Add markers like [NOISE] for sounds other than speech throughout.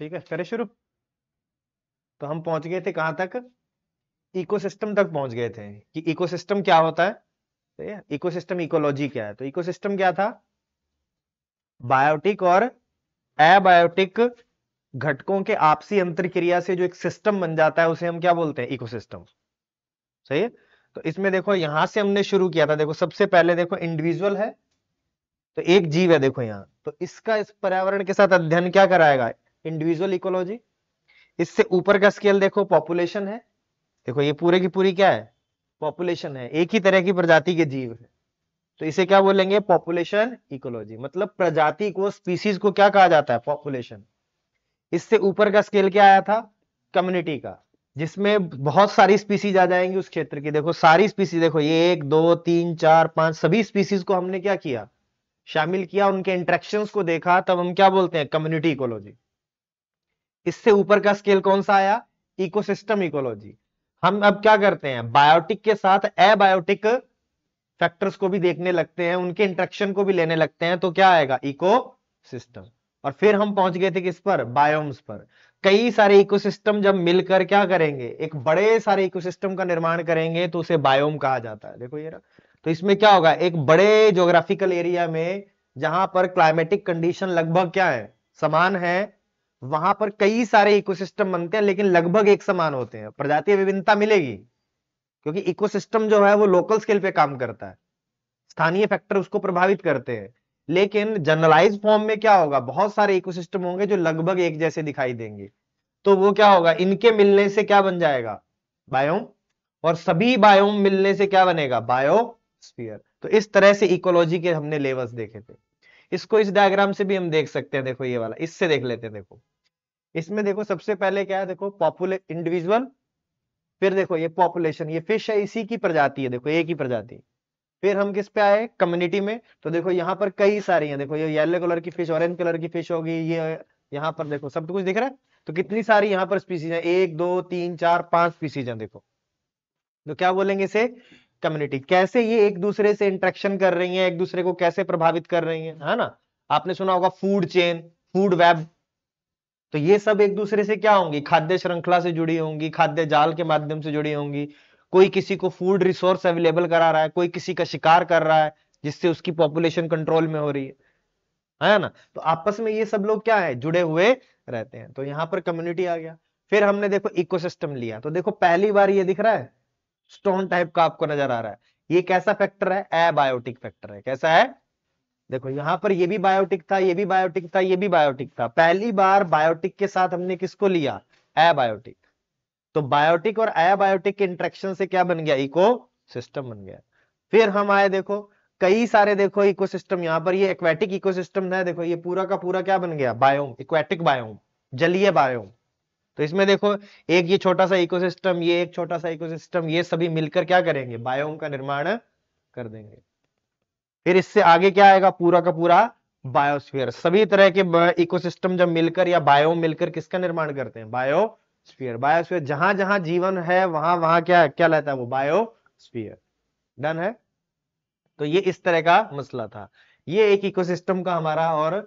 ठीक है करें शुरू तो हम पहुंच गए थे कहां तक इकोसिस्टम तक पहुंच गए थे कि इकोसिस्टम क्या होता है इकोसिस्टम तो इकोलॉजी क्या है तो इकोसिस्टम क्या था बायोटिक और एबायोटिक घटकों के आपसी अंतरक्रिया से जो एक सिस्टम बन जाता है उसे हम क्या बोलते हैं इकोसिस्टम सही है तो इसमें देखो यहां से हमने शुरू किया था देखो सबसे पहले देखो इंडिविजुअल है तो एक जीव है देखो यहां तो इसका इस पर्यावरण के साथ अध्ययन क्या कराएगा इंडिविजुअल इकोलॉजी इससे ऊपर का स्केल देखो पॉपुलेशन है देखो ये पूरे की पूरी क्या है पॉपुलेशन है एक ही तरह की प्रजाति के जीव है तो इसे क्या बोलेंगे पॉपुलेशन इकोलॉजी मतलब प्रजाति को स्पीसीज को क्या कहा जाता है पॉपुलेशन इससे ऊपर का स्केल क्या आया था कम्युनिटी का जिसमें बहुत सारी स्पीसीज आ जाएंगी उस क्षेत्र की देखो सारी स्पीसीज देखो ये एक दो तीन चार पांच सभी स्पीसीज को हमने क्या किया शामिल किया उनके इंट्रेक्शन को देखा तब हम क्या बोलते हैं कम्युनिटी इकोलॉजी इससे ऊपर का स्केल कौन सा आया इकोसिस्टम इकोलॉजी हम अब क्या करते हैं बायोटिक के साथ एबायोटिक फैक्टर्स को भी देखने लगते हैं उनके इंट्रेक्शन को भी लेने लगते हैं तो क्या आएगा इको सिस्टम और फिर हम पहुंच गए थे किस पर बायोम्स पर कई सारे इकोसिस्टम जब मिलकर क्या करेंगे एक बड़े सारे इकोसिस्टम का निर्माण करेंगे तो उसे बायोम कहा जाता है देखो ये ना तो इसमें क्या होगा एक बड़े ज्योग्राफिकल एरिया में जहां पर क्लाइमेटिक कंडीशन लगभग क्या है समान है वहां पर कई सारे इकोसिस्टम बनते हैं लेकिन लगभग एक समान होते हैं प्रजातीय विभिन्नता मिलेगी क्योंकि इकोसिस्टम जो है वो लोकल स्केल पे काम करता है स्थानीय फैक्टर उसको प्रभावित करते हैं लेकिन जनरलाइज फॉर्म में क्या होगा बहुत सारे इकोसिस्टम होंगे जो लगभग एक जैसे दिखाई देंगे तो वो क्या होगा इनके मिलने से क्या बन जाएगा बायोम और सभी बायोम मिलने से क्या बनेगा बायोस्फीयर तो इस तरह से इकोलॉजी के हमने लेवल्स देखे थे इसको इस डायग्राम से भी हम देख सकते हैं देखो ये वाला इससे देख लेते हैं देखो इसमें देखो सबसे पहले क्या है देखो पॉपुले इंडिविजुअल फिर देखो ये पॉपुलेशन ये फिश है इसी की प्रजाति है देखो एक ही प्रजाति फिर हम किस पे आए कम्युनिटी में तो देखो यहाँ पर कई सारी हैं देखो ये येलो कलर की फिश ऑरेंज कलर की फिश होगी ये यहाँ पर देखो सब कुछ दिख रहा है तो कितनी सारी यहाँ पर स्पीसीज है एक दो तीन चार पांच स्पीसीज है देखो तो क्या बोलेंगे इसे कम्युनिटी कैसे ये एक दूसरे से इंट्रेक्शन कर रही है एक दूसरे को कैसे प्रभावित कर रही है है ना आपने सुना होगा फूड चेन फूड वेब तो ये सब एक दूसरे से क्या होंगी खाद्य श्रृंखला से जुड़ी होंगी खाद्य जाल के माध्यम से जुड़ी होंगी कोई किसी को फूड रिसोर्स अवेलेबल करा रहा है कोई किसी का शिकार कर रहा है जिससे उसकी पॉपुलेशन कंट्रोल में हो रही है है ना तो आपस में ये सब लोग क्या है जुड़े हुए रहते हैं तो यहाँ पर कम्युनिटी आ गया फिर हमने देखो इकोसिस्टम लिया तो देखो पहली बार ये दिख रहा है स्टोन टाइप का आपको नजर आ रहा है ये कैसा फैक्टर है एबायोटिक फैक्टर है कैसा है देखो यहां पर ये भी बायोटिक था ये भी बायोटिक था ये भी बायोटिक था पहली बार बायोटिक के साथ हमने किसको लिया एबायोटिक तो बायोटिक और एबायोटिक के इंट्रेक्शन से क्या बन गया इको सिस्टम बन गया फिर हम आए देखो कई सारे देखो इकोसिस्टम यहाँ पर ये एक्वेटिक इकोसिस्टम है देखो ये पूरा का पूरा क्या बन गया बायोम इक्वेटिक बायोम जलीय बायोम तो इसमें देखो एक ये छोटा सा इकोसिस्टम ये एक छोटा सा इकोसिस्टम ये सभी मिलकर क्या करेंगे बायोम का निर्माण कर देंगे फिर इससे आगे क्या आएगा पूरा का पूरा बायोस्फीयर सभी तरह के इकोसिस्टम जब मिलकर या बायो मिलकर किसका निर्माण करते हैं बायोस्फीयर बायोस्फीयर जहां जहां जीवन है वहां वहां क्या क्या रहता है वो बायोस्फीयर डन है तो ये इस तरह का मसला था ये एक इकोसिस्टम का हमारा और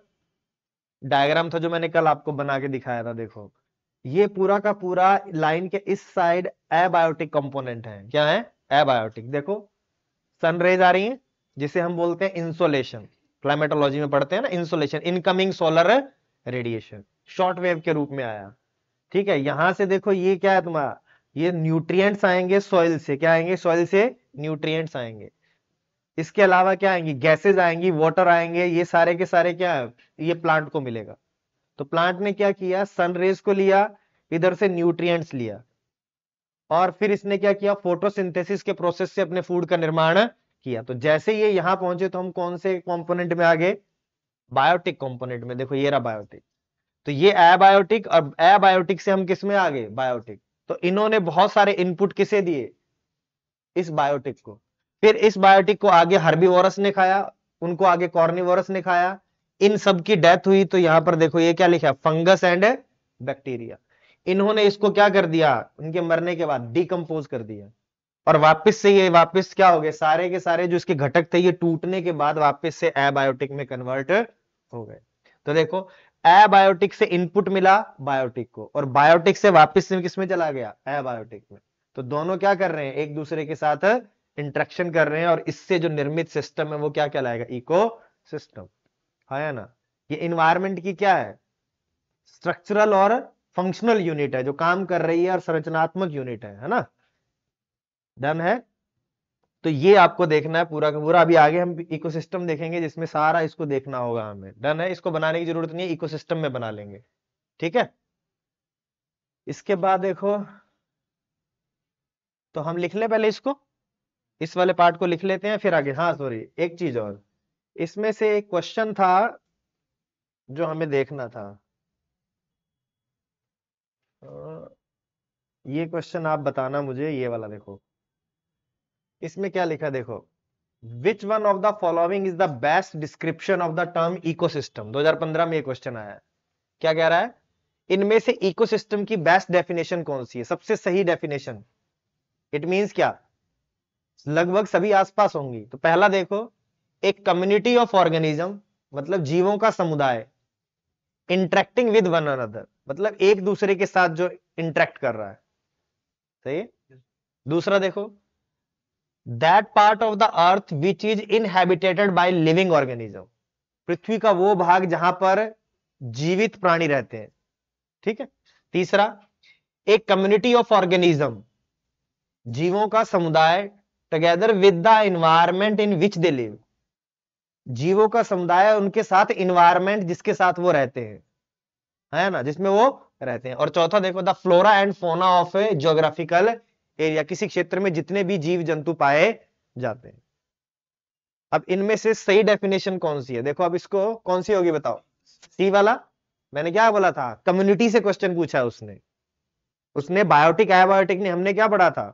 डायग्राम था जो मैंने कल आपको बना के दिखाया था देखो ये पूरा का पूरा लाइन के इस साइड एबायोटिक कंपोनेंट है क्या है एबायोटिक देखो सनरेज आ रही है जिसे हम बोलते हैं इंसोलेशन क्लाइमेटोलॉजी में पढ़ते हैं ना insolation incoming solar radiation short wave के रूप में आया ठीक है यहां से देखो ये क्या है तुम्हारा ये न्यूट्रिएंट्स आएंगे सॉइल से क्या आएंगे सॉइल से न्यूट्रिएंट्स आएंगे इसके अलावा क्या आएंगे गैसेज आएंगी वाटर आएंगे ये सारे के सारे क्या है ये प्लांट को मिलेगा तो प्लांट ने क्या किया सनरेज को लिया इधर से न्यूट्रिएंट्स लिया और फिर इसने क्या किया फोटोसिंथेसिस के प्रोसेस से अपने फूड का निर्माण किया तो जैसे ये यहां पहुंचे तो हम कौन से कॉम्पोनेंट में आ गए बायोटिक कॉम्पोनेंट में देखो ये रहा बायोटिक तो ये एबायोटिक और एबायोटिक से हम किस में आ गए बायोटिक तो इन्होंने बहुत सारे इनपुट किसे दिए इस बायोटिक को फिर इस बायोटिक को आगे हर्बीवोरस ने खाया उनको आगे कॉर्निवरस ने खाया इन सब की डेथ हुई तो यहां पर देखो ये क्या लिखा फंगस एंड बैक्टीरिया इन्होंने इसको क्या कर दिया उनके मरने के बाद डीकम्पोज कर दिया और वापस से ये वापस क्या हो गए सारे के सारे जो इसके घटक थे ये टूटने के बाद वापस से एबायोटिक में कन्वर्ट हो गए तो देखो एबायोटिक से इनपुट मिला बायोटिक को और बायोटिक से वापस से किसमें चला गया एबायोटिक में तो दोनों क्या कर रहे हैं एक दूसरे के साथ इंट्रेक्शन कर रहे हैं और इससे जो निर्मित सिस्टम है वो क्या कहलाएगा इको सिस्टम है ना ये इन्वायरमेंट की क्या है स्ट्रक्चरल और फंक्शनल यूनिट है जो काम कर रही है और संरचनात्मक यूनिट है है ना डन है तो ये आपको देखना है पूरा का पूरा अभी आगे हम इकोसिस्टम देखेंगे जिसमें सारा इसको देखना होगा हमें डन है इसको बनाने की जरूरत नहीं है इकोसिस्टम में बना लेंगे ठीक है इसके बाद देखो तो हम लिख ले पहले इसको इस वाले पार्ट को लिख लेते हैं फिर आगे हाँ सॉरी एक चीज और इसमें से एक क्वेश्चन था जो हमें देखना था ये क्वेश्चन आप बताना मुझे ये वाला देखो इसमें क्या लिखा देखो which one of the following is the best description of the term ecosystem 2015 में ये क्वेश्चन आया क्या कह रहा है इनमें से इकोसिस्टम की बेस्ट डेफिनेशन कौन सी है सबसे सही डेफिनेशन इट मींस क्या लगभग सभी आसपास होंगी तो पहला देखो एक कम्युनिटी ऑफ ऑर्गेनिज्म मतलब जीवों का समुदाय इंटरेक्टिंग विद वन अनदर मतलब एक दूसरे के साथ जो इंटरेक्ट कर रहा है सही दूसरा देखो that part of the earth which is inhabited by living organism पृथ्वी का वो भाग जहां पर जीवित प्राणी रहते हैं ठीक है तीसरा एक कम्युनिटी ऑफ ऑर्गेनिज्म जीवों का समुदाय together with the environment in which they live जीवों का समुदाय उनके साथ इन्वायरमेंट जिसके साथ वो रहते हैं है ना जिसमें वो रहते हैं और चौथा देखो the flora and fauna of a geographical area किसी क्षेत्र में जितने भी जीव जंतु पाए जाते हैं अब इनमें से सही डेफिनेशन कौन सी है देखो अब इसको कौन सी होगी बताओ सी वाला मैंने क्या बोला था कम्युनिटी से क्वेश्चन पूछा है उसने उसने बायोटिक एबायोटिक ने हमने क्या पढ़ा था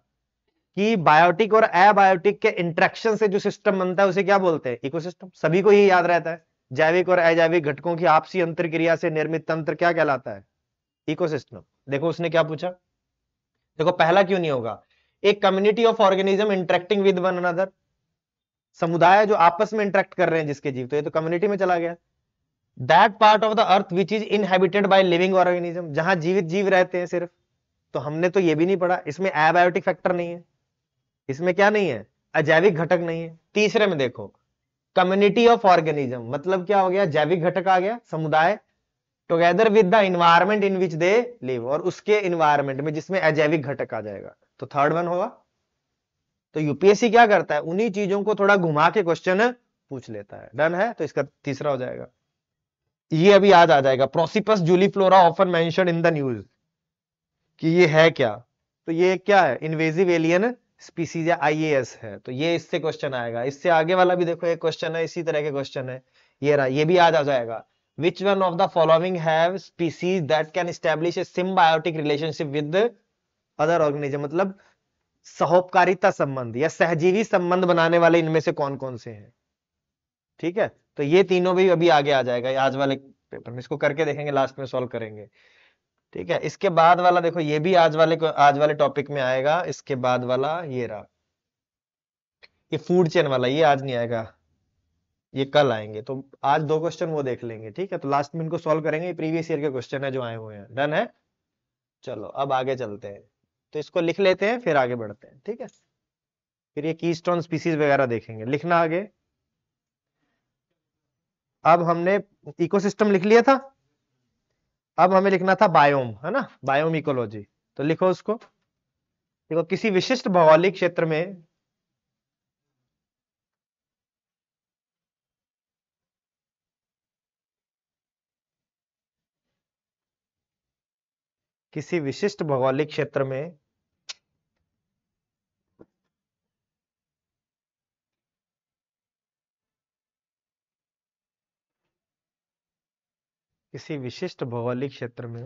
कि बायोटिक और एबायोटिक के इंट्रैक्शन से जो सिस्टम बनता है उसे क्या बोलते हैं इकोसिस्टम सभी को ही याद रहता है जैविक और अजैविक घटकों की आपसी क्रिया से निर्मित तंत्र क्या कहलाता है इकोसिस्टम देखो उसने क्या पूछा देखो पहला क्यों नहीं होगा एक community of organism interacting with one another समुदाय जो आपस में इंटरेक्ट कर रहे हैं जिसके जीव तो ये तो कम्युनिटी में चला गया that part of the earth which is inhabited by living organism जहां जीवित जीव रहते हैं सिर्फ तो हमने तो ये भी नहीं पढ़ा इसमें एबायोटिक फैक्टर नहीं है इसमें क्या नहीं है अजैविक घटक नहीं है तीसरे में देखो कम्युनिटी ऑफ ऑर्गेनिज्म मतलब क्या हो गया जैविक घटक आ गया समुदाय together with the environment in which they live और उसके इन्वायरमेंट में जिसमें अजैविक घटक आ जाएगा तो थर्ड वन होगा तो यूपीएससी क्या करता है उन्हीं चीजों को थोड़ा घुमा के क्वेश्चन पूछ लेता है डन है तो इसका तीसरा हो जाएगा ये अभी याद आ जाएगा prosopis juliflora often mention in the news कि ये है क्या तो ये क्या है इन्वेजिव एलियन स्पीसीज या आईएएस है तो ये इससे क्वेश्चन आएगा इससे आगे वाला भी देखो एक क्वेश्चन है इसी तरह के क्वेश्चन है ये रहा ये भी याद आ जाएगा which one of the following have species that can establish a symbiotic relationship with other organism मतलब सहोपकारिता संबंध या सहजीवी संबंध बनाने वाले इनमें से कौन कौन से हैं ठीक है तो ये तीनों भी अभी आगे आ जाएगा आज वाले पेपर में इसको करके देखेंगे लास्ट में सॉल्व करेंगे ठीक है इसके बाद वाला देखो ये भी आज वाले आज वाले टॉपिक में आएगा इसके बाद वाला ये रहा ये फूड चेन वाला ये आज नहीं आएगा ये कल आएंगे तो आज दो क्वेश्चन वो देख लेंगे ठीक है तो लास्ट में इनको सॉल्व करेंगे प्रीवियस ईयर के क्वेश्चन है जो आए हुए हैं डन है चलो अब आगे चलते हैं तो इसको लिख लेते हैं फिर आगे बढ़ते हैं ठीक है फिर ये की स्टोन स्पीसीज वगैरह देखेंगे लिखना आगे अब हमने इकोसिस्टम लिख लिया था अब हमें लिखना था बायोम है ना बायोम इकोलॉजी तो लिखो उसको देखो किसी विशिष्ट भौगोलिक क्षेत्र में किसी विशिष्ट भौगोलिक क्षेत्र में किसी विशिष्ट भौगोलिक क्षेत्र में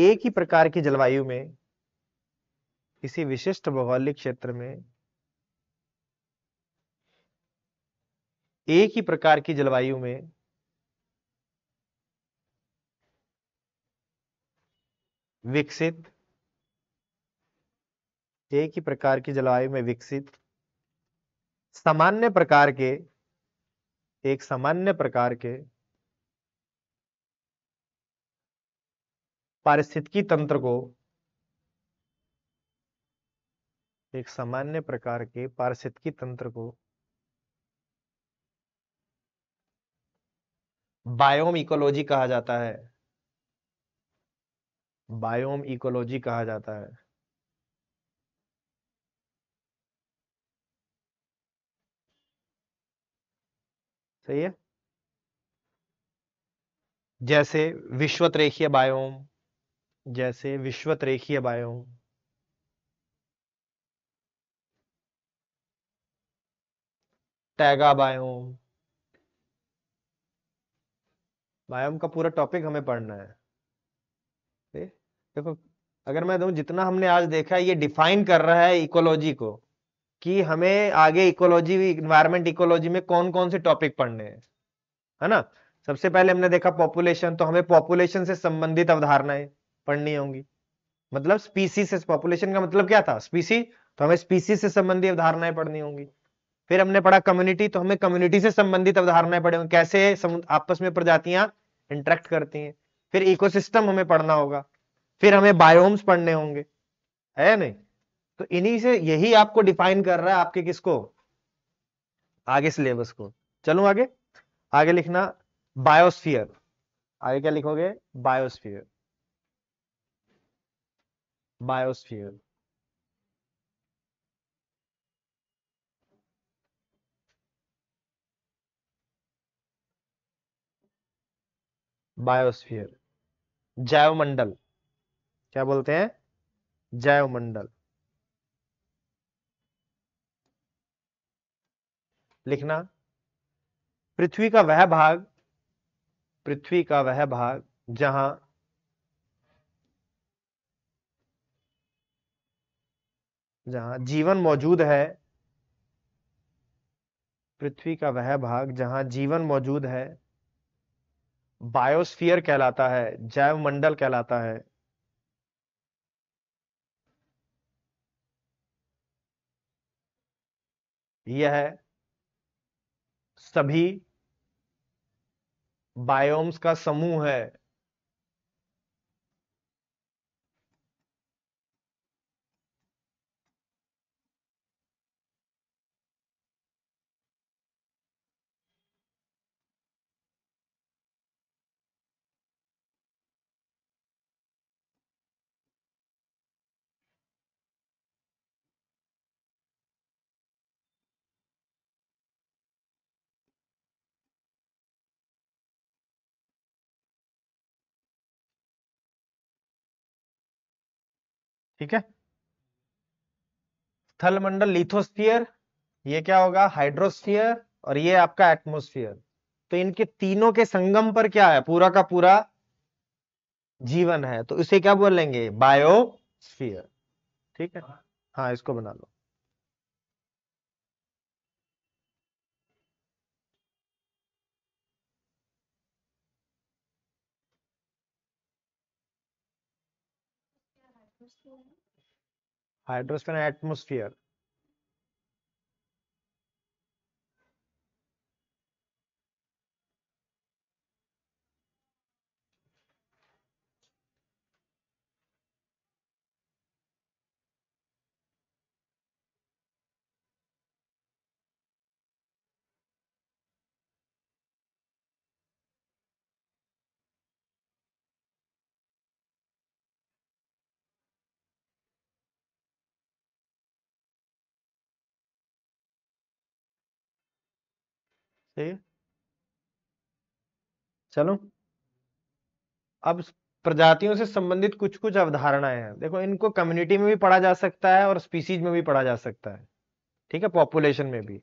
एक ही प्रकार की जलवायु में किसी विशिष्ट भौगोलिक क्षेत्र में एक ही प्रकार की जलवायु में विकसित एक ही प्रकार की जलवायु में विकसित सामान्य प्रकार के एक सामान्य प्रकार के पारिस्थितिकी तंत्र को एक सामान्य प्रकार के पारिस्थितिकी तंत्र को बायोम इकोलॉजी कहा जाता है बायोम इकोलॉजी कहा जाता है सही है जैसे विश्वत रेखीय बायोम जैसे विश्वत रेखीय बायोम टैगा बायोम बायोम का पूरा टॉपिक हमें पढ़ना है देखो अगर मैं दू जितना हमने आज देखा ये डिफाइन कर रहा है इकोलॉजी को कि हमें आगे इकोलॉजी इन्वायरमेंट इकोलॉजी में कौन कौन से टॉपिक पढ़ने हैं है ना सबसे पहले हमने देखा पॉपुलेशन तो हमें पॉपुलेशन से संबंधित अवधारणाएं पढ़नी होंगी मतलब स्पीसी से पॉपुलेशन का मतलब क्या था स्पीसी तो हमें स्पीसी से संबंधित अवधारणाएं पढ़नी होंगी फिर हमने पढ़ा कम्युनिटी तो हमें कम्युनिटी से संबंधित अवधारणाएं पढ़े होंगी कैसे आपस में प्रजातियां इंटरेक्ट करती हैं फिर इकोसिस्टम हमें पढ़ना होगा फिर हमें बायोम्स पढ़ने होंगे है नहीं तो इन्हीं से यही आपको डिफाइन कर रहा है आपके किसको आगे सिलेबस को चलो आगे आगे लिखना बायोस्फीयर आगे क्या लिखोगे बायोस्फीयर बायोस्फीयर बायोस्फीयर जैवमंडल क्या बोलते हैं जैव मंडल लिखना पृथ्वी का वह भाग पृथ्वी का वह भाग जहां जहां जीवन मौजूद है पृथ्वी का वह भाग जहां जीवन मौजूद है बायोस्फीयर कहलाता है जैव मंडल कहलाता है यह सभी बायोम्स का समूह है ठीक है थलमंडल लिथोस्फियर ये क्या होगा हाइड्रोस्फियर और ये आपका एटमोस्फियर तो इनके तीनों के संगम पर क्या है पूरा का पूरा जीवन है तो इसे क्या बोलेंगे बायोस्फियर ठीक है हाँ इसको बना लो hydrosphere an atmosphere सही है चलो अब प्रजातियों से संबंधित कुछ कुछ अवधारणाएं हैं देखो इनको कम्युनिटी में भी पढ़ा जा सकता है और स्पीसीज में भी पढ़ा जा सकता है ठीक है पॉपुलेशन में भी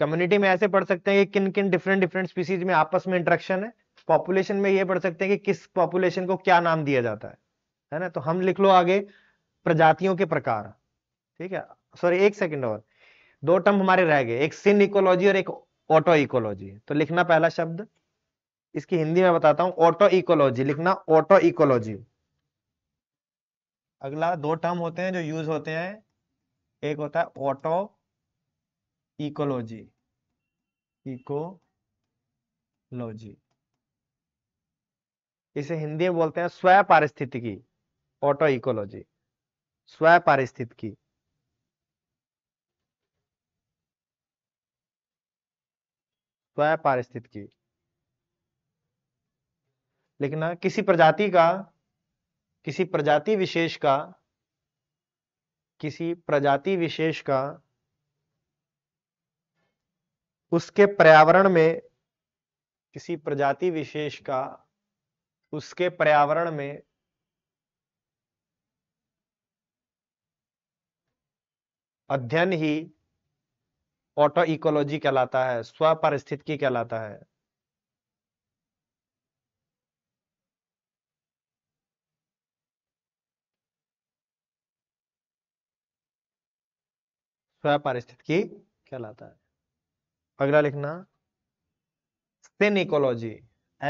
कम्युनिटी में ऐसे पढ़ सकते हैं कि किन किन डिफरेंट डिफरेंट स्पीसीज में आपस में इंटरेक्शन है पॉपुलेशन में ये पढ़ सकते हैं कि किस पॉपुलेशन को क्या नाम दिया जाता है है ना तो हम लिख लो आगे प्रजातियों के प्रकार ठीक है सॉरी एक सेकंड और दो टर्म हमारे रह गए एक सिन इकोलॉजी और एक ऑटो इकोलॉजी तो लिखना पहला शब्द इसकी हिंदी में बताता हूं ऑटो इकोलॉजी लिखना ऑटो इकोलॉजी अगला दो टर्म होते हैं जो यूज होते हैं एक होता है ऑटो इकोलॉजी इकोलॉजी इसे हिंदी में बोलते हैं स्व पारिस्थितिकी ऑटो इकोलॉजी स्व पारिस्थितिकी स्वयं तो पारिस्थित की लेकिन ना किसी प्रजाति का किसी प्रजाति विशेष का किसी प्रजाति विशेष का उसके पर्यावरण में किसी प्रजाति विशेष का उसके पर्यावरण में अध्ययन ही ऑटो इकोलॉजी कहलाता है स्व पारिस्थितिकी कहलाता है स्व पारिस्थितिकी कहलाता है अगला लिखना syn ecology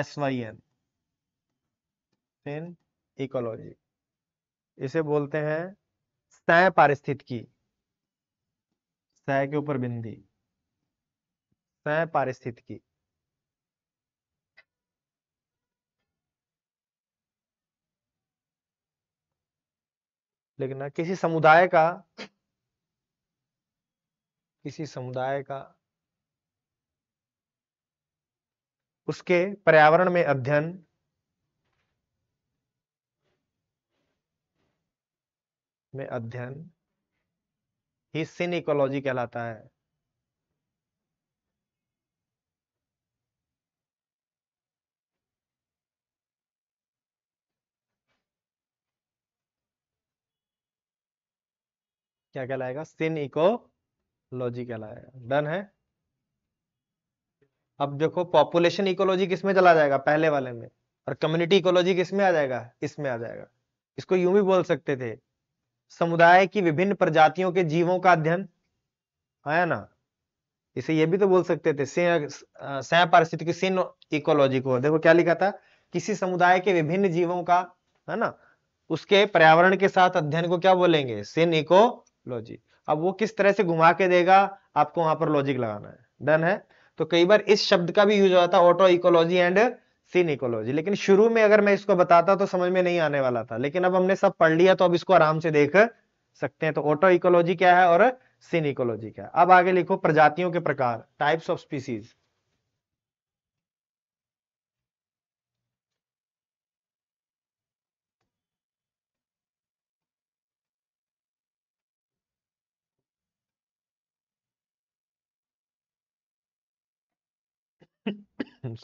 S Y N syn ecology इसे बोलते हैं सह पारिस्थितिकी सह के ऊपर बिंदी सह पारिस्थितिकी लेकिन किसी समुदाय का किसी समुदाय का उसके पर्यावरण में अध्ययन में अध्ययन ही सिन इकोलॉजी कहलाता है क्या कहलाएगा सिन इकोलॉजी कहलाएगा डन है अब देखो पॉपुलेशन इकोलॉजी किसमें चला जाएगा पहले वाले में और कम्युनिटी इकोलॉजी किसमें आ जाएगा इसमें आ जाएगा इसको यूं भी बोल सकते थे समुदाय की विभिन्न प्रजातियों के जीवों का अध्ययन है ना इसे ये भी तो बोल सकते थे इकोलॉजी को देखो क्या लिखा था किसी समुदाय के विभिन्न जीवों का है ना उसके पर्यावरण के साथ अध्ययन को क्या बोलेंगे सिन इकोलॉजी अब वो किस तरह से घुमा के देगा आपको वहां पर लॉजिक लगाना है डन है तो कई बार इस शब्द का भी यूज होता है ऑटो इकोलॉजी एंड सीनिकोलॉजी लेकिन शुरू में अगर मैं इसको बताता तो समझ में नहीं आने वाला था लेकिन अब हमने सब पढ़ लिया तो अब इसको आराम से देख सकते हैं तो ऑटो इकोलॉजी क्या है और सीनिकोलॉजी क्या है अब आगे लिखो प्रजातियों के प्रकार टाइप्स ऑफ स्पीसीज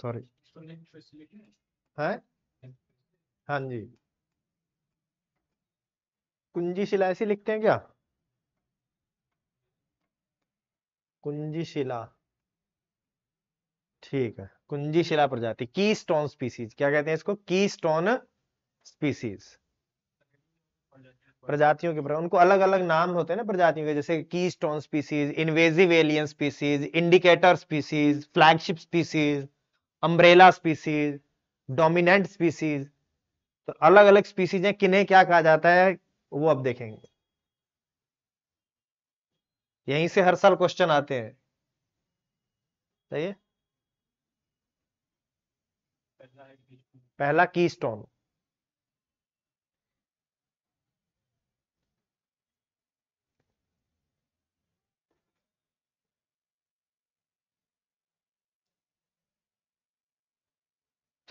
सॉरी है हाँ? हाँ जी कुंजी शिला ऐसी लिखते हैं क्या कुंजी शिला ठीक है कुंजी शिला प्रजाति की स्टोन स्पीसीज क्या कहते हैं इसको की स्टोन स्पीसीज प्रजातियों के प्रकार उनको अलग अलग नाम होते हैं ना प्रजातियों के जैसे keystone species invasive alien species indicator species flagship species umbrella species dominant species तो अलग अलग स्पीसीज हैं किन्हें क्या कहा जाता है वो अब देखेंगे यहीं से हर साल क्वेश्चन आते हैं सही है पहला की स्टोन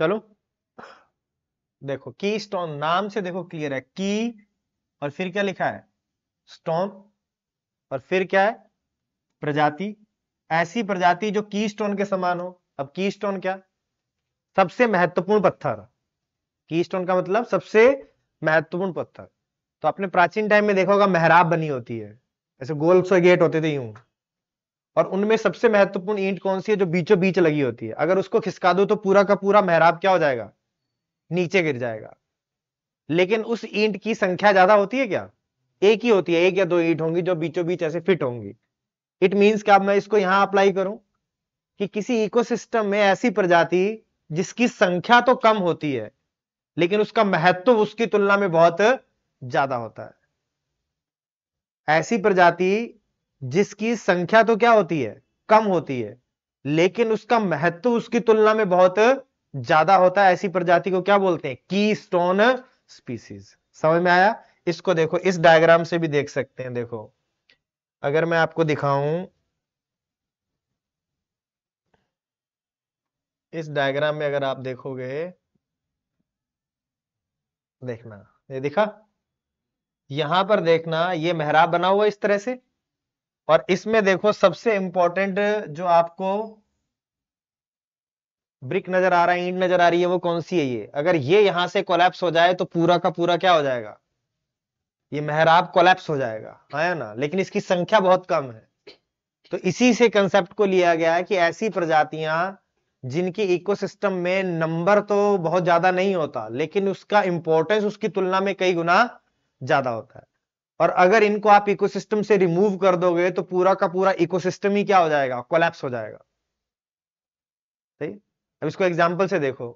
चलो देखो की स्टोन नाम से देखो क्लियर है की और फिर क्या लिखा है स्टोन और फिर क्या है प्रजाति ऐसी प्रजाति जो की स्टोन के समान हो अब की स्टोन क्या सबसे महत्वपूर्ण पत्थर की स्टोन का मतलब सबसे महत्वपूर्ण पत्थर तो आपने प्राचीन टाइम में देखा होगा मेहराब बनी होती है ऐसे गोल गेट होते थे यूं और उनमें सबसे महत्वपूर्ण ईंट कौन सी है जो बीचों बीच लगी होती है अगर उसको खिसका दो तो पूरा का पूरा मेहराब क्या हो जाएगा नीचे गिर जाएगा लेकिन उस ईंट की संख्या ज्यादा होती है क्या एक ही होती है एक या दो ईंट होंगी जो बीचों बीच ऐसे फिट होंगी इट मीन्स क्या मैं इसको यहां अप्लाई करूं कि किसी इकोसिस्टम में ऐसी प्रजाति जिसकी संख्या तो कम होती है लेकिन उसका महत्व उसकी तुलना में बहुत ज्यादा होता है ऐसी प्रजाति जिसकी संख्या तो क्या होती है कम होती है लेकिन उसका महत्व उसकी तुलना में बहुत ज्यादा होता है ऐसी प्रजाति को क्या बोलते हैं की स्टोन स्पीसीज समझ में आया इसको देखो इस डायग्राम से भी देख सकते हैं देखो अगर मैं आपको दिखाऊं इस डायग्राम में अगर आप देखोगे देखना ये दिखा यहां पर देखना ये मेहराब बना हुआ इस तरह से और इसमें देखो सबसे इंपॉर्टेंट जो आपको ब्रिक नजर आ रहा है ईंट नजर आ रही है वो कौन सी है ये अगर ये यहां से कोलैप्स हो जाए तो पूरा का पूरा क्या हो जाएगा ये मेहराब कोलैप्स हो जाएगा है ना लेकिन इसकी संख्या बहुत कम है तो इसी से कंसेप्ट को लिया गया है कि ऐसी प्रजातियां जिनकी इकोसिस्टम में नंबर तो बहुत ज्यादा नहीं होता लेकिन उसका इंपॉर्टेंस उसकी तुलना में कई गुना ज्यादा होता है और अगर इनको आप इकोसिस्टम से रिमूव कर दोगे तो पूरा का पूरा इकोसिस्टम ही क्या हो जाएगा कोलैप्स हो जाएगा सही अब इसको एग्जाम्पल से देखो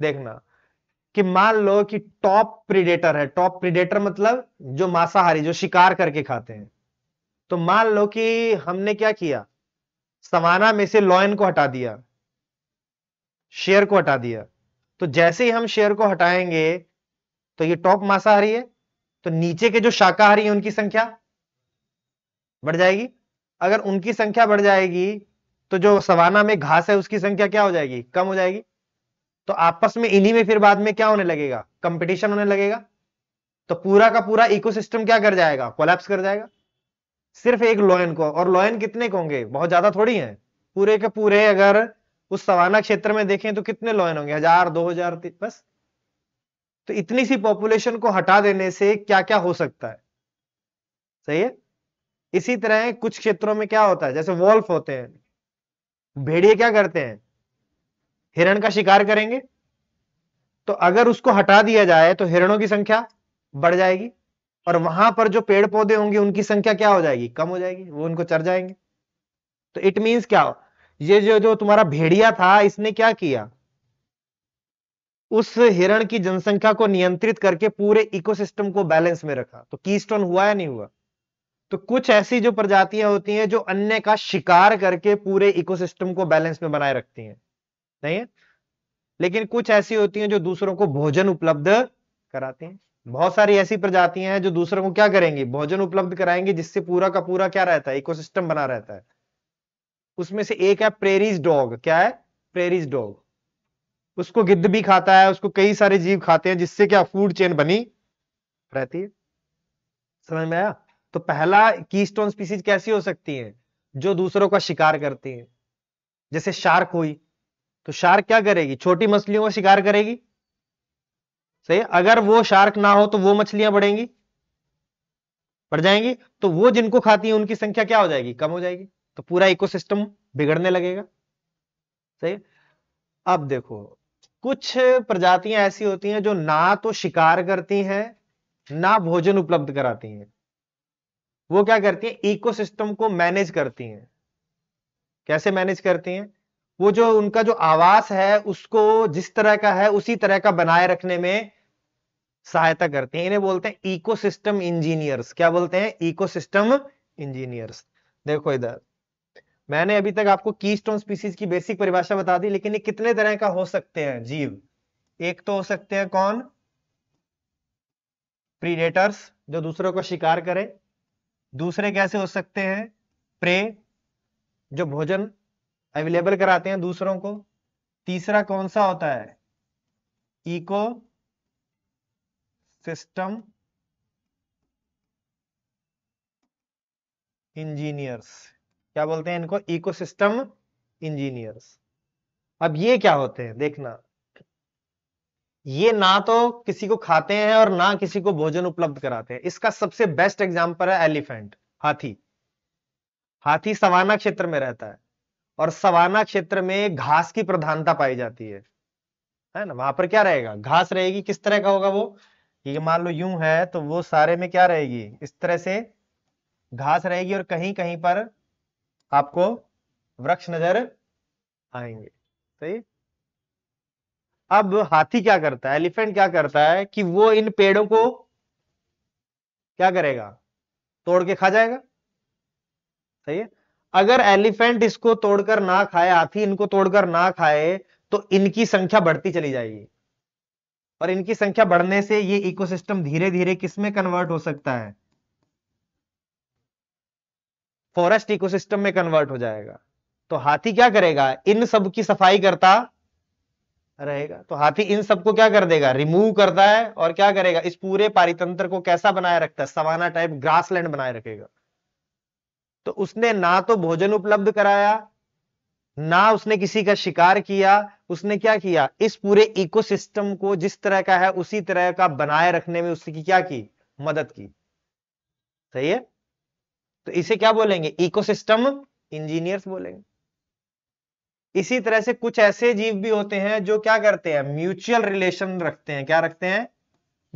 देखना कि मान लो कि टॉप प्रीडेटर है टॉप प्रीडेटर मतलब जो मांसाहारी जो शिकार करके खाते हैं तो मान लो कि हमने क्या किया समाना में से लॉयन को हटा दिया शेयर को हटा दिया तो जैसे ही हम शेयर को हटाएंगे तो ये टॉप मांसाहारी है तो नीचे के जो शाकाहारी हैं उनकी संख्या बढ़ जाएगी अगर उनकी संख्या बढ़ जाएगी तो जो सवाना में घास है उसकी संख्या क्या हो जाएगी कम हो जाएगी तो आपस में इन्हीं में फिर बाद में क्या होने लगेगा कंपटीशन होने लगेगा तो पूरा का पूरा इकोसिस्टम क्या कर जाएगा कोलैप्स कर जाएगा सिर्फ एक लॉयन को और लॉयन कितने को होंगे बहुत ज्यादा थोड़ी है पूरे के पूरे अगर उस सवाना क्षेत्र में देखें तो कितने लॉयन होंगे हजार दो हजार बस तो इतनी सी पॉपुलेशन को हटा देने से क्या क्या हो सकता है सही है इसी तरह कुछ क्षेत्रों में क्या होता है जैसे वॉल्फ होते हैं भेड़िए क्या करते हैं हिरण का शिकार करेंगे तो अगर उसको हटा दिया जाए तो हिरणों की संख्या बढ़ जाएगी और वहां पर जो पेड़ पौधे होंगे उनकी संख्या क्या हो जाएगी कम हो जाएगी वो उनको चर जाएंगे तो इट मीन्स क्या हो? ये जो जो तुम्हारा भेड़िया था इसने क्या किया उस हिरण की जनसंख्या को नियंत्रित करके पूरे इकोसिस्टम को बैलेंस में रखा तो कीस्टोन हुआ या नहीं हुआ तो कुछ ऐसी जो प्रजातियां होती हैं जो अन्य का शिकार करके पूरे इकोसिस्टम को बैलेंस में बनाए रखती हैं नहीं है लेकिन कुछ ऐसी होती हैं जो दूसरों को भोजन उपलब्ध कराती हैं बहुत सारी ऐसी प्रजातियां हैं जो दूसरों को क्या करेंगी भोजन उपलब्ध कराएंगी जिससे पूरा का पूरा क्या रहता है इकोसिस्टम बना रहता है उसमें से एक है प्रेरीज डॉग क्या है प्रेरीज डॉग उसको गिद्ध भी खाता है उसको कई सारे जीव खाते हैं जिससे क्या फूड चेन बनी रहती है समझ में आया तो पहला कीस्टोन स्पीसीज कैसी हो सकती है जो दूसरों का शिकार करती है जैसे शार्क हुई तो शार्क क्या करेगी छोटी मछलियों का शिकार करेगी सही अगर वो शार्क ना हो तो वो मछलियां बढ़ेंगी बढ़ जाएंगी तो वो जिनको खाती है उनकी संख्या क्या हो जाएगी कम हो जाएगी तो पूरा इकोसिस्टम बिगड़ने लगेगा सही अब देखो कुछ प्रजातियां ऐसी होती हैं जो ना तो शिकार करती हैं ना भोजन उपलब्ध कराती हैं वो क्या करती हैं इकोसिस्टम को मैनेज करती हैं कैसे मैनेज करती हैं वो जो उनका जो आवास है उसको जिस तरह का है उसी तरह का बनाए रखने में सहायता करती हैं इन्हें बोलते हैं इकोसिस्टम इंजीनियर्स क्या बोलते हैं इकोसिस्टम इंजीनियर्स देखो इधर मैंने अभी तक आपको कीस्टोन स्पीसीज की बेसिक परिभाषा बता दी लेकिन ये कितने तरह का हो सकते हैं जीव एक तो हो सकते हैं कौन प्रीडेटर्स जो दूसरों को शिकार करें दूसरे कैसे हो सकते हैं प्रे जो भोजन अवेलेबल कराते हैं दूसरों को तीसरा कौन सा होता है इको सिस्टम इंजीनियर्स क्या बोलते हैं इनको इकोसिस्टम इंजीनियर्स अब ये क्या होते हैं देखना ये ना तो किसी को खाते हैं और ना किसी को भोजन उपलब्ध कराते हैं इसका सबसे बेस्ट एग्जाम्पल है एलिफेंट हाथी हाथी सवाना क्षेत्र में रहता है और सवाना क्षेत्र में घास की प्रधानता पाई जाती है है ना वहां पर क्या रहेगा घास रहेगी किस तरह का होगा वो ये मान लो यूं है तो वो सारे में क्या रहेगी इस तरह से घास रहेगी और कहीं कहीं पर आपको वृक्ष नजर आएंगे सही अब हाथी क्या करता है एलिफेंट क्या करता है कि वो इन पेड़ों को क्या करेगा तोड़ के खा जाएगा सही है अगर एलिफेंट इसको तोड़कर ना खाए हाथी इनको तोड़कर ना खाए तो इनकी संख्या बढ़ती चली जाएगी और इनकी संख्या बढ़ने से ये इकोसिस्टम धीरे धीरे किसमें कन्वर्ट हो सकता है फॉरेस्ट इकोसिस्टम में कन्वर्ट हो जाएगा तो हाथी क्या करेगा इन सब की सफाई करता रहेगा तो हाथी इन सबको क्या कर देगा रिमूव करता है और क्या करेगा इस पूरे पारितंत्र को कैसा बनाए रखता है सवाना टाइप ग्रासलैंड बनाए रखेगा तो उसने ना तो भोजन उपलब्ध कराया ना उसने किसी का शिकार किया उसने क्या किया इस पूरे इकोसिस्टम को जिस तरह का है उसी तरह का बनाए रखने में उसकी क्या की मदद की सही है तो इसे क्या बोलेंगे इकोसिस्टम इंजीनियर्स बोलेंगे इसी तरह से कुछ ऐसे जीव भी होते हैं जो क्या करते हैं म्यूचुअल रिलेशन रखते हैं क्या रखते हैं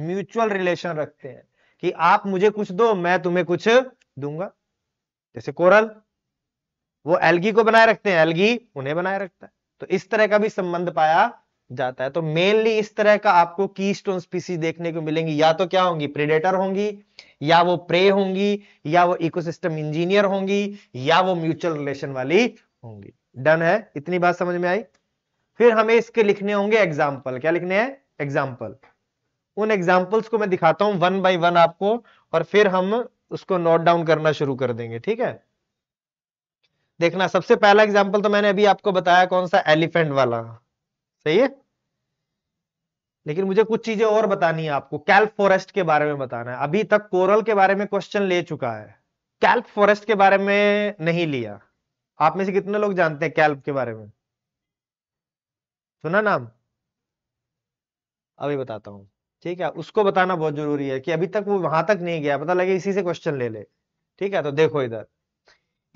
म्यूचुअल रिलेशन रखते हैं कि आप मुझे कुछ दो मैं तुम्हें कुछ दूंगा जैसे कोरल वो एलगी को बनाए रखते हैं एलगी उन्हें बनाए रखता है तो इस तरह का भी संबंध पाया जाता है तो मेनली इस तरह का आपको की स्टोन देखने को मिलेंगी या तो क्या होंगी प्रिडेटर होंगी या वो प्रे होंगी या वो इकोसिस्टम इंजीनियर होंगी या वो म्यूचुअल रिलेशन वाली होंगी डन है इतनी बात समझ में आई फिर हमें इसके लिखने होंगे एग्जाम्पल क्या लिखने हैं एग्जाम्पल उन एग्जाम्पल्स को मैं दिखाता हूं वन बाई वन आपको और फिर हम उसको नोट डाउन करना शुरू कर देंगे ठीक है देखना सबसे पहला एग्जाम्पल तो मैंने अभी आपको बताया कौन सा एलिफेंट वाला सही है लेकिन मुझे कुछ चीजें और बतानी है आपको कैल्प फॉरेस्ट के बारे में बताना है अभी तक कोरल के बारे में क्वेश्चन ले चुका है कैल्प फॉरेस्ट के बारे में नहीं लिया आप में से कितने लोग जानते हैं कैल्प के बारे में सुना नाम अभी बताता हूं ठीक है उसको बताना बहुत जरूरी है कि अभी तक वो वहां तक नहीं गया पता लगे इसी से क्वेश्चन ले ले ठीक है तो देखो इधर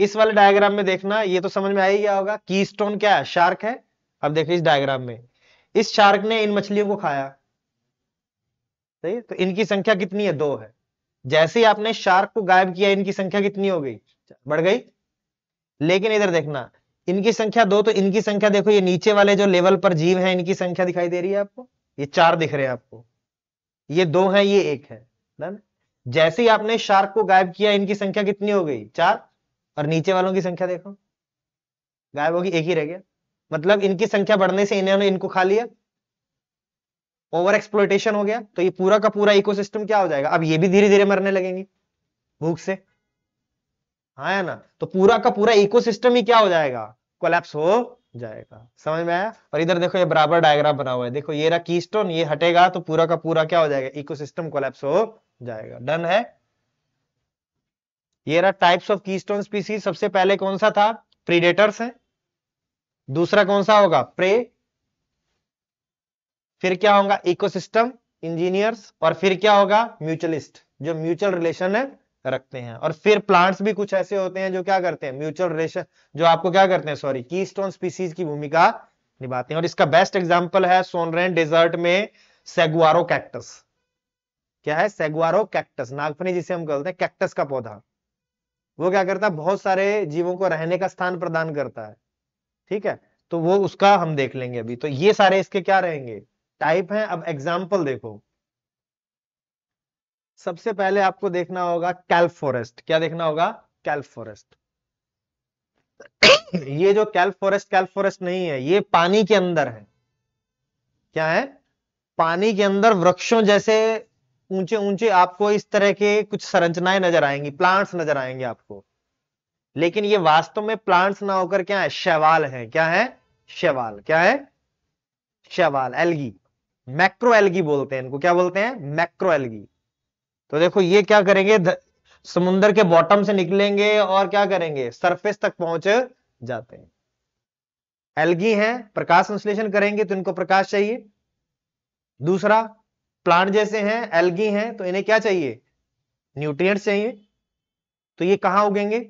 इस वाले डायग्राम में देखना ये तो समझ में आ ही गया होगा कीस्टोन क्या है शार्क है अब देखिए इस डायग्राम में इस शार्क ने इन मछलियों को खाया सही तो इनकी संख्या कितनी है दो है जैसे ही आपने शार्क को गायब किया इनकी संख्या कितनी हो गई बढ़ गई लेकिन इधर देखना इनकी संख्या दो तो इनकी संख्या देखो ये नीचे वाले जो लेवल पर जीव है इनकी संख्या दिखाई दे रही है आपको ये चार दिख रहे हैं आपको ये दो है ये एक है डन जैसे ही आपने शार्क को गायब किया इनकी संख्या कितनी हो गई चार और नीचे वालों की संख्या देखो गायब होगी एक ही रह गया मतलब इनकी संख्या बढ़ने से इन्होंने इनको खा लिया ओवर एक्सप्लोटेशन हो गया तो ये पूरा का पूरा इकोसिस्टम क्या हो जाएगा अब ये भी धीरे धीरे मरने लगेंगे भूख से आया हाँ ना तो पूरा का पूरा इकोसिस्टम ही क्या हो जाएगा कोलैप्स हो जाएगा समझ में आया और इधर देखो ये बराबर डायग्राम बना हुआ है देखो ये रहा कीस्टोन ये हटेगा तो पूरा का पूरा क्या हो जाएगा इकोसिस्टम कोलैप्स हो जाएगा डन है ये रहा टाइप्स ऑफ कीस्टोन स्पीसीज सबसे पहले कौन सा था प्रीडेटर्स है दूसरा कौन सा होगा प्रे फिर क्या होगा इकोसिस्टम इंजीनियर्स और फिर क्या होगा म्यूचुअलिस्ट जो म्यूचुअल रिलेशन है रखते हैं और फिर प्लांट्स भी कुछ ऐसे होते हैं जो क्या करते हैं म्यूचुअल रिलेशन जो आपको क्या करते हैं सॉरी की स्टोन स्पीसीज की भूमिका निभाते हैं और इसका बेस्ट एग्जाम्पल है सोनरेन डेजर्ट में सेगुआरो कैक्टस क्या है सेगुआरो कैक्टस नागफनी जिसे हम कहते हैं कैक्टस का पौधा वो क्या करता है बहुत सारे जीवों को रहने का स्थान प्रदान करता है ठीक है तो वो उसका हम देख लेंगे अभी तो ये सारे इसके क्या रहेंगे टाइप हैं अब एग्जाम्पल देखो सबसे पहले आपको देखना होगा कैल्फ फॉरेस्ट क्या देखना होगा कैल्फ फॉरेस्ट [COUGHS] ये जो कैल्फ फॉरेस्ट कैल्फ फॉरेस्ट नहीं है ये पानी के अंदर है क्या है पानी के अंदर वृक्षों जैसे ऊंचे ऊंचे आपको इस तरह के कुछ संरचनाएं नजर आएंगी प्लांट्स नजर आएंगे आपको लेकिन ये वास्तव में प्लांट्स ना होकर क्या है शैवाल है क्या है शैवाल क्या है शैवाल एल्गी मैक्रो एल्गी बोलते हैं इनको क्या बोलते हैं मैक्रो एल्गी तो देखो ये क्या करेंगे द... समुंदर के बॉटम से निकलेंगे और क्या करेंगे सरफेस तक पहुंच जाते हैं एल्गी हैं प्रकाश संश्लेषण करेंगे तो इनको प्रकाश चाहिए दूसरा प्लांट जैसे हैं एल्गी हैं तो इन्हें क्या चाहिए न्यूट्रिएंट्स चाहिए तो ये कहां उगेंगे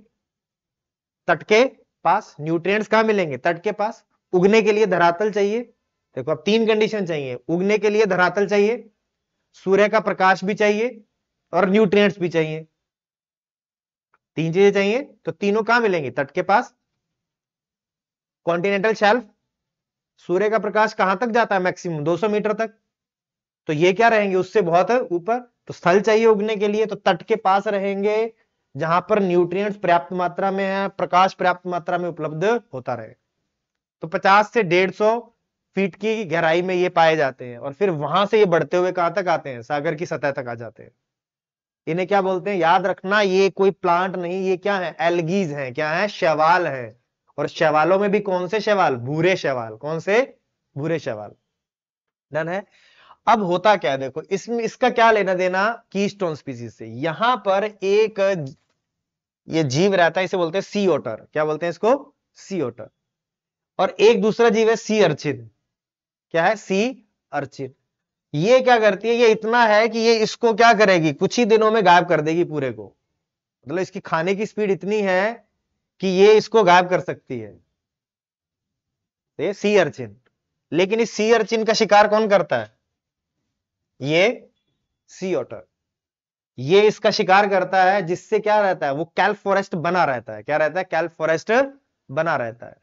तट के पास न्यूट्रिएंट्स कहा मिलेंगे तट के पास उगने के लिए धरातल चाहिए देखो अब तीन कंडीशन चाहिए उगने के लिए धरातल चाहिए सूर्य का प्रकाश भी चाहिए और न्यूट्रिएंट्स भी चाहिए तीन चीजें चाहिए तो तीनों कहा मिलेंगे तट के पास कॉन्टिनेंटल शेल्फ सूर्य का प्रकाश कहां तक जाता है मैक्सिमम 200 मीटर तक तो ये क्या रहेंगे उससे बहुत ऊपर तो स्थल चाहिए उगने के लिए तो तट के पास रहेंगे जहां पर न्यूट्रिएंट्स पर्याप्त मात्रा में है प्रकाश पर्याप्त मात्रा में उपलब्ध होता रहे तो 50 से 150 फीट की गहराई में ये पाए जाते हैं और फिर वहां से ये बढ़ते हुए कहां तक आते हैं सागर की सतह तक आ जाते हैं इन्हें क्या बोलते हैं याद रखना ये कोई प्लांट नहीं ये क्या है एलगीज है क्या है शैवाल है और शैवालों में भी कौन से शैवाल भूरे शैवाल कौन से भूरे शैवाल डन है अब होता क्या है देखो इसमें इसका क्या लेना देना कीस्टोन स्पीसीज से यहां पर एक ये जीव रहता है इसे बोलते हैं सी ओटर क्या बोलते हैं इसको सी ओटर और एक दूसरा जीव है सी अर्चिन क्या है सी अर्चिन ये क्या करती है ये इतना है कि ये इसको क्या करेगी कुछ ही दिनों में गायब कर देगी पूरे को मतलब इसकी खाने की स्पीड इतनी है कि ये इसको गायब कर सकती है ये सी अर्चिन लेकिन इस सी अर्चिन का शिकार कौन करता है ये सी ऑटर ये इसका शिकार करता है जिससे क्या रहता है वो कैल्प फॉरेस्ट बना रहता है क्या रहता है कैल्प फॉरेस्ट बना रहता है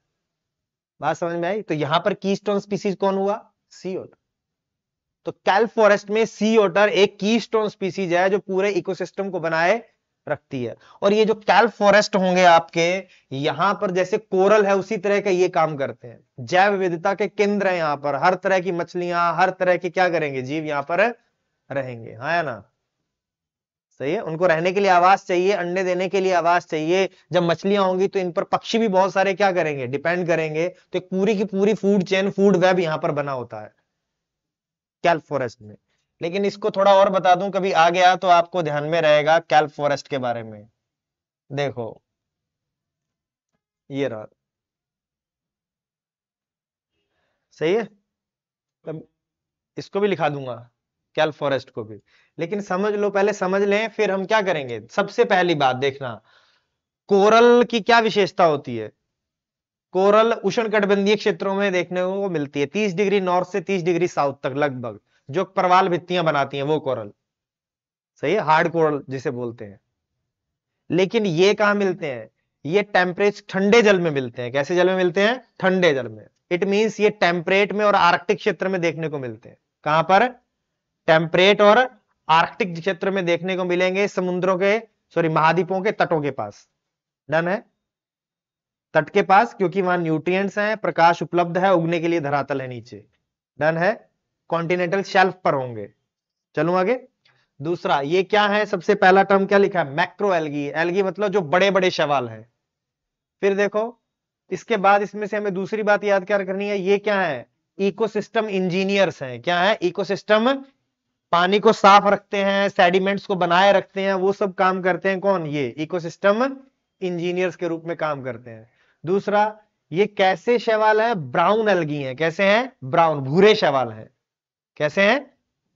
बात समझ में आई तो यहां पर कीस्टोन स्पीसीज कौन हुआ सी ओटर तो कैल्प फॉरेस्ट में सी ओटर एक कीस्टोन स्पीसीज है जो पूरे इकोसिस्टम को बनाए रखती है और ये जो कैल्प फॉरेस्ट होंगे आपके यहां पर जैसे कोरल है उसी तरह का ये काम करते हैं जैव विविधता के केंद्र है यहां पर हर तरह की मछलियां हर तरह के क्या करेंगे जीव यहां पर रहेंगे हाँ है ना सही है उनको रहने के लिए आवास चाहिए अंडे देने के लिए आवास चाहिए जब मछलियां होंगी तो इन पर पक्षी भी बहुत सारे क्या करेंगे डिपेंड करेंगे तो एक पूरी की पूरी फूड चेन फूड वेब यहाँ पर बना होता है कैल्प फॉरेस्ट में लेकिन इसको थोड़ा और बता दूं कभी आ गया तो आपको ध्यान में रहेगा कैल्प फॉरेस्ट के बारे में देखो ये रहा सही है तब इसको भी लिखा दूंगा कैल फॉरेस्ट को भी लेकिन समझ लो पहले समझ लें फिर हम क्या करेंगे सबसे पहली बात देखना कोरल की क्या विशेषता होती है कोरल उष्ण क्षेत्रों में देखने को मिलती है तीस डिग्री नॉर्थ से तीस डिग्री साउथ तक लगभग जो प्रवाल भित्तियां बनाती हैं वो कोरल सही है हार्ड कोरल जिसे बोलते हैं लेकिन ये कहा मिलते हैं ये टेम्परेच ठंडे जल में मिलते हैं कैसे जल में मिलते हैं ठंडे जल में इट मीन्स ये टेम्परेट में और आर्कटिक क्षेत्र में देखने को मिलते हैं कहां पर टेम्परेट और आर्कटिक क्षेत्र में देखने को मिलेंगे समुद्रों के सॉरी महाद्वीपों के तटों के पास डन है तट के पास क्योंकि वहां न्यूट्रिएंट्स हैं प्रकाश उपलब्ध है उगने के लिए धरातल है नीचे डन है कॉन्टिनेंटल शेल्फ पर होंगे चलो आगे दूसरा ये क्या है सबसे पहला टर्म क्या लिखा है मैक्रो एलगी एलगी मतलब जो बड़े बड़े सवाल है फिर देखो इसके बाद इसमें से हमें दूसरी बात याद क्या करनी है ये क्या है इकोसिस्टम इंजीनियर्स हैं क्या है इकोसिस्टम पानी को साफ रखते हैं सेडिमेंट्स को बनाए रखते हैं वो सब काम करते हैं कौन ये इकोसिस्टम इंजीनियर्स के रूप में काम करते हैं दूसरा ये कैसे शैवाल है ब्राउन अलगी हैं कैसे हैं ब्राउन भूरे शैवाल हैं कैसे हैं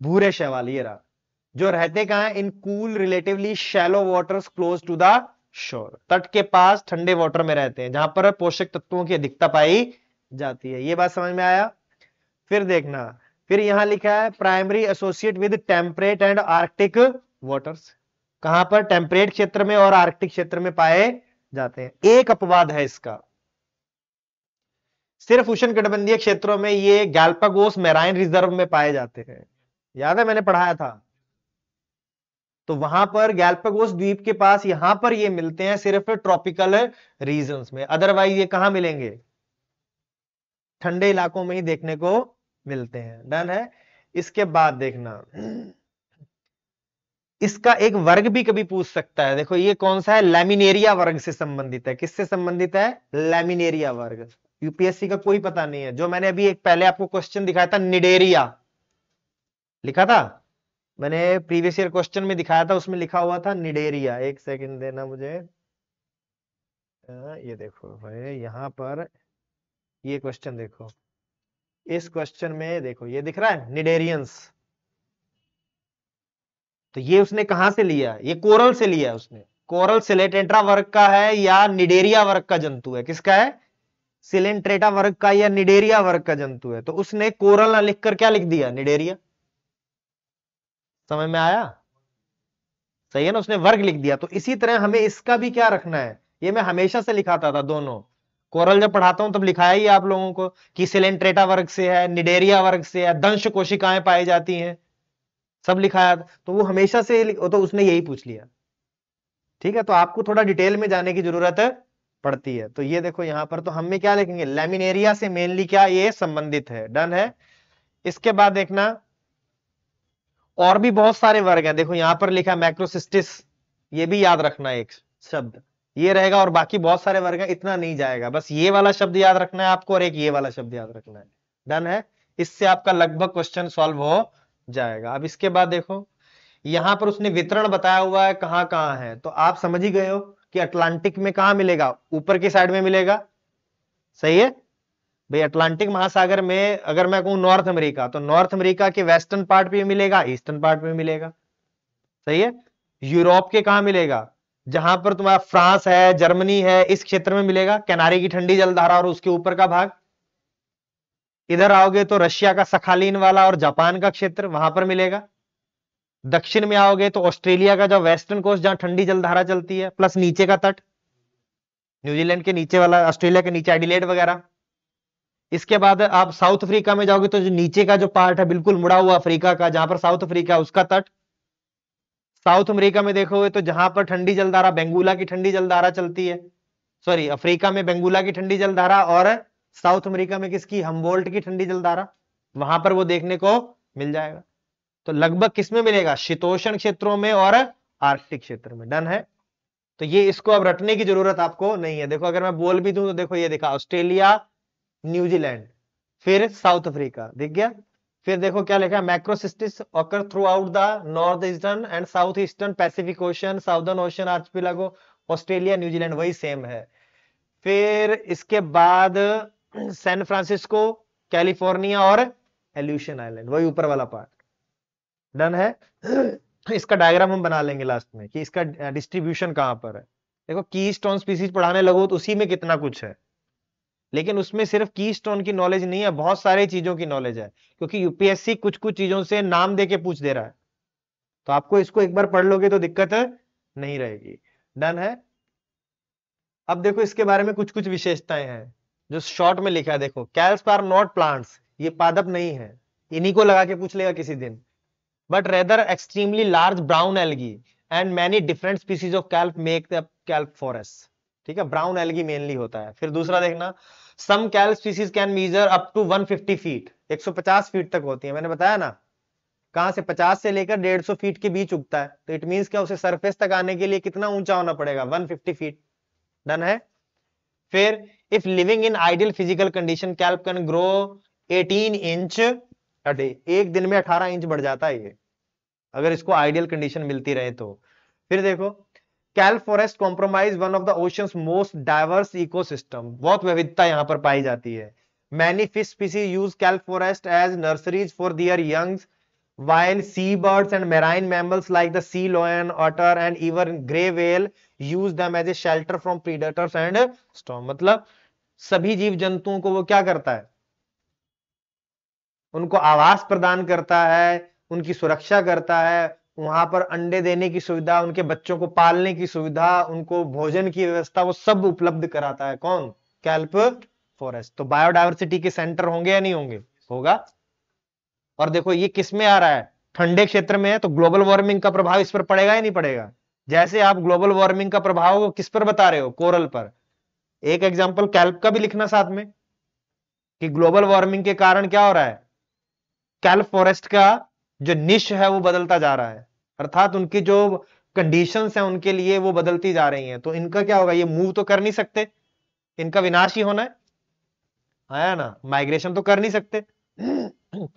भूरे शैवाल ये रहा जो रहते कहा है in cool relatively shallow waters close to the shore तट के पास ठंडे वाटर में रहते हैं जहां पर पोषक तत्वों की अधिकता पाई जाती है ये बात समझ में आया फिर देखना फिर यहां लिखा है primary associate with temperate and arctic waters कहां पर टेम्परेट क्षेत्र में और आर्कटिक क्षेत्र में पाए जाते हैं एक अपवाद है इसका सिर्फ उष्ण कटबंधीय क्षेत्रों में ये गैल्पागोस मैराइन रिजर्व में पाए जाते हैं याद है मैंने पढ़ाया था तो वहां पर गैल्पागोस द्वीप के पास यहां पर ये मिलते हैं सिर्फ ट्रॉपिकल रीजन में अदरवाइज ये कहा मिलेंगे ठंडे इलाकों में ही देखने को मिलते हैं डन है इसके बाद देखना इसका एक वर्ग भी कभी पूछ सकता है देखो ये कौन सा है लेमिनेरिया वर्ग से संबंधित है किससे संबंधित है लेमिनेरिया वर्ग यूपीएससी का कोई पता नहीं है जो मैंने अभी एक पहले आपको क्वेश्चन दिखाया था निडेरिया लिखा था मैंने प्रीवियस ईयर क्वेश्चन में दिखाया था उसमें लिखा हुआ था निडेरिया एक सेकंड देना मुझे ये देखो भाई यहां पर ये क्वेश्चन देखो इस क्वेश्चन में देखो ये दिख रहा है निडेरियंस तो ये उसने कहा से लिया ये कोरल से लिया उसने कोरल सिलेटेंट्रा वर्ग का है या निडेरिया वर्ग का जंतु है किसका है सिलेंट्रेटा वर्ग का या निडेरिया वर्ग का जंतु है तो उसने कोरल ना लिखकर क्या लिख दिया निडेरिया समझ में आया सही है ना उसने वर्ग लिख दिया तो इसी तरह हमें इसका भी क्या रखना है ये मैं हमेशा से लिखाता था दोनों कोरल जब पढ़ाता हूं तब लिखाया ही आप लोगों को कि सिलेंट्रेटा वर्ग से है निडेरिया वर्ग से है दंश कोशिकाएं पाई जाती हैं सब लिखाया तो वो हमेशा से तो उसने यही पूछ लिया ठीक है तो आपको थोड़ा डिटेल में जाने की जरूरत पड़ती है तो ये देखो यहाँ पर तो हम में क्या लिखेंगे लेमिनेरिया से मेनली क्या ये संबंधित है डन है इसके बाद देखना और भी बहुत सारे वर्ग हैं देखो यहां पर लिखा मैक्रोसिस्टिस ये भी याद रखना एक शब्द ये रहेगा और बाकी बहुत सारे वर्ग है इतना नहीं जाएगा बस ये वाला शब्द याद रखना है आपको और एक ये वाला शब्द याद रखना है डन है इससे आपका लगभग क्वेश्चन सॉल्व हो जाएगा अब इसके बाद देखो यहां पर उसने वितरण बताया हुआ है कहाँ कहाँ है तो आप समझ ही गए हो कि अटलांटिक में कहा मिलेगा ऊपर की साइड में मिलेगा सही है भाई अटलांटिक महासागर में अगर मैं कहूं नॉर्थ अमेरिका तो नॉर्थ अमेरिका के वेस्टर्न पार्ट पे मिलेगा ईस्टर्न पार्ट पे मिलेगा सही है यूरोप के कहा मिलेगा जहां पर तुम्हारा फ्रांस है जर्मनी है इस क्षेत्र में मिलेगा कैनारी की ठंडी जलधारा और उसके ऊपर का भाग इधर आओगे तो रशिया का सखालीन वाला और जापान का क्षेत्र वहां पर मिलेगा दक्षिण में आओगे तो ऑस्ट्रेलिया का जो वेस्टर्न कोस्ट जहां ठंडी जलधारा चलती है प्लस नीचे का तट न्यूजीलैंड के नीचे वाला ऑस्ट्रेलिया के नीचे एडिलेड वगैरह इसके बाद आप साउथ अफ्रीका में जाओगे तो जो नीचे का जो पार्ट है बिल्कुल मुड़ा हुआ अफ्रीका का जहां पर साउथ अफ्रीका उसका तट साउथ अमेरिका में देखोगे तो जहां पर ठंडी जलधारा बेंगुला की ठंडी जलधारा चलती है सॉरी अफ्रीका में बेंगुला की ठंडी जलधारा और साउथ अमेरिका में किसकी हम्बोल्ट की ठंडी जलधारा वहां पर वो देखने को मिल जाएगा तो लगभग किसमें मिलेगा शीतोषण क्षेत्रों में और आर्कटिक क्षेत्र में डन है तो ये इसको अब रटने की जरूरत आपको नहीं है देखो अगर मैं बोल भी दूं तो देखो ये देखा ऑस्ट्रेलिया न्यूजीलैंड फिर साउथ अफ्रीका देख गया फिर देखो क्या लिखा है macrocystis occur throughout the north eastern and south eastern Pacific Ocean Southern Ocean लगो ऑस्ट्रेलिया न्यूजीलैंड वही सेम है फिर इसके बाद सैन फ्रांसिस्को कैलिफोर्निया और एल्यूशन आइलैंड वही ऊपर वाला पार्ट डन है इसका डायग्राम हम बना लेंगे लास्ट में कि इसका डिस्ट्रीब्यूशन कहाँ पर है देखो की स्टोन स्पीसीज पढ़ाने लगो तो उसी में कितना कुछ है लेकिन उसमें सिर्फ की स्टोन की नॉलेज नहीं है बहुत सारी चीजों की नॉलेज है क्योंकि यूपीएससी कुछ कुछ चीजों से नाम दे के पूछ दे रहा है तो आपको इसको एक बार पढ़ लोगे तो दिक्कत नहीं रहेगी डन है अब देखो इसके बारे में कुछ कुछ विशेषताएं हैं जो शॉर्ट में लिखा है देखो कैल्स आर नॉट प्लांट्स ये पादप नहीं है इन्हीं को लगा के पूछ लेगा किसी दिन but rather extremely large brown algae and many different species of kelp make the kelp forest ठीक है ब्राउन एलगी मेनली होता है फिर दूसरा देखना some kelp species can measure up to 150 feet 150 feet तक होती है मैंने बताया ना कहा से 50 से लेकर 150 फीट के बीच उगता है तो इट मींस क्या उसे सरफेस तक आने के लिए कितना ऊंचा होना पड़ेगा 150 फीट डन है फिर if living in ideal physical condition kelp can grow 18 inch अटे एक दिन में 18 इंच बढ़ जाता है ये अगर इसको आइडियल कंडीशन मिलती रहे तो फिर देखो kelp forest compromise one of the ocean most diverse ecosystem बहुत विविधता यहाँ पर पाई जाती है many fish species use kelp forest as nurseries for their young while seabirds and marine mammals like the sea lion otter and even gray whale use them as a shelter from predators and storm मतलब सभी जीव जंतुओं को वो क्या करता है उनको आवास प्रदान करता है उनकी सुरक्षा करता है वहां पर अंडे देने की सुविधा उनके बच्चों को पालने की सुविधा उनको भोजन की व्यवस्था वो सब उपलब्ध कराता है कौन कैल्प फॉरेस्ट तो बायोडाइवर्सिटी के सेंटर होंगे या नहीं होंगे होगा और देखो ये किस में आ रहा है ठंडे क्षेत्र में है तो ग्लोबल वार्मिंग का प्रभाव इस पर पड़ेगा या नहीं पड़ेगा जैसे आप ग्लोबल वार्मिंग का प्रभाव किस पर बता रहे हो कोरल पर एक एग्जाम्पल कैल्प का भी लिखना साथ में कि ग्लोबल वार्मिंग के कारण क्या हो रहा है कैल्प फॉरेस्ट का जो निश है वो बदलता जा रहा है अर्थात उनकी जो कंडीशन है उनके लिए वो बदलती जा रही हैं तो इनका क्या होगा ये मूव तो कर नहीं सकते इनका विनाश ही होना है आया ना माइग्रेशन तो कर नहीं सकते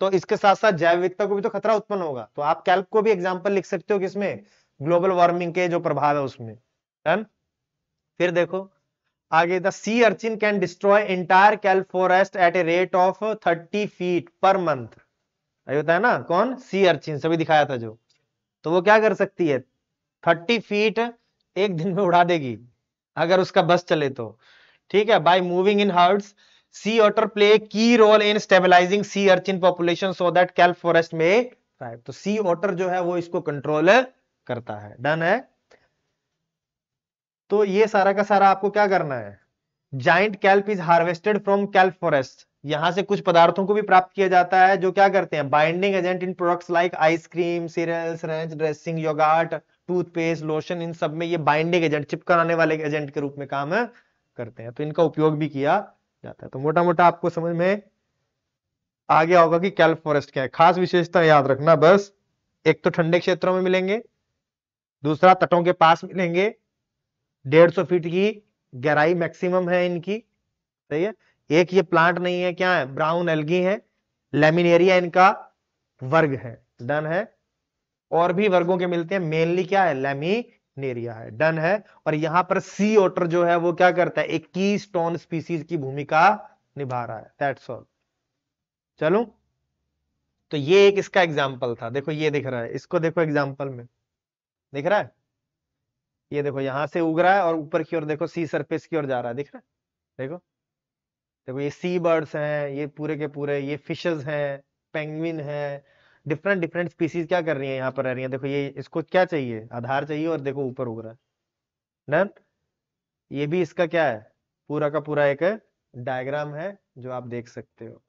तो इसके साथ साथ जैव विविधता को भी तो खतरा उत्पन्न होगा तो आप कैल्प को भी एग्जाम्पल लिख सकते हो किसमें ग्लोबल वार्मिंग के जो प्रभाव है उसमें डन फिर देखो आगे the sea urchin can destroy entire kelp forest at a rate of thirty feet per month है ना कौन सी अर्चिन सभी दिखाया था जो तो वो क्या कर सकती है थर्टी फीट एक दिन में उड़ा देगी अगर उसका बस चले तो ठीक है by moving in herds sea otter play key role in stabilising sea urchin population so that kelp forest में तो सी ऑटर जो है वो इसको कंट्रोल करता है डन है तो ये सारा का सारा आपको क्या करना है giant kelp is harvested from kelp forest यहां से कुछ पदार्थों को भी प्राप्त किया जाता है जो क्या करते हैं binding agent in products like ice cream cereals ranch dressing yoghurt toothpaste lotion इन सब में ये बाइंडिंग एजेंट चिपकाने वाले एजेंट के रूप में काम है, करते हैं तो इनका उपयोग भी किया जाता है तो मोटा मोटा आपको समझ में आ गया होगा कि कैल्प फॉरेस्ट क्या है खास विशेषता याद रखना बस एक तो ठंडे क्षेत्रों में मिलेंगे दूसरा तटों के पास मिलेंगे डेढ़ सौ फीट की गहराई मैक्सिमम है इनकी सही है एक ये प्लांट नहीं है क्या है ब्राउन एल्गी है लेमिनेरिया इनका वर्ग है डन है और भी वर्गों के मिलते हैं मेनली क्या है लेमिनेरिया है डन है और यहां पर सी ओटर जो है वो क्या करता है एक की स्टोन स्पीसीज की भूमिका निभा रहा है दैट्स ऑल चलो तो ये एक इसका एग्जाम्पल था देखो ये दिख रहा है इसको देखो एग्जाम्पल में दिख रहा है ये देखो यहां से उग रहा है और ऊपर की ओर देखो सी सरफेस की ओर जा रहा है दिख रहा है देखो देखो ये सी बर्ड्स हैं ये पूरे के पूरे ये फिशेज हैं पेंगविन है डिफरेंट डिफरेंट स्पीसीज क्या कर रही है यहाँ पर रह रही है देखो ये इसको क्या चाहिए आधार चाहिए और देखो ऊपर उग रहा है डन ये भी इसका क्या है पूरा का पूरा एक डायग्राम है जो आप देख सकते हो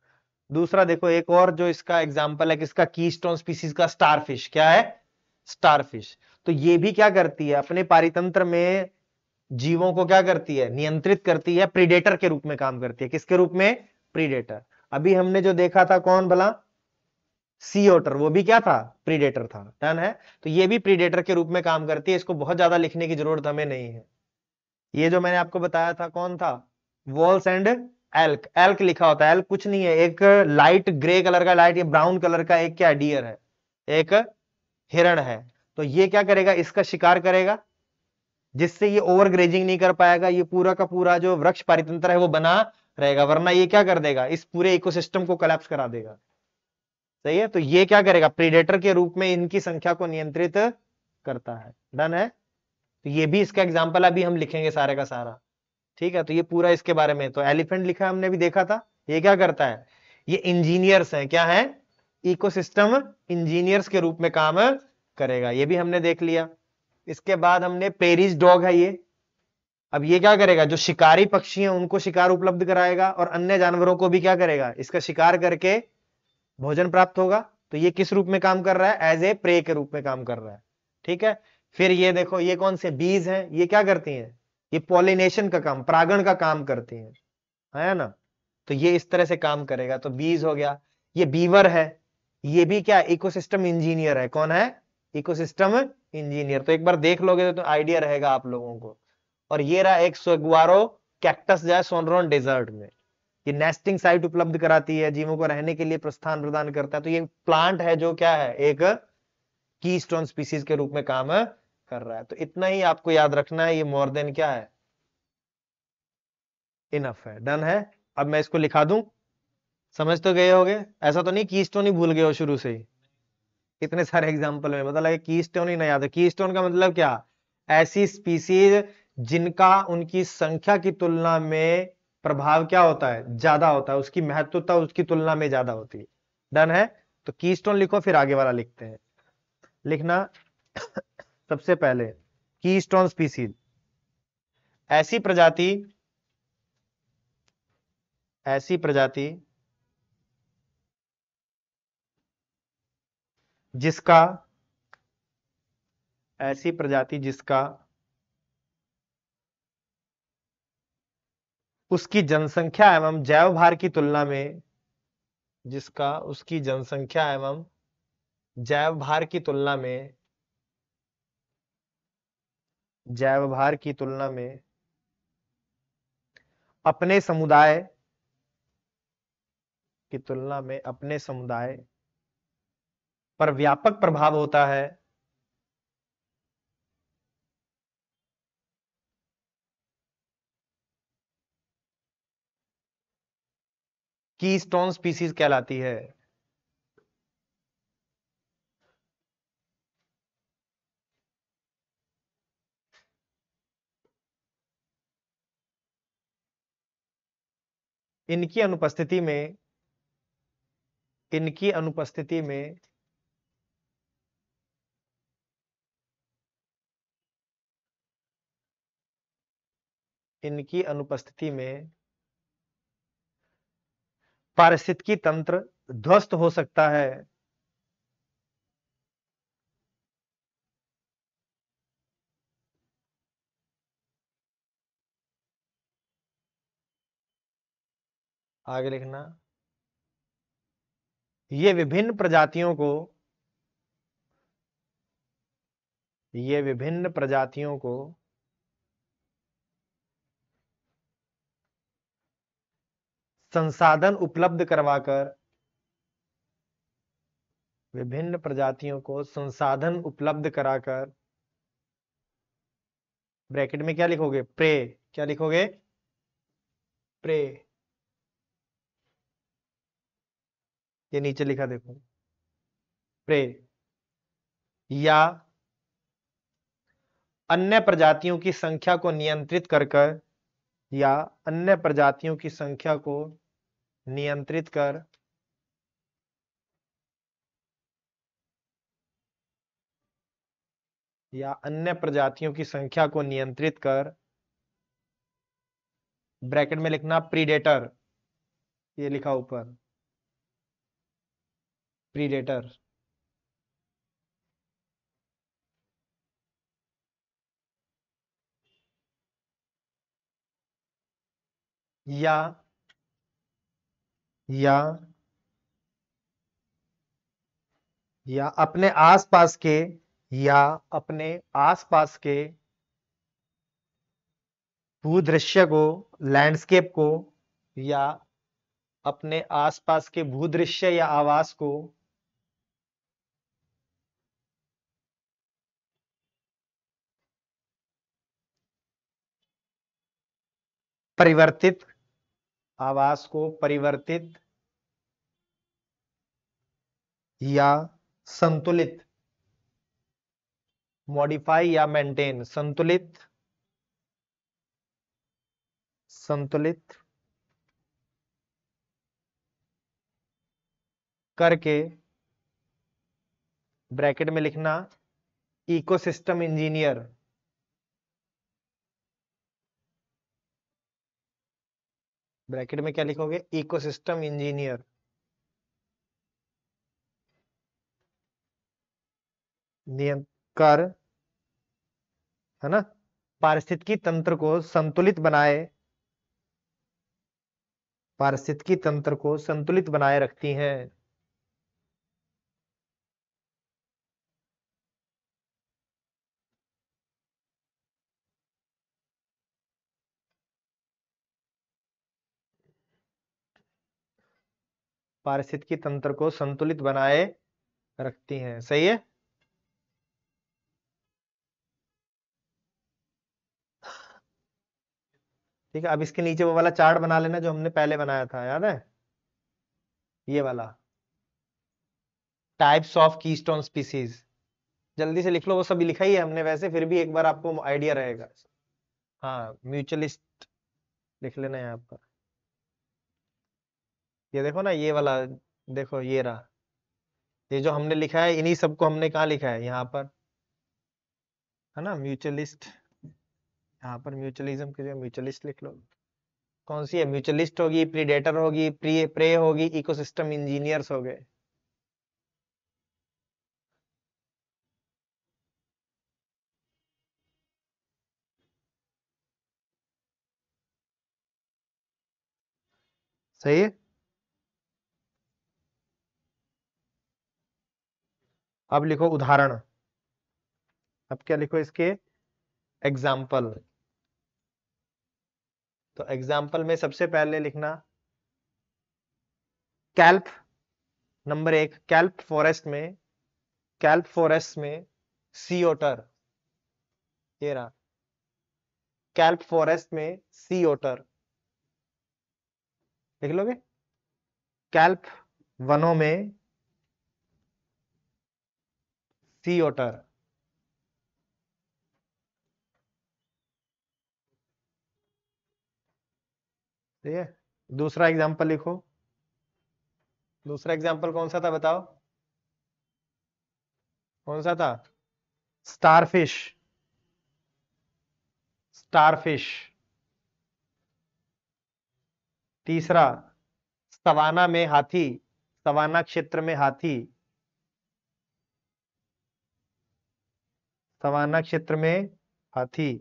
दूसरा देखो एक और जो इसका एग्जाम्पल है किसका कीस्टोन स्पीसीज का स्टारफिश क्या है स्टारफिश तो ये भी क्या करती है अपने पारितंत्र में जीवों को क्या करती है नियंत्रित करती है प्रीडेटर के रूप में काम करती है किसके रूप में प्रीडेटर अभी हमने जो देखा था कौन भला सी ओटर वो भी क्या था प्रीडेटर था डन है तो ये भी प्रीडेटर के रूप में काम करती है इसको बहुत ज्यादा लिखने की जरूरत हमें नहीं है ये जो मैंने आपको बताया था कौन था वॉल्स एंड एल्क एल्क लिखा होता है एल्क कुछ नहीं है एक लाइट ग्रे कलर का लाइट या ब्राउन कलर का एक क्या डियर है एक हिरण है तो ये क्या करेगा इसका शिकार करेगा जिससे ये ओवर ग्रेजिंग नहीं कर पाएगा ये पूरा का पूरा जो वृक्ष पारितंत्र है वो बना रहेगा वरना ये क्या कर देगा इस पूरे इकोसिस्टम को कलेप्स करा देगा सही है तो ये क्या करेगा प्रीडेटर के रूप में इनकी संख्या को नियंत्रित करता है डन है तो ये भी इसका एग्जाम्पल अभी हम लिखेंगे सारे का सारा ठीक है तो ये पूरा इसके बारे में तो एलिफेंट लिखा हमने भी देखा था ये क्या करता है ये इंजीनियर्स है क्या है इकोसिस्टम इंजीनियर्स के रूप में काम करेगा ये भी हमने देख लिया इसके बाद हमने पेरिस डॉग है ये अब ये क्या करेगा जो शिकारी पक्षी हैं उनको शिकार उपलब्ध कराएगा और अन्य जानवरों को भी क्या करेगा इसका शिकार करके भोजन प्राप्त होगा तो ये किस रूप में काम कर रहा है एज ए प्रे के रूप में काम कर रहा है ठीक है फिर ये देखो ये कौन से बीज हैं ये क्या करती हैं ये पॉलिनेशन का काम प्रागण का काम करती हैं है ना तो ये इस तरह से काम करेगा तो बीज हो गया ये बीवर है ये भी क्या इकोसिस्टम इंजीनियर है कौन है इकोसिस्टम इंजीनियर तो एक बार देख लोगे तो आइडिया रहेगा आप लोगों को और ये रहा एक सोगवारो कैक्टस जाए सोनरोन डेजर्ट में ये नेस्टिंग साइट उपलब्ध कराती है जीवों को रहने के लिए प्रस्थान प्रदान करता है तो ये प्लांट है जो क्या है एक की स्टोन स्पीसीज के रूप में काम कर रहा है तो इतना ही आपको याद रखना है ये मोर देन क्या है इनफ है डन है अब मैं इसको लिखा दूं समझ तो गए होगे ऐसा तो नहीं की स्टोन ही भूल गए हो शुरू से ही कितने सारे एग्जाम्पल में मतलब लगे की स्टोन ही नहीं आता की स्टोन का मतलब क्या ऐसी स्पीसीज जिनका उनकी संख्या की तुलना में प्रभाव क्या होता है ज्यादा होता है उसकी महत्वता उसकी तुलना में ज्यादा होती है डन है तो की स्टोन लिखो फिर आगे वाला लिखते हैं लिखना [COUGHS] सबसे पहले की स्टोन स्पीसीज ऐसी प्रजाति ऐसी प्रजाति जिसका ऐसी प्रजाति जिसका उसकी जनसंख्या एवं जैव भार की तुलना में जिसका उसकी जनसंख्या एवं जैव भार की तुलना में जैव भार की तुलना में अपने समुदाय की तुलना में अपने समुदाय पर व्यापक प्रभाव होता है की स्टोन स्पीसीज कहलाती है इनकी अनुपस्थिति में इनकी अनुपस्थिति में इनकी अनुपस्थिति में पारिस्थितिकी तंत्र ध्वस्त हो सकता है आगे लिखना ये विभिन्न प्रजातियों को ये विभिन्न प्रजातियों को संसाधन उपलब्ध करवाकर विभिन्न प्रजातियों को संसाधन उपलब्ध कराकर ब्रैकेट में क्या लिखोगे प्रे क्या लिखोगे प्रे ये नीचे लिखा देखो प्रे या अन्य प्रजातियों की संख्या को नियंत्रित करकर कर या अन्य प्रजातियों की संख्या को नियंत्रित कर या अन्य प्रजातियों की संख्या को नियंत्रित कर ब्रैकेट में लिखना प्रीडेटर ये लिखा ऊपर प्रीडेटर या या या अपने आसपास के या अपने आसपास के भूदृश्य को लैंडस्केप को या अपने आसपास के भूदृश्य या आवास को परिवर्तित आवास को परिवर्तित या संतुलित मॉडिफाई या मेंटेन संतुलित संतुलित करके ब्रैकेट में लिखना इकोसिस्टम इंजीनियर ब्रैकेट में क्या लिखोगे इकोसिस्टम इंजीनियर नियम कर है ना पारिस्थितिकी तंत्र को संतुलित बनाए पारिस्थितिकी तंत्र को संतुलित बनाए रखती हैं पारिस्थितिकी तंत्र को संतुलित बनाए रखती हैं सही है ठीक है अब इसके नीचे वो वाला चार्ट बना लेना जो हमने पहले बनाया था याद है ये वाला टाइप्स ऑफ कीस्टोन स्पीसीज जल्दी से लिख लो वो सब लिखा ही है हमने वैसे फिर भी एक बार आपको आइडिया रहेगा हाँ म्यूचुअलिस्ट लिख लेना है आपका ये देखो ना ये वाला देखो ये रहा ये जो हमने लिखा है इन्हीं सबको हमने कहा लिखा है यहाँ पर है ना म्यूचुअलिस्ट यहाँ पर म्यूचुअलिज्म के जगह म्यूचुअलिस्ट लिख लो कौन सी है म्यूचुअलिस्ट होगी प्रीडेटर होगी प्री प्रे होगी इकोसिस्टम इंजीनियर्स हो गए सही है अब लिखो उदाहरण अब क्या लिखो इसके एग्जाम्पल तो एग्जाम्पल में सबसे पहले लिखना कैल्प नंबर एक कैल्प फॉरेस्ट में कैल्प फॉरेस्ट में सी ओटर ये रहा कैल्प फॉरेस्ट में सी ओटर लिख लोगे कैल्प वनों में सी otter ठीक है दूसरा एग्जाम्पल लिखो दूसरा एग्जाम्पल कौन सा था बताओ कौन सा था स्टारफिश स्टारफिश तीसरा सवाना में हाथी सवाना क्षेत्र में हाथी सवाना क्षेत्र में हाथी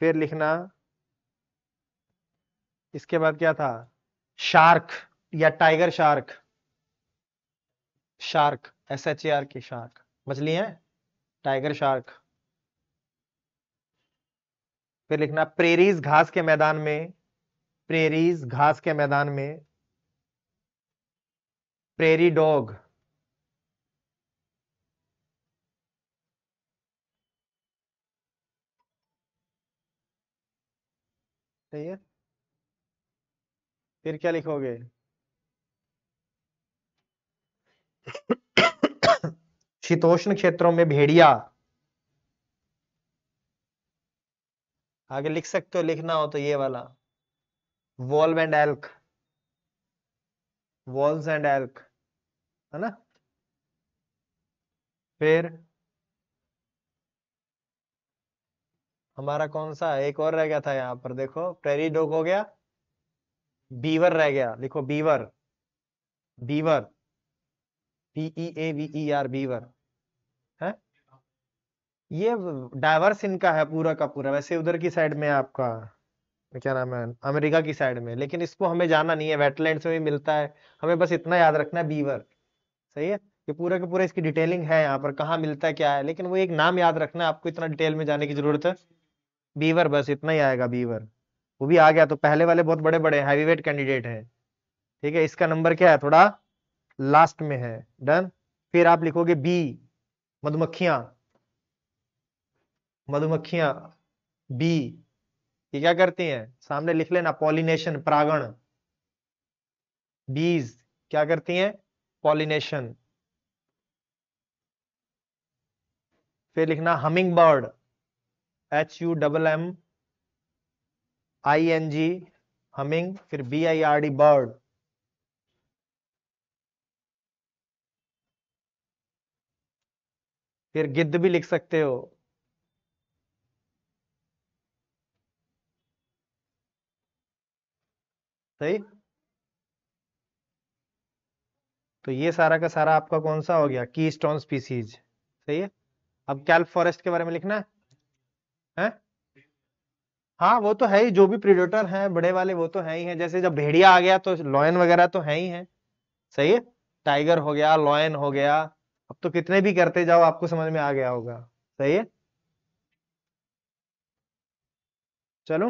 फिर लिखना इसके बाद क्या था शार्क या tiger shark shark S H A R की शार्क मछली है टाइगर शार्क फिर लिखना प्रेरीज घास के मैदान में प्रेरीज घास के मैदान में प्रेरी डॉग सही है फिर क्या लिखोगे शीतोष्ण क्षेत्रों में भेड़िया आगे लिख सकते हो लिखना हो तो ये वाला wolves and elk wolves and elk है ना फिर हमारा कौन सा एक और रह गया था यहाँ पर देखो प्रेरी डॉग हो गया बीवर रह गया लिखो beaver beaver P A B R beaver है ये डाइवर्स इनका है पूरा का पूरा वैसे उधर की साइड में आपका क्या नाम है अमेरिका की साइड में लेकिन इसको हमें जाना नहीं है वेटलैंड में भी मिलता है हमें बस इतना याद रखना है बीवर सही है कि पूरा का पूरा इसकी डिटेलिंग है यहाँ पर कहाँ मिलता है क्या है लेकिन वो एक नाम याद रखना है आपको इतना डिटेल में जाने की जरूरत है बीवर बस इतना ही आएगा बीवर वो भी आ गया तो पहले वाले बहुत बड़े बड़े हैवी वेट कैंडिडेट है ठीक है इसका नंबर क्या है थोड़ा लास्ट में है डन फिर आप लिखोगे बी मधुमक्खियां मधुमक्खियां बी ये क्या करती हैं सामने लिख लेना पॉलिनेशन प्रागण बीज क्या करती हैं पॉलिनेशन फिर लिखना humming bird H U double M I N G humming फिर B I R D bird फिर गिद्ध भी लिख सकते हो सही तो ये सारा का सारा आपका कौन सा हो गया की स्टोन स्पीसीज सही है अब कैल्प फॉरेस्ट के बारे में लिखना है हाँ वो तो है ही जो भी प्रीडेटर हैं बड़े वाले वो तो है ही है जैसे जब भेड़िया आ गया तो लॉयन वगैरह तो है ही है सही है टाइगर हो गया लॉयन हो गया अब तो कितने भी करते जाओ आपको समझ में आ गया होगा सही है चलो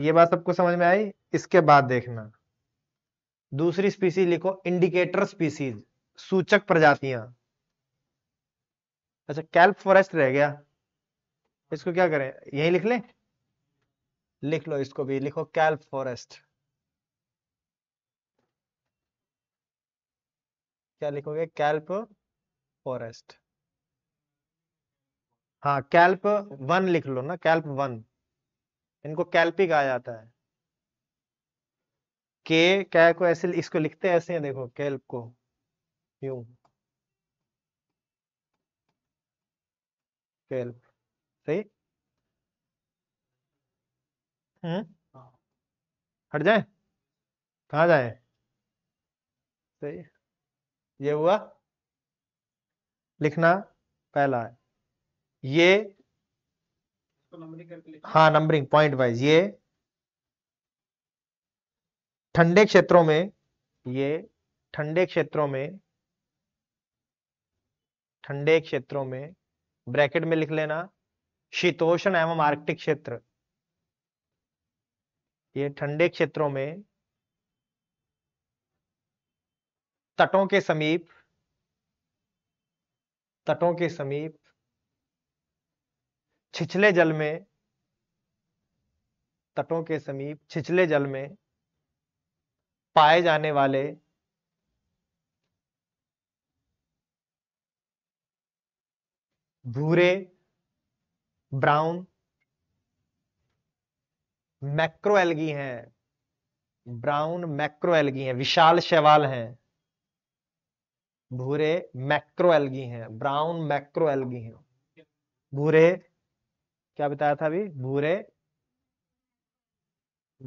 ये बात सबको समझ में आई इसके बाद देखना दूसरी स्पीसीज लिखो इंडिकेटर स्पीसीज सूचक प्रजातियां अच्छा कैल्प फॉरेस्ट रह गया इसको क्या करें यही लिख लें लिख लो इसको भी लिखो कैल्प फॉरेस्ट क्या लिखोगे कैल्प फॉरेस्ट हाँ कैल्प वन लिख लो ना कैल्प वन इनको कैल्पिक कहा जाता है के कै को ऐसे इसको लिखते ऐसे हैं देखो कैल्प को यू कैल्प से हम्म। हाँ। हट जाए कहा जाए सही ये हुआ लिखना पहला है ये हाँ नंबरिंग पॉइंट वाइज ये ठंडे क्षेत्रों में ये ठंडे क्षेत्रों में ठंडे क्षेत्रों में ब्रैकेट में लिख लेना शीतोषण एवं आर्कटिक क्षेत्र ये ठंडे क्षेत्रों में तटों के समीप तटों के समीप छिछले जल में तटों के समीप छिछले जल में पाए जाने वाले भूरे ब्राउन मैक्रो एलगी हैं ब्राउन मैक्रो एलगी हैं विशाल शैवाल हैं भूरे मैक्रो एलगी हैं ब्राउन मैक्रो एलगी हैं भूरे क्या बताया था अभी भूरे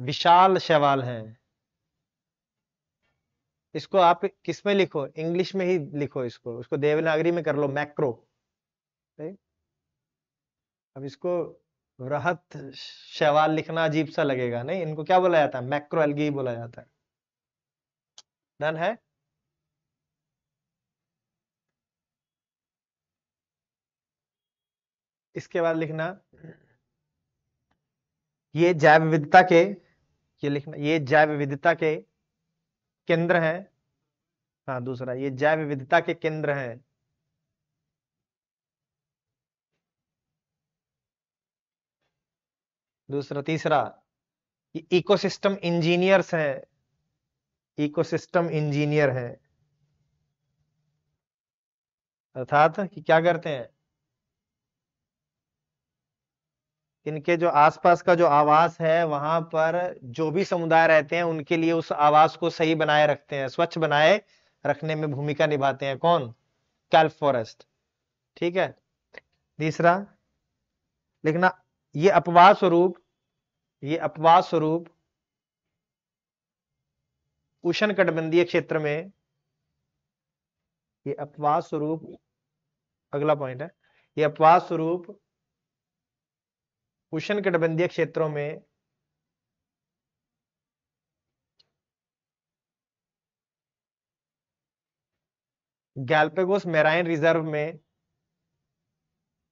विशाल शैवाल हैं इसको आप किसमें लिखो इंग्लिश में ही लिखो इसको उसको देवनागरी में कर लो मैक्रो अब इसको रहत शैवाल लिखना अजीब सा लगेगा नहीं इनको क्या बोला जाता है मैक्रो एल्गी बोला जाता है डन है इसके बाद लिखना ये जैव विविधता के ये लिखना ये जैव विविधता के केंद्र हैं हाँ दूसरा ये जैव विविधता के केंद्र हैं दूसरा तीसरा इकोसिस्टम इंजीनियर्स हैं इकोसिस्टम इंजीनियर हैं अर्थात कि क्या करते हैं इनके जो आसपास का जो आवास है वहां पर जो भी समुदाय रहते हैं उनके लिए उस आवास को सही बनाए रखते हैं स्वच्छ बनाए रखने में भूमिका निभाते हैं कौन कैल्फ फॉरेस्ट ठीक है तीसरा लिखना ये अपवाद स्वरूप ये अपवाद स्वरूप उष्ण कटबंधीय क्षेत्र में ये अपवाद स्वरूप अगला पॉइंट है ये अपवाद स्वरूप उष्ण कटबंधीय क्षेत्रों में गैल्पेगोस मेराइन रिजर्व में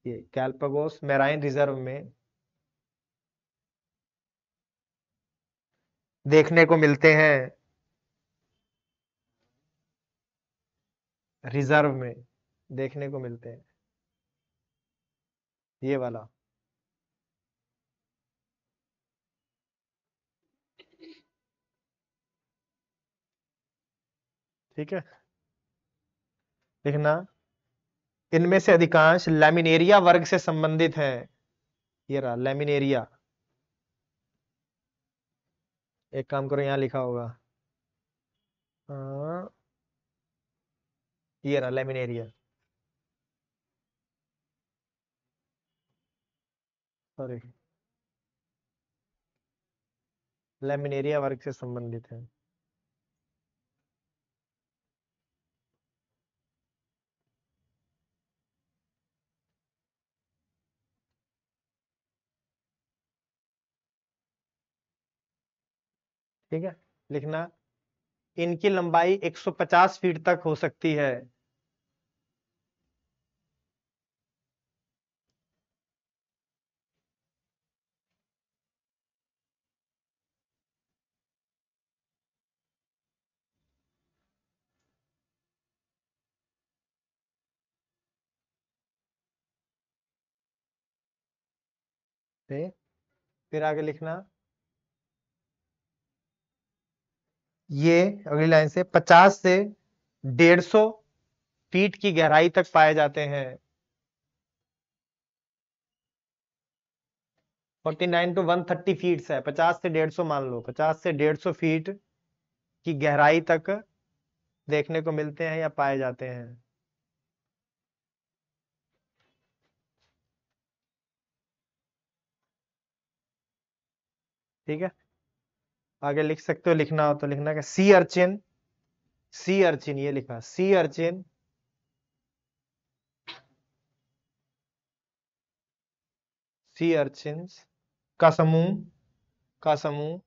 ये गैल्पेगोस मेराइन रिजर्व में देखने को मिलते हैं रिजर्व में देखने को मिलते हैं ये वाला ठीक है लिखना इनमें से अधिकांश लेमिनेरिया वर्ग से संबंधित है ये रहा लेमिनेरिया एक काम करो यहाँ लिखा होगा आ, ये रहा laminaria sorry laminaria वर्ग से संबंधित है ठीक है लिखना इनकी लंबाई 150 फीट तक हो सकती है फिर आगे लिखना ये अगली लाइन से 50 से 150 फीट की गहराई तक पाए जाते हैं 49 टू 130 फीट है 50 से 150 मान लो 50 से 150 फीट की गहराई तक देखने को मिलते हैं या पाए जाते हैं ठीक है आगे लिख सकते हो लिखना हो तो लिखना क्या सी अर्चिन सी अर्चिन ये लिखा सी अर्चिन सी अर्चिन का समूह का समूह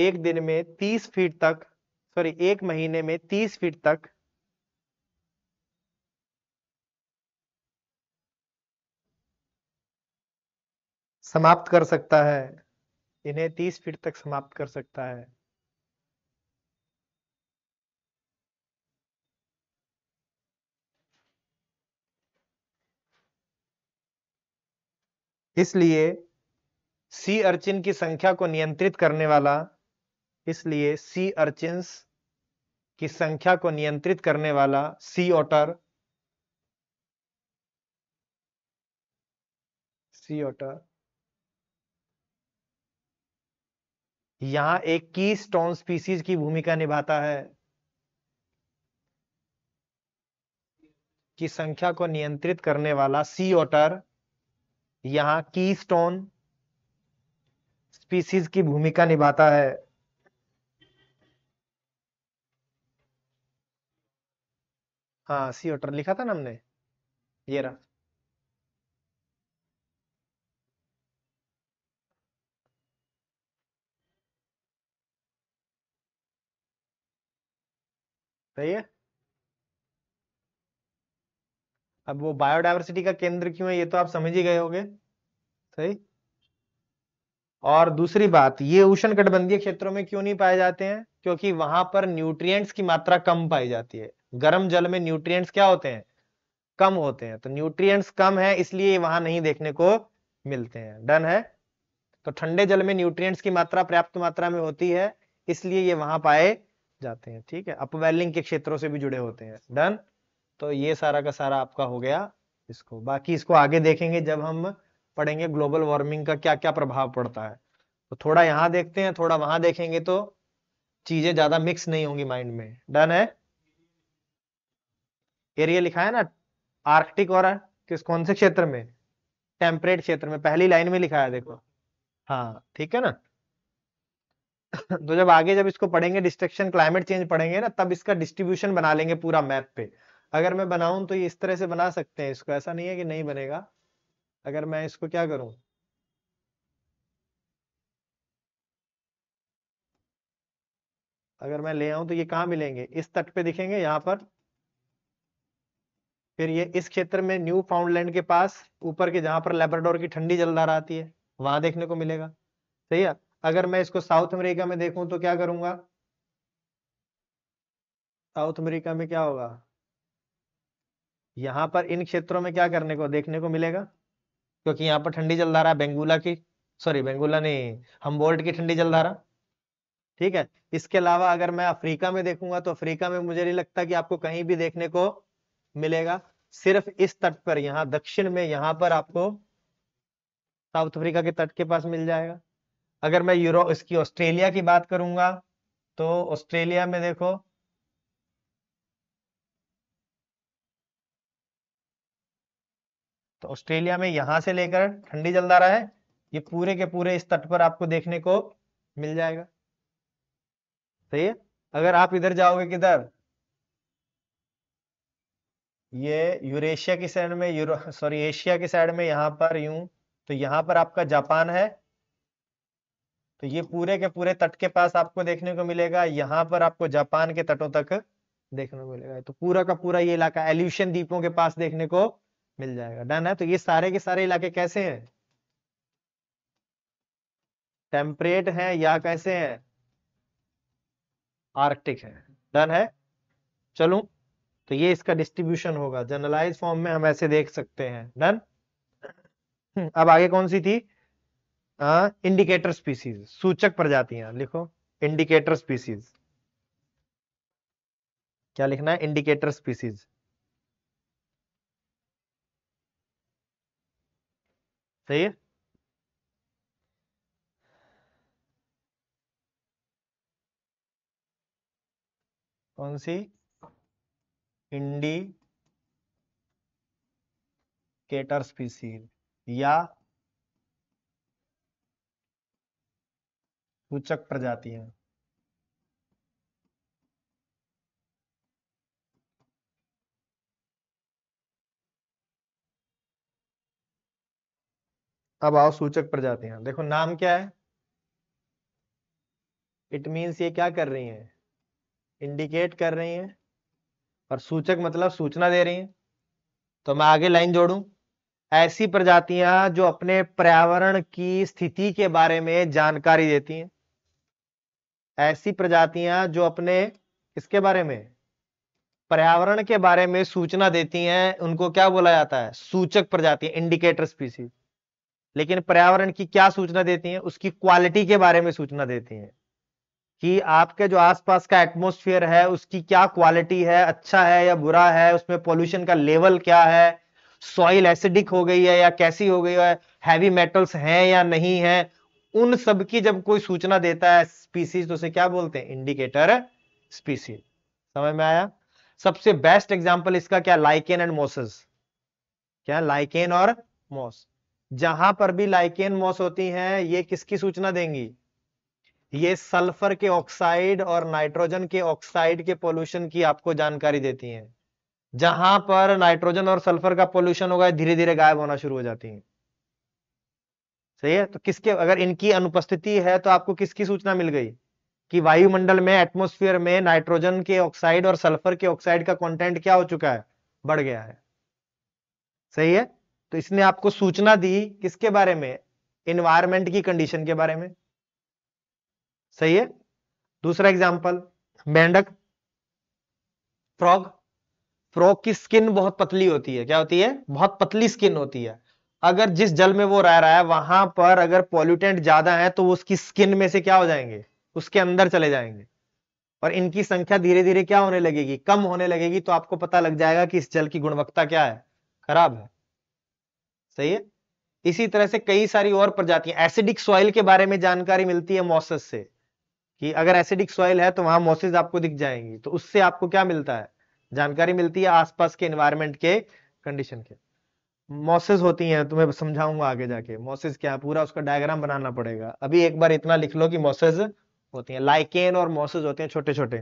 एक दिन में तीस फीट तक सॉरी एक महीने में तीस फीट तक समाप्त कर सकता है इन्हें तीस फीट तक समाप्त कर सकता है इसलिए सी अर्चिन की संख्या को नियंत्रित करने वाला इसलिए सी अर्चिन की संख्या को नियंत्रित करने वाला सी ऑटर सी ऑटर यहां एक की स्टोन स्पीसीज की भूमिका निभाता है की संख्या को नियंत्रित करने वाला सी ऑटर यहां की स्टोन स्पीसीज की भूमिका निभाता है हाँ सी ऑटर लिखा था ना हमने ये रहा सही है अब वो बायोडाइवर्सिटी का केंद्र क्यों है ये तो आप समझ ही गए होंगे सही और दूसरी बात ये उष्ण कटबंधीय क्षेत्रों में क्यों नहीं पाए जाते हैं क्योंकि वहां पर न्यूट्रिएंट्स की मात्रा कम पाई जाती है गर्म जल में न्यूट्रिएंट्स क्या होते हैं कम होते हैं तो न्यूट्रिएंट्स कम है इसलिए वहां नहीं देखने को मिलते हैं डन है तो ठंडे जल में न्यूट्रिएंट्स की मात्रा पर्याप्त मात्रा में होती है इसलिए ये वहां पाए जाते हैं ठीक है अपवेलिंग के क्षेत्रों से भी जुड़े होते हैं डन तो ये सारा का सारा आपका हो गया इसको बाकी इसको आगे देखेंगे जब हम पढ़ेंगे ग्लोबल वार्मिंग का क्या क्या प्रभाव पड़ता है तो थोड़ा यहाँ देखते हैं थोड़ा वहां देखेंगे तो चीजें ज्यादा मिक्स नहीं होंगी माइंड में डन है एरिया लिखा है ना आर्कटिक और किस कौन से क्षेत्र में टेम्परेट क्षेत्र में पहली लाइन में लिखा है देखो हाँ ठीक है ना [LAUGHS] तो जब आगे जब इसको पढ़ेंगे डिस्ट्रक्शन क्लाइमेट चेंज पढ़ेंगे ना तब इसका डिस्ट्रीब्यूशन बना लेंगे पूरा मैप पे अगर मैं बनाऊं तो ये इस तरह से बना सकते हैं इसको ऐसा नहीं है कि नहीं बनेगा अगर मैं इसको क्या करूं अगर मैं ले आऊं तो ये कहां मिलेंगे इस तट पे दिखेंगे यहां पर फिर ये इस क्षेत्र में न्यू फाउंडलैंड के पास ऊपर के जहां पर लेबरडोर की ठंडी जलदार आती है वहां देखने को मिलेगा सही है अगर मैं इसको साउथ अमेरिका में देखूं तो क्या करूंगा साउथ अमेरिका में क्या होगा यहां पर इन क्षेत्रों में क्या करने को देखने को मिलेगा क्योंकि यहाँ पर ठंडी जलधारा है बेंगुला की सॉरी बेंगुला नहीं हम बोल्ट की ठंडी जलधारा ठीक है इसके अलावा अगर मैं अफ्रीका में देखूंगा तो अफ्रीका में मुझे नहीं लगता कि आपको कहीं भी देखने को मिलेगा सिर्फ इस तट पर यहाँ दक्षिण में यहां पर आपको साउथ अफ्रीका के तट के पास मिल जाएगा अगर मैं यूरो इसकी ऑस्ट्रेलिया की बात करूंगा तो ऑस्ट्रेलिया में देखो तो ऑस्ट्रेलिया में यहां से लेकर ठंडी रहा है ये पूरे के पूरे इस तट पर आपको देखने को मिल जाएगा सही है अगर आप इधर जाओगे किधर ये यूरेशिया की साइड में यूरो सॉरी एशिया की साइड में यहां पर यूं तो यहां पर आपका जापान है तो ये पूरे के पूरे तट के पास आपको देखने को मिलेगा यहाँ पर आपको जापान के तटों तक देखने को मिलेगा तो पूरा का पूरा ये इलाका एल्यूशन द्वीपों के पास देखने को मिल जाएगा डन है तो ये सारे के सारे इलाके कैसे हैं टेम्परेट है या कैसे हैं आर्कटिक है डन है चलू तो ये इसका डिस्ट्रीब्यूशन होगा जनरलाइज फॉर्म में हम ऐसे देख सकते हैं डन हम्म, अब आगे कौन सी थी इंडिकेटर स्पीसीज सूचक प्रजातियां लिखो इंडिकेटर स्पीसीज क्या लिखना है इंडिकेटर स्पीसीज सही है कौन सी इंडिकेटर स्पीसीज या सूचक प्रजातियां अब आओ सूचक प्रजातियां देखो नाम क्या है इट मीन्स ये क्या कर रही हैं इंडिकेट कर रही हैं और सूचक मतलब सूचना दे रही हैं तो मैं आगे लाइन जोड़ू ऐसी प्रजातियां जो अपने पर्यावरण की स्थिति के बारे में जानकारी देती हैं ऐसी प्रजातियां जो अपने इसके बारे में पर्यावरण के बारे में सूचना देती हैं उनको क्या बोला जाता है सूचक प्रजाति इंडिकेटर स्पीसीज लेकिन पर्यावरण की क्या सूचना देती हैं उसकी क्वालिटी के बारे में सूचना देती हैं कि आपके जो आसपास का एटमोस्फियर है उसकी क्या क्वालिटी है अच्छा है या बुरा है उसमें पॉल्यूशन का लेवल क्या है सॉइल एसिडिक हो गई है या कैसी हो गई है हैवी मेटल्स हैं या नहीं है उन सब की जब कोई सूचना देता है स्पीसीज तो उसे क्या बोलते हैं इंडिकेटर स्पीसीज समझ में आया सबसे बेस्ट एग्जाम्पल इसका क्या लाइकेन एंड मोसेस क्या लाइकेन और मोस जहां पर भी लाइकेन मोस होती हैं ये किसकी सूचना देंगी ये सल्फर के ऑक्साइड और नाइट्रोजन के ऑक्साइड के पोल्यूशन की आपको जानकारी देती हैं जहां पर नाइट्रोजन और सल्फर का पोल्यूशन होगा धीरे धीरे गायब होना शुरू हो जाती है सही है तो किसके अगर इनकी अनुपस्थिति है तो आपको किसकी सूचना मिल गई कि वायुमंडल में एटमोस्फियर में नाइट्रोजन के ऑक्साइड और सल्फर के ऑक्साइड का कंटेंट क्या हो चुका है बढ़ गया है सही है तो इसने आपको सूचना दी किसके बारे में इन्वायरमेंट की कंडीशन के बारे में सही है दूसरा एग्जाम्पल मेंढक फ्रॉग फ्रॉग की स्किन बहुत पतली होती है क्या होती है बहुत पतली स्किन होती है अगर जिस जल में वो रह रहा है वहां पर अगर पॉल्यूटेंट ज्यादा है तो उसकी स्किन में से क्या हो जाएंगे उसके अंदर चले जाएंगे और इनकी संख्या धीरे धीरे क्या होने लगेगी कम होने लगेगी तो आपको पता लग जाएगा कि इस जल की गुणवत्ता क्या है खराब है सही है इसी तरह से कई सारी और प्रजातियां एसिडिक सॉइल के बारे में जानकारी मिलती है मौसस से कि अगर एसिडिक सॉइल है तो वहां मौसेज आपको दिख जाएंगी तो उससे आपको क्या मिलता है जानकारी मिलती है आसपास के एनवायरमेंट के कंडीशन के मॉसेस होती हैं तुम्हें समझाऊंगा आगे जाके मॉसेस क्या पूरा उसका डायग्राम बनाना पड़ेगा अभी एक बार इतना लिख लो कि मॉसेस होती हैं लाइकेन और मॉसेस होते हैं छोटे छोटे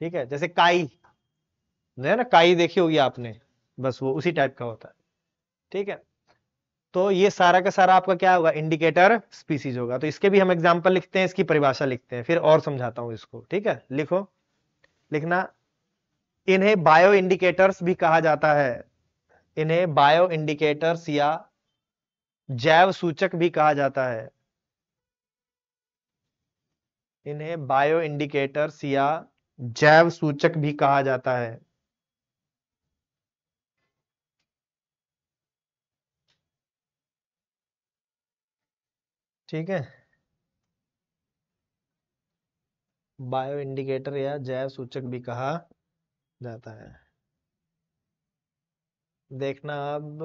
ठीक है जैसे काई है ना काई देखी होगी आपने बस वो उसी टाइप का होता है ठीक है तो ये सारा का सारा आपका क्या होगा इंडिकेटर स्पीसीज होगा तो इसके भी हम एग्जाम्पल लिखते हैं इसकी परिभाषा लिखते हैं फिर और समझाता हूँ इसको ठीक है लिखो लिखना इन्हें बायो इंडिकेटर्स भी कहा जाता है इन्हें बायो इंडिकेटर्स या जैव सूचक भी कहा जाता है इन्हें बायो इंडिकेटर्स या जैव सूचक भी कहा जाता है ठीक है बायो इंडिकेटर या जैव सूचक भी कहा जाता है देखना अब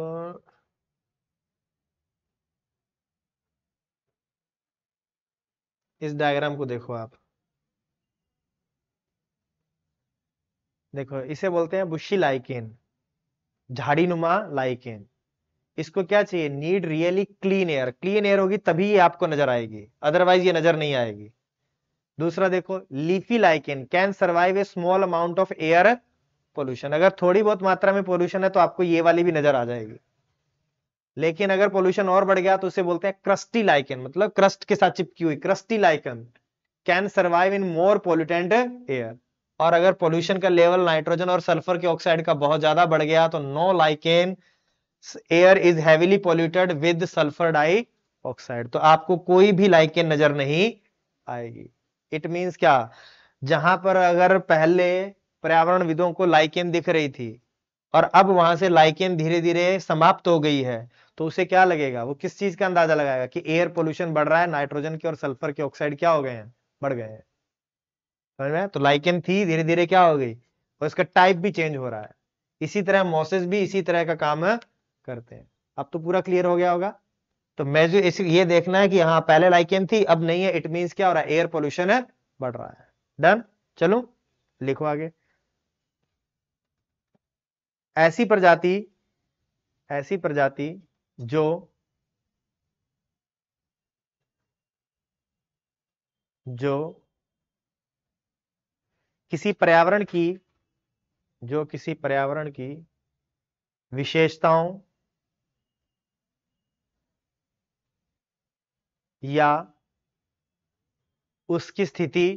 इस डायग्राम को देखो आप देखो इसे बोलते हैं बुशी लाइकेन झाड़ी नुमा लाइकेन इसको क्या चाहिए need really clean air clean air होगी तभी ये आपको नजर आएगी अदरवाइज ये नजर नहीं आएगी दूसरा देखो leafy lichen can survive a small amount of air pollution अगर थोड़ी बहुत मात्रा में पोल्यूशन है तो आपको ये वाली भी नजर आ जाएगी लेकिन अगर पोल्यूशन और बढ़ गया तो उसे बोलते हैं क्रस्टी लाइकन मतलब क्रस्ट के साथ चिपकी हुई crusty lichen can survive in more pollutant air और अगर पोल्यूशन का लेवल नाइट्रोजन और सल्फर के ऑक्साइड का बहुत ज्यादा बढ़ गया तो no lichen air is heavily polluted with sulphur dioxide तो आपको कोई भी लाइकेन नजर नहीं आएगी इट मीन्स क्या जहां पर अगर पहले पर्यावरण विदों को लाइकेन दिख रही थी और अब वहां से लाइकेन धीरे धीरे समाप्त हो गई है तो उसे क्या लगेगा वो किस चीज का अंदाजा लगाएगा कि एयर पोल्यूशन बढ़ रहा है नाइट्रोजन के और सल्फर के ऑक्साइड क्या हो गए हैं बढ़ गए हैं समझ में तो लाइकेन थी धीरे धीरे क्या हो गई और इसका टाइप भी चेंज हो रहा है इसी तरह मोसेस भी इसी तरह का काम करते हैं अब तो पूरा क्लियर हो गया होगा तो मैं जो इस ये देखना है कि हाँ पहले लाइकेन थी अब नहीं है इट मीन क्या हो रहा है एयर पोल्यूशन है बढ़ रहा है डन चलो लिखो आगे ऐसी प्रजाति ऐसी प्रजाति जो जो किसी पर्यावरण की जो किसी पर्यावरण की विशेषताओं या उसकी स्थिति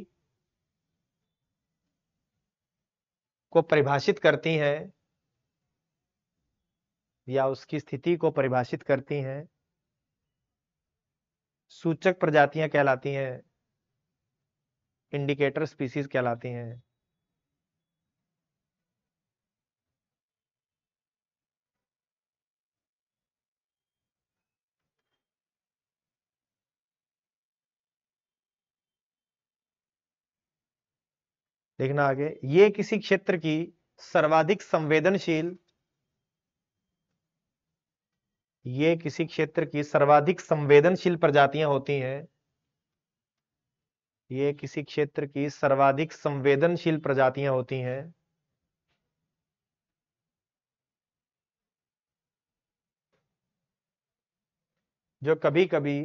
को परिभाषित करती हैं या उसकी स्थिति को परिभाषित करती हैं सूचक प्रजातियां कहलाती हैं इंडिकेटर स्पीसीज कहलाती हैं देखना आगे ये किसी क्षेत्र की सर्वाधिक संवेदनशील ये किसी क्षेत्र की सर्वाधिक संवेदनशील प्रजातियां होती हैं ये किसी क्षेत्र की सर्वाधिक संवेदनशील प्रजातियां होती हैं जो कभी कभी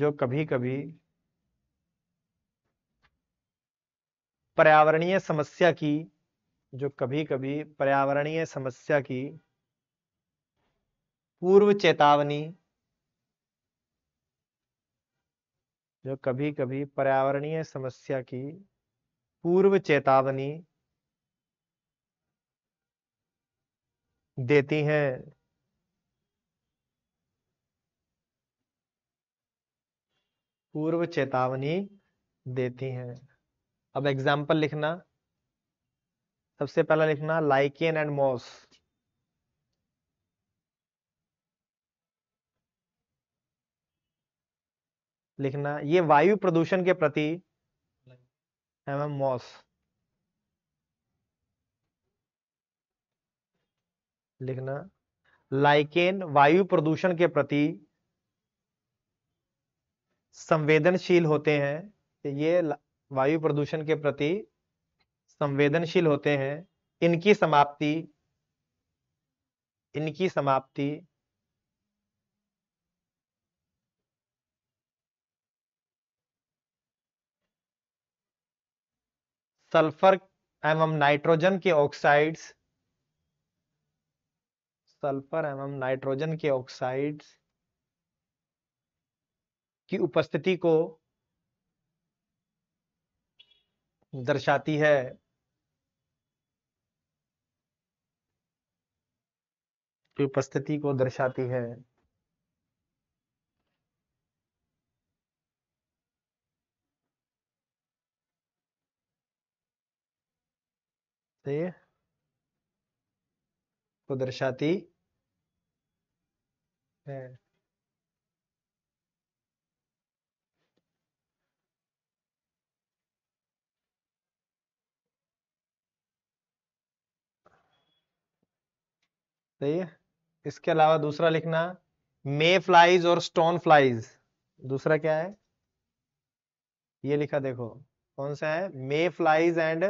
जो कभी कभी पर्यावरणीय समस्या की जो कभी कभी पर्यावरणीय समस्या की पूर्व चेतावनी जो कभी कभी पर्यावरणीय समस्या की पूर्व चेतावनी देती हैं पूर्व चेतावनी देती हैं अब एग्जाम्पल लिखना सबसे पहला लिखना लाइकेन एंड मॉस लिखना ये वायु प्रदूषण के प्रति एम एम मॉस लिखना लाइकेन वायु प्रदूषण के प्रति संवेदनशील होते हैं ये वायु प्रदूषण के प्रति संवेदनशील होते हैं इनकी समाप्ति इनकी समाप्ति सल्फर एवं नाइट्रोजन के ऑक्साइड्स सल्फर एवं नाइट्रोजन के ऑक्साइड्स की उपस्थिति को दर्शाती है की उपस्थिति को दर्शाती है से को दर्शाती है सही तो है इसके अलावा दूसरा लिखना मे फ्लाइज और स्टोन फ्लाइज दूसरा क्या है ये लिखा देखो कौन सा है मे फ्लाइज एंड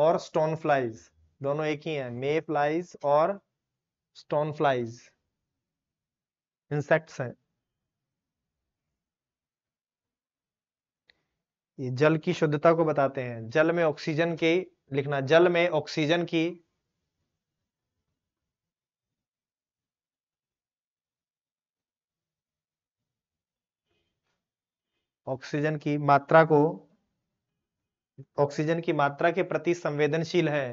और स्टोन फ्लाइज दोनों एक ही हैं मे फ्लाइज और स्टोन फ्लाइज इंसेक्ट्स हैं ये जल की शुद्धता को बताते हैं जल में ऑक्सीजन की लिखना जल में ऑक्सीजन की ऑक्सीजन की मात्रा को ऑक्सीजन की मात्रा के प्रति संवेदनशील है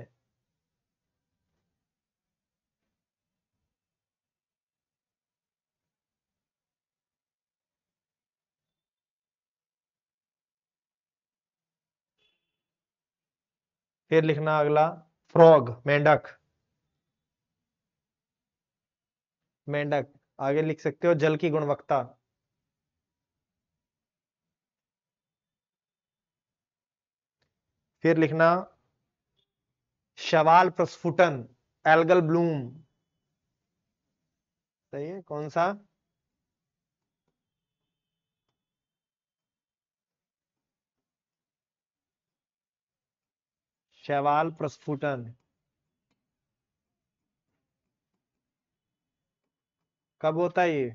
फिर लिखना अगला फ्रॉग मेंढक मेंढक आगे लिख सकते हो जल की गुणवत्ता फिर लिखना शवाल प्रस्फुटन एल्गल ब्लूम सही है कौन सा शवाल प्रस्फुटन कब होता है ये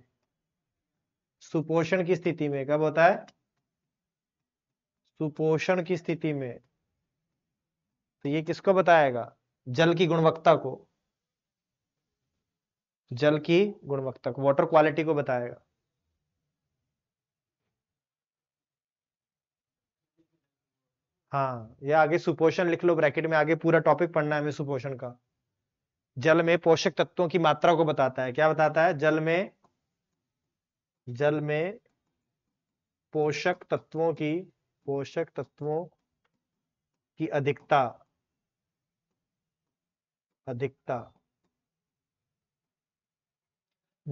सुपोषण की स्थिति में कब होता है सुपोषण की स्थिति में तो ये किसको बताएगा जल की गुणवत्ता को जल की गुणवत्ता को वाटर क्वालिटी को बताएगा हाँ या आगे सुपोषण लिख लो ब्रैकेट में आगे पूरा टॉपिक पढ़ना है हमें सुपोषण का जल में पोषक तत्वों की मात्रा को बताता है क्या बताता है जल में जल में पोषक तत्वों की पोषक तत्वों की अधिकता अधिकता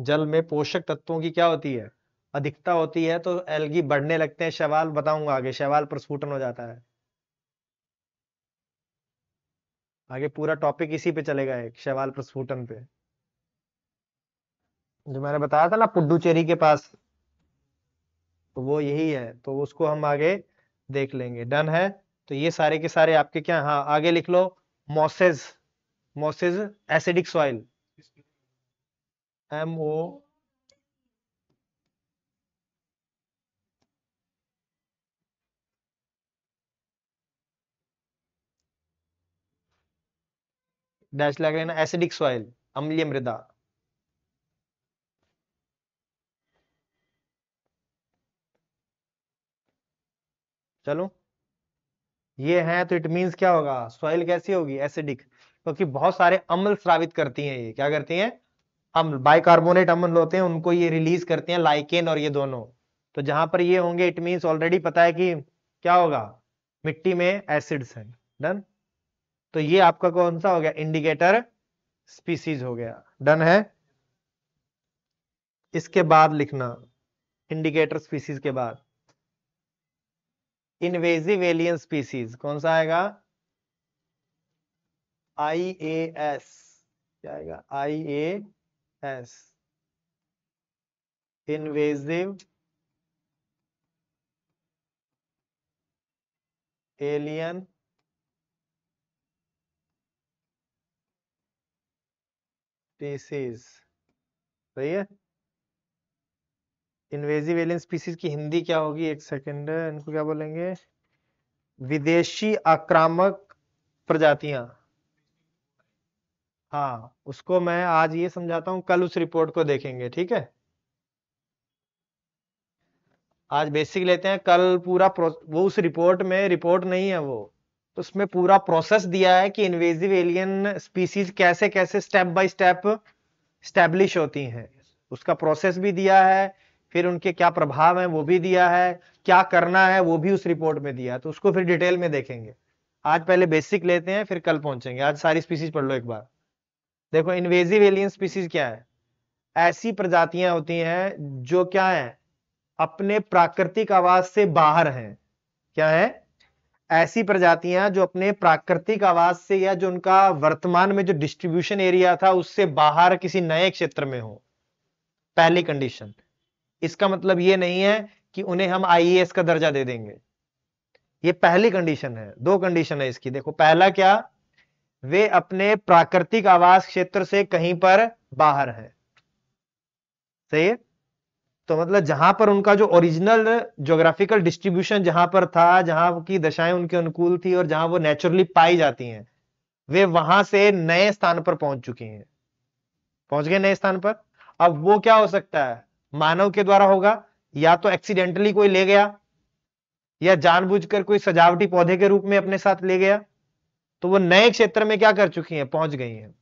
जल में पोषक तत्वों की क्या होती है अधिकता होती है तो एलगी बढ़ने लगते हैं शैवाल बताऊंगा आगे शैवाल प्रस्फुटन हो जाता है आगे पूरा टॉपिक इसी पे चलेगा एक शैवाल प्रस्फुटन पे जो मैंने बताया था ना पुडुचेरी के पास तो वो यही है तो उसको हम आगे देख लेंगे डन है तो ये सारे के सारे आपके क्या हाँ आगे लिख लो mosses mosses acidic soil M O dash लगा लेना एसिडिक सॉइल अम्लीय मृदा चलो ये है तो इट मींस क्या होगा सॉइल कैसी होगी एसिडिक क्योंकि बहुत सारे अम्ल स्रावित करती हैं ये क्या करती हैं अम्ल बाइकार्बोनेट अम्ल होते हैं उनको ये रिलीज करते हैं लाइकेन और ये दोनों तो जहां पर ये होंगे इट मीन ऑलरेडी पता है कि क्या होगा मिट्टी में एसिड्स हैं डन तो ये आपका कौन सा हो गया इंडिकेटर स्पीसीज हो गया डन है इसके बाद लिखना इंडिकेटर स्पीसीज के बाद इनवेजिव एलियन स्पीसीज कौन सा आएगा आई ए एस क्या आएगा I A S invasive alien species सही है इन्वेजिव एलियन स्पीसीज की हिंदी क्या होगी एक सेकेंड इनको क्या बोलेंगे विदेशी आक्रामक प्रजातियां हाँ उसको मैं आज ये समझाता हूँ कल उस रिपोर्ट को देखेंगे ठीक है आज बेसिक लेते हैं कल पूरा वो उस रिपोर्ट में रिपोर्ट नहीं है वो तो उसमें पूरा प्रोसेस दिया है कि इन्वेजिव एलियन स्पीसीज कैसे कैसे स्टेप बाय स्टेप स्टेब्लिश होती हैं उसका प्रोसेस भी दिया है फिर उनके क्या प्रभाव है वो भी दिया है क्या करना है वो भी उस रिपोर्ट में दिया तो उसको फिर डिटेल में देखेंगे आज पहले बेसिक लेते हैं फिर कल पहुंचेंगे आज सारी स्पीसीज पढ़ लो एक बार देखो इन्वेजिव एलियन स्पीसीज क्या है ऐसी प्रजातियां होती हैं जो क्या है अपने प्राकृतिक आवास से बाहर हैं क्या है ऐसी प्रजातियां जो अपने प्राकृतिक आवास से या जो उनका वर्तमान में जो डिस्ट्रीब्यूशन एरिया था उससे बाहर किसी नए क्षेत्र में हो पहली कंडीशन इसका मतलब ये नहीं है कि उन्हें हम आईएएस e का दर्जा दे देंगे ये पहली कंडीशन है दो कंडीशन है इसकी देखो पहला क्या वे अपने प्राकृतिक आवास क्षेत्र से कहीं पर बाहर है सही है तो मतलब जहां पर उनका जो ओरिजिनल ज्योग्राफिकल डिस्ट्रीब्यूशन जहां पर था जहां की दशाएं उनके अनुकूल थी और जहां वो नेचुरली पाई जाती हैं वे वहां से नए स्थान पर पहुंच चुकी हैं पहुंच गए नए स्थान पर अब वो क्या हो सकता है मानव के द्वारा होगा या तो एक्सीडेंटली कोई ले गया या जानबूझकर कोई सजावटी पौधे के रूप में अपने साथ ले गया तो वो नए क्षेत्र में क्या कर चुकी हैं पहुंच गई हैं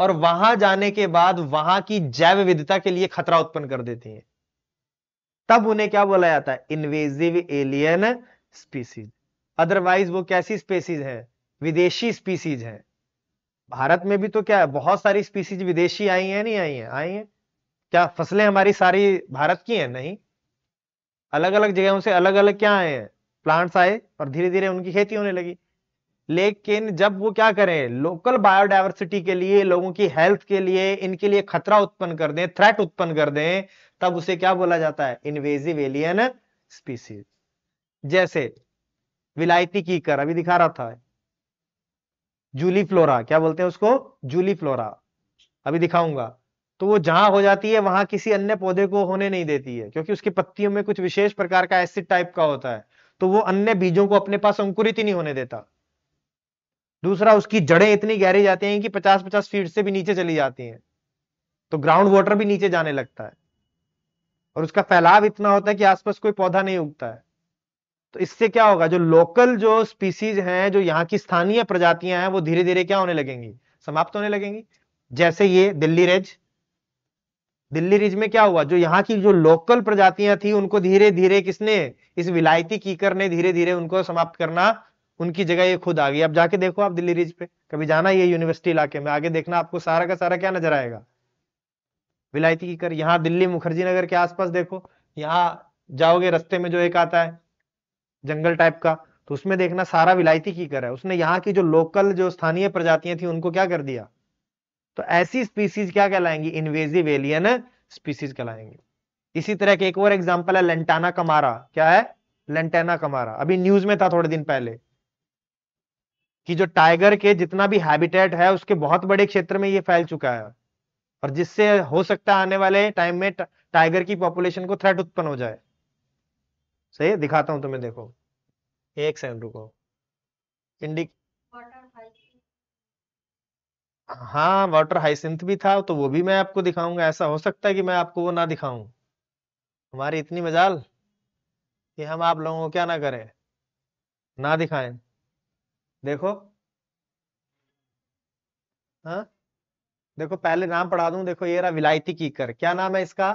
और वहां जाने के बाद वहां की जैव विविधता के लिए खतरा उत्पन्न कर देती हैं तब उन्हें क्या बोला जाता है इन्वेजिव एलियन स्पीसीज अदरवाइज वो कैसी स्पेसीज है विदेशी स्पीसीज है भारत में भी तो क्या है बहुत सारी स्पीसीज विदेशी आई है नहीं आई है आई है क्या फसलें हमारी सारी भारत की हैं नहीं अलग अलग जगहों से अलग अलग क्या आए हैं प्लांट्स आए और धीरे धीरे उनकी खेती होने लगी लेकिन जब वो क्या करें लोकल बायोडाइवर्सिटी के लिए लोगों की हेल्थ के लिए इनके लिए खतरा उत्पन्न कर दें थ्रेट उत्पन्न कर दें तब उसे क्या बोला जाता है इन्वेजिव एलियन स्पीसीज जैसे विलायती कीकर अभी दिखा रहा था जूली फ्लोरा क्या बोलते हैं उसको जूली फ्लोरा अभी दिखाऊंगा तो वो जहां हो जाती है वहां किसी अन्य पौधे को होने नहीं देती है क्योंकि उसकी पत्तियों में कुछ विशेष प्रकार का एसिड टाइप का होता है तो वो अन्य बीजों को अपने पास अंकुरित ही नहीं होने देता दूसरा उसकी जड़ें इतनी गहरी जाती हैं कि 50-50 फीट से भी नीचे चली जाती हैं तो ग्राउंड वाटर भी नीचे जाने लगता है और उसका फैलाव इतना होता है कि आसपास कोई पौधा नहीं उगता है तो इससे क्या होगा जो लोकल जो स्पीसीज हैं जो यहाँ की स्थानीय प्रजातियां हैं वो धीरे धीरे क्या होने लगेंगी समाप्त होने लगेंगी जैसे ये दिल्ली रिज दिल्ली रिज में क्या हुआ जो यहाँ की जो लोकल प्रजातियां थी उनको धीरे धीरे किसने इस विलायती कीकर ने धीरे धीरे उनको समाप्त करना उनकी जगह ये खुद आ गई अब जाके देखो आप दिल्ली रिज पे कभी जाना ये यूनिवर्सिटी इलाके में आगे देखना आपको सारा का सारा क्या नजर आएगा विलायती की कर यहाँ दिल्ली मुखर्जी नगर के आसपास देखो यहाँ जाओगे रस्ते में जो एक आता है जंगल टाइप का तो उसमें देखना सारा विलायती की कर है उसने यहाँ की जो लोकल जो स्थानीय प्रजातियां थी उनको क्या कर दिया तो ऐसी स्पीसीज क्या कहलाएंगी इन्वेजिव एलियन स्पीसीज कहलाएंगे इसी तरह के एक और एग्जाम्पल है लेंटाना कमारा क्या है लेंटाना कमारा अभी न्यूज में था थोड़े दिन पहले कि जो टाइगर के जितना भी हैबिटेट है उसके बहुत बड़े क्षेत्र में ये फैल चुका है और जिससे हो सकता है आने वाले टाइम में टाइगर की पॉपुलेशन को थ्रेट उत्पन्न हो जाए सही दिखाता हूं तुम्हें देखो एक सेकंड रुको इंडिक हाँ वाटर हाइसिंथ भी था तो वो भी मैं आपको दिखाऊंगा ऐसा हो सकता है कि मैं आपको वो ना दिखाऊं हमारी इतनी मजाल कि हम आप लोगों को क्या ना करें ना दिखाएं देखो हाँ देखो पहले नाम पढ़ा दूं देखो ये रहा विलायती कीकर क्या नाम है इसका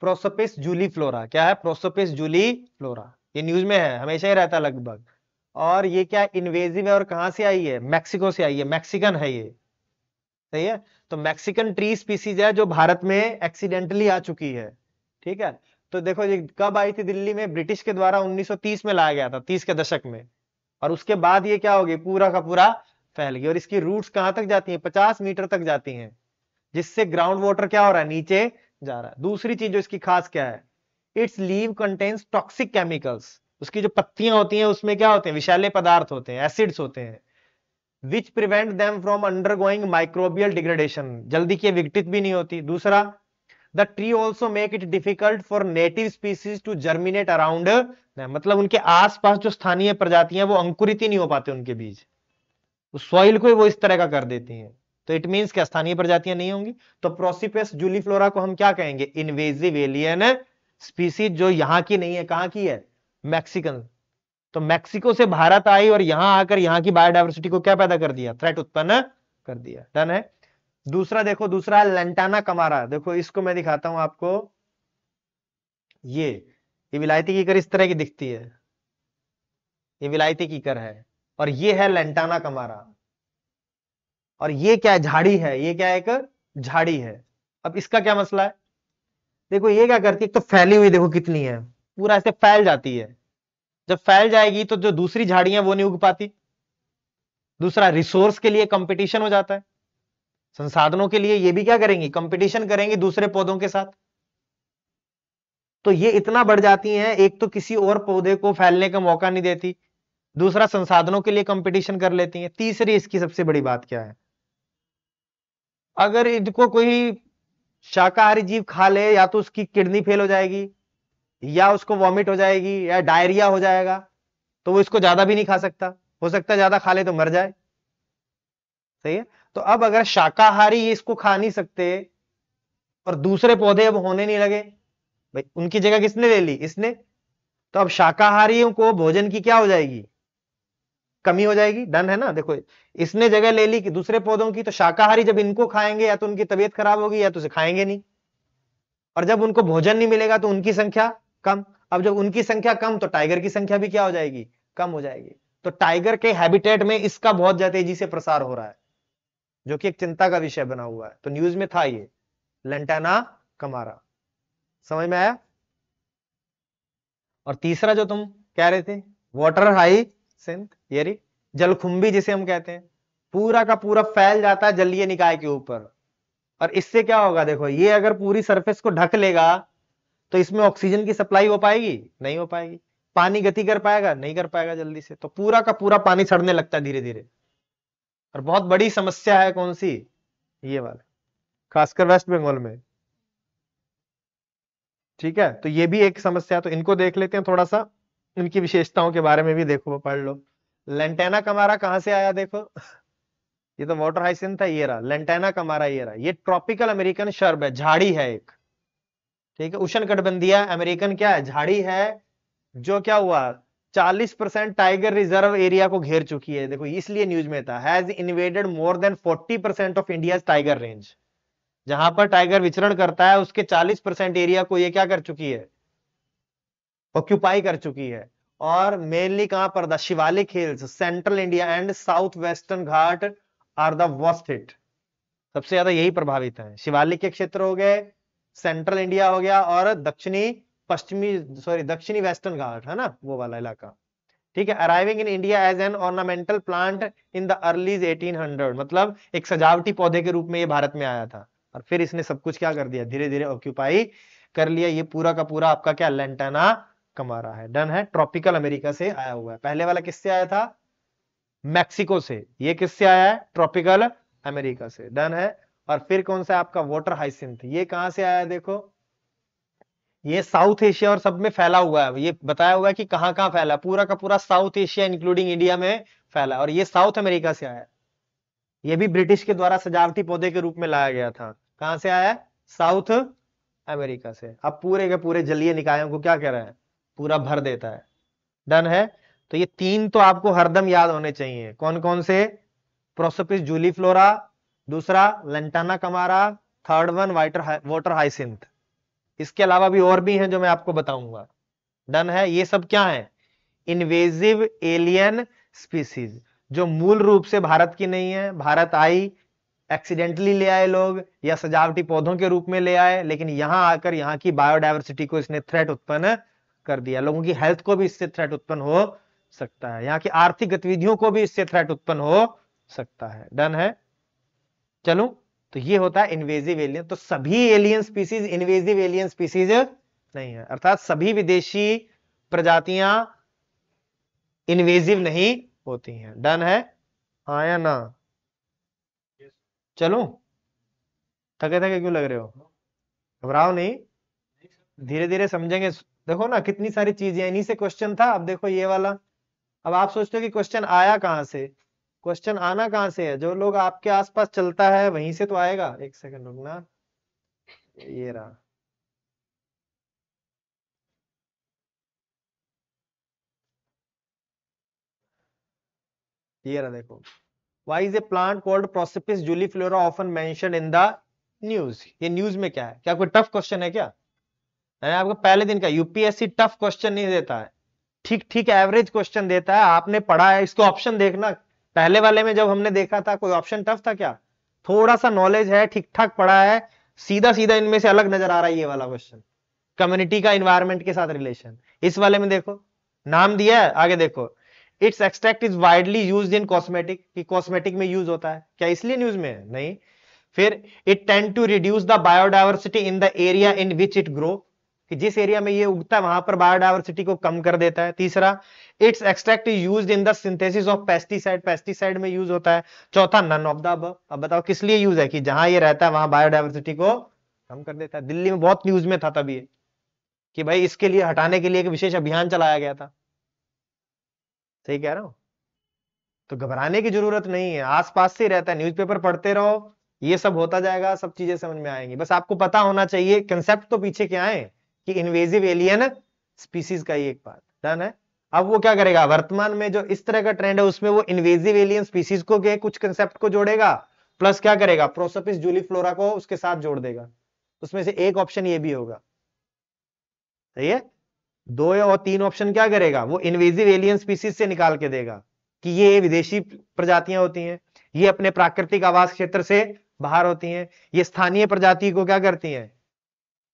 प्रोसोपिस जूली फ्लोरा क्या है प्रोसोपिस जूली फ्लोरा ये न्यूज में है हमेशा ही रहता है लगभग और ये क्या इन्वेजिव है और कहा से आई है मैक्सिको से आई है मैक्सिकन है ये सही है तो मैक्सिकन ट्री स्पीसीज है जो भारत में एक्सीडेंटली आ चुकी है ठीक है तो देखो ये कब आई थी दिल्ली में ब्रिटिश के द्वारा 1930 में लाया गया था 30 के दशक में और उसके बाद ये क्या होगी पूरा का पूरा फैल गई और इसकी रूट्स कहां तक जाती हैं 50 मीटर तक जाती हैं जिससे ग्राउंड वाटर क्या हो रहा है नीचे जा रहा है दूसरी चीज जो इसकी खास क्या है its leave contains toxic chemicals उसकी जो पत्तियां होती हैं उसमें क्या होते हैं विशाले पदार्थ होते हैं एसिड्स होते हैं which prevent them from undergoing microbial degradation जल्दी की विघटित भी नहीं होती दूसरा the tree also make it difficult for native species to germinate around मतलब उनके आसपास जो स्थानीय प्रजातियां वो अंकुरित ही नहीं हो पाते उनके बीज उस सॉइल को वो इस तरह का कर देती हैं तो इट मीन्स क्या स्थानीय प्रजातियां नहीं होंगी तो प्रोसिपेस फ्लोरा को हम क्या कहेंगे इनवेजिव एलियन स्पीसीज जो यहाँ की नहीं है कहाँ की है मैक्सिकन तो मैक्सिको से भारत आई और यहां आकर यहां की बायोडाइवर्सिटी को क्या पैदा कर दिया थ्रेट उत्पन्न कर दिया डन है दूसरा देखो दूसरा लंटाना कमारा देखो इसको मैं दिखाता हूं आपको ये ये विलायती कीकर इस तरह की दिखती है ये विलायती कीकर है और ये है लंटाना कमारा और ये क्या झाड़ी है ये क्या एक झाड़ी है अब इसका क्या मसला है देखो ये क्या करती है तो फैली हुई देखो कितनी है पूरा ऐसे फैल जाती है जब फैल जाएगी तो जो दूसरी झाड़ियां वो नहीं उग पाती दूसरा रिसोर्स के लिए कंपटीशन हो जाता है संसाधनों के लिए ये भी क्या करेंगी कंपटीशन करेंगे दूसरे पौधों के साथ तो ये इतना बढ़ जाती हैं एक तो किसी और पौधे को फैलने का मौका नहीं देती दूसरा संसाधनों के लिए कंपटीशन कर लेती हैं तीसरी इसकी सबसे बड़ी बात क्या है अगर इनको कोई शाकाहारी जीव खा ले या तो उसकी किडनी फेल हो जाएगी या उसको वॉमिट हो जाएगी या डायरिया हो जाएगा तो वो इसको ज्यादा भी नहीं खा सकता हो सकता ज्यादा खा ले तो मर जाए सही है तो अब अगर शाकाहारी इसको खा नहीं सकते और दूसरे पौधे अब होने नहीं लगे भाई उनकी जगह किसने ले ली इसने तो अब शाकाहारियों को भोजन की क्या हो जाएगी कमी हो जाएगी डन है ना देखो इसने जगह ले ली कि दूसरे पौधों की तो शाकाहारी जब इनको खाएंगे या तो उनकी तबीयत खराब होगी या तो उसे खाएंगे नहीं और जब उनको भोजन नहीं मिलेगा तो उनकी संख्या कम अब जब उनकी संख्या कम तो टाइगर की संख्या भी क्या हो जाएगी कम हो जाएगी तो टाइगर के हैबिटेट में इसका बहुत ज्यादा तेजी से प्रसार हो रहा है जो कि एक चिंता का विषय बना हुआ है तो न्यूज में था ये लंटाना कमारा समझ में आया और तीसरा जो तुम कह रहे थे वॉटर हाई सिंथ यरी जलखुंबी जिसे हम कहते हैं पूरा का पूरा फैल जाता है जलीय निकाय के ऊपर और इससे क्या होगा देखो ये अगर पूरी सरफेस को ढक लेगा तो इसमें ऑक्सीजन की सप्लाई हो पाएगी नहीं हो पाएगी पानी गति कर पाएगा नहीं कर पाएगा जल्दी से तो पूरा का पूरा पानी सड़ने लगता है धीरे धीरे और बहुत बड़ी समस्या है कौन सी ये वाला खासकर वेस्ट बंगाल में ठीक है तो ये भी एक समस्या तो इनको देख लेते हैं थोड़ा सा इनकी विशेषताओं के बारे में भी देखो पढ़ लो लेंटेना कमारा कहां से आया देखो [LAUGHS] ये तो वाटर हाइसिन था ये रहा लेंटेना कमारा ये रहा ये ट्रॉपिकल अमेरिकन शर्ब है झाड़ी है एक ठीक है उष्ण कटबंधिया अमेरिकन क्या है झाड़ी है जो क्या हुआ 40 परसेंट टाइगर रिजर्व एरिया को घेर चुकी है देखो इसलिए न्यूज में था has invaded more than 40 percent of India tiger range जहां पर टाइगर विचरण करता है उसके 40 परसेंट एरिया को ये क्या कर चुकी है ऑक्यूपाई कर चुकी है और मेनली कहां पर the Shivalik hills central India and south western Ghat are the worst hit सबसे ज्यादा यही प्रभावित है शिवालिक के क्षेत्र हो गए सेंट्रल इंडिया हो गया और दक्षिणी पश्चिमी सॉरी दक्षिणी वेस्टर्न घाट है ना वो वाला इलाका ठीक है arriving in India as an ornamental plant in the earlies 1800 मतलब एक सजावटी पौधे के रूप में ये भारत में आया था और फिर इसने सब कुछ क्या कर दिया धीरे धीरे ऑक्यूपाई कर लिया ये पूरा का पूरा आपका क्या लेंटाना कमारा है डन है ट्रॉपिकल अमेरिका से आया हुआ है पहले वाला किससे आया था मैक्सिको से ये किससे आया है ट्रॉपिकल अमेरिका से डन है और फिर कौन सा आपका वॉटर हाइसिंथ ये कहां से आया देखो ये साउथ एशिया और सब में फैला हुआ है ये बताया हुआ है कि कहाँ कहां फैला पूरा का पूरा साउथ एशिया इंक्लूडिंग इंडिया में फैला और ये साउथ अमेरिका से आया ये भी ब्रिटिश के द्वारा सजावटी पौधे के रूप में लाया गया था कहां से आया साउथ अमेरिका से अब पूरे के पूरे जलीय निकायों को क्या कह रहे हैं पूरा भर देता है डन है तो ये तीन तो आपको हरदम याद होने चाहिए कौन कौन से प्रोसोपिस जूली फ्लोरा दूसरा lantana camara third one water water hyacinth इसके अलावा भी और भी हैं जो मैं आपको बताऊंगा डन है ये सब क्या है इनवेजिव एलियन स्पीसीज जो मूल रूप से भारत की नहीं है भारत आई एक्सीडेंटली ले आए लोग या सजावटी पौधों के रूप में ले आए लेकिन यहां आकर यहाँ की बायोडाइवर्सिटी को इसने थ्रेट उत्पन्न कर दिया लोगों की हेल्थ को भी इससे थ्रेट उत्पन्न हो सकता है यहाँ की आर्थिक गतिविधियों को भी इससे थ्रेट उत्पन्न हो सकता है डन है चलू तो ये होता है इन्वेजिव एलियन तो सभी alien species invasive alien species नहीं है अर्थात सभी विदेशी प्रजातियां इन्वेजिव नहीं होती हैं डन है हाँ या ना yes. चलो थके थके क्यों लग रहे हो घबराओ नहीं धीरे धीरे समझेंगे देखो ना कितनी सारी चीजें इन्हीं से क्वेश्चन था अब देखो ये वाला अब आप सोचते हो कि क्वेश्चन आया कहां से क्वेश्चन आना कहाँ से है जो लोग आपके आसपास चलता है वहीं से तो आएगा एक सेकंड रुकना ये रहा ये रहा देखो why is a plant called prosopis flora often मैं इन द न्यूज ये न्यूज में क्या है क्या कोई टफ क्वेश्चन है क्या मैंने आपको पहले दिन का यूपीएससी टफ क्वेश्चन नहीं देता है ठीक ठीक एवरेज क्वेश्चन देता है आपने पढ़ा है इसको ऑप्शन देखना पहले वाले में जब हमने देखा था कोई ऑप्शन टफ था क्या थोड़ा सा नॉलेज है ठीक ठाक पढ़ा है सीधा सीधा इनमें से अलग नजर आ रहा है ये वाला क्वेश्चन कम्युनिटी का इन्वायरमेंट के साथ रिलेशन इस वाले में देखो नाम दिया है आगे देखो its extract is widely use in cosmetic कि कॉस्मेटिक में यूज होता है क्या इसलिए न्यूज में है नहीं फिर it tend to reduce the biodiversity in the area in which it grow कि जिस एरिया में ये उगता है वहां पर बायोडाइवर्सिटी को कम कर देता है तीसरा its extract use in the synthesis of pesticide pesticide में यूज होता है चौथा नन ऑफ द अब बताओ किस लिए यूज है कि जहां ये रहता है वहां बायोडाइवर्सिटी को कम कर देता है दिल्ली में बहुत न्यूज में था तभी कि भाई इसके लिए हटाने के लिए एक विशेष अभियान चलाया गया था सही कह रहा हूं तो घबराने की जरूरत नहीं है आसपास से रहता है न्यूज़पेपर पढ़ते रहो ये सब होता जाएगा सब चीजें समझ में आएंगी बस आपको पता होना चाहिए कंसेप्ट तो पीछे क्या है कि इन्वेजिव एलियन स्पीसीज का ही एक पार्ट डन है अब वो क्या करेगा वर्तमान में जो इस तरह का ट्रेंड है उसमें वो इन्वेजिव एलियन स्पीसीज को के कुछ कंसेप्ट को जोड़ेगा प्लस क्या करेगा प्रोसोपिस फ्लोरा को उसके साथ जोड़ देगा उसमें से एक ऑप्शन ये भी होगा सही है दो और तीन ऑप्शन क्या करेगा वो इन्वेजिव एलियन स्पीसीज से निकाल के देगा कि ये विदेशी प्रजातियां होती हैं ये अपने प्राकृतिक आवास क्षेत्र से बाहर होती हैं ये स्थानीय प्रजाति को क्या करती हैं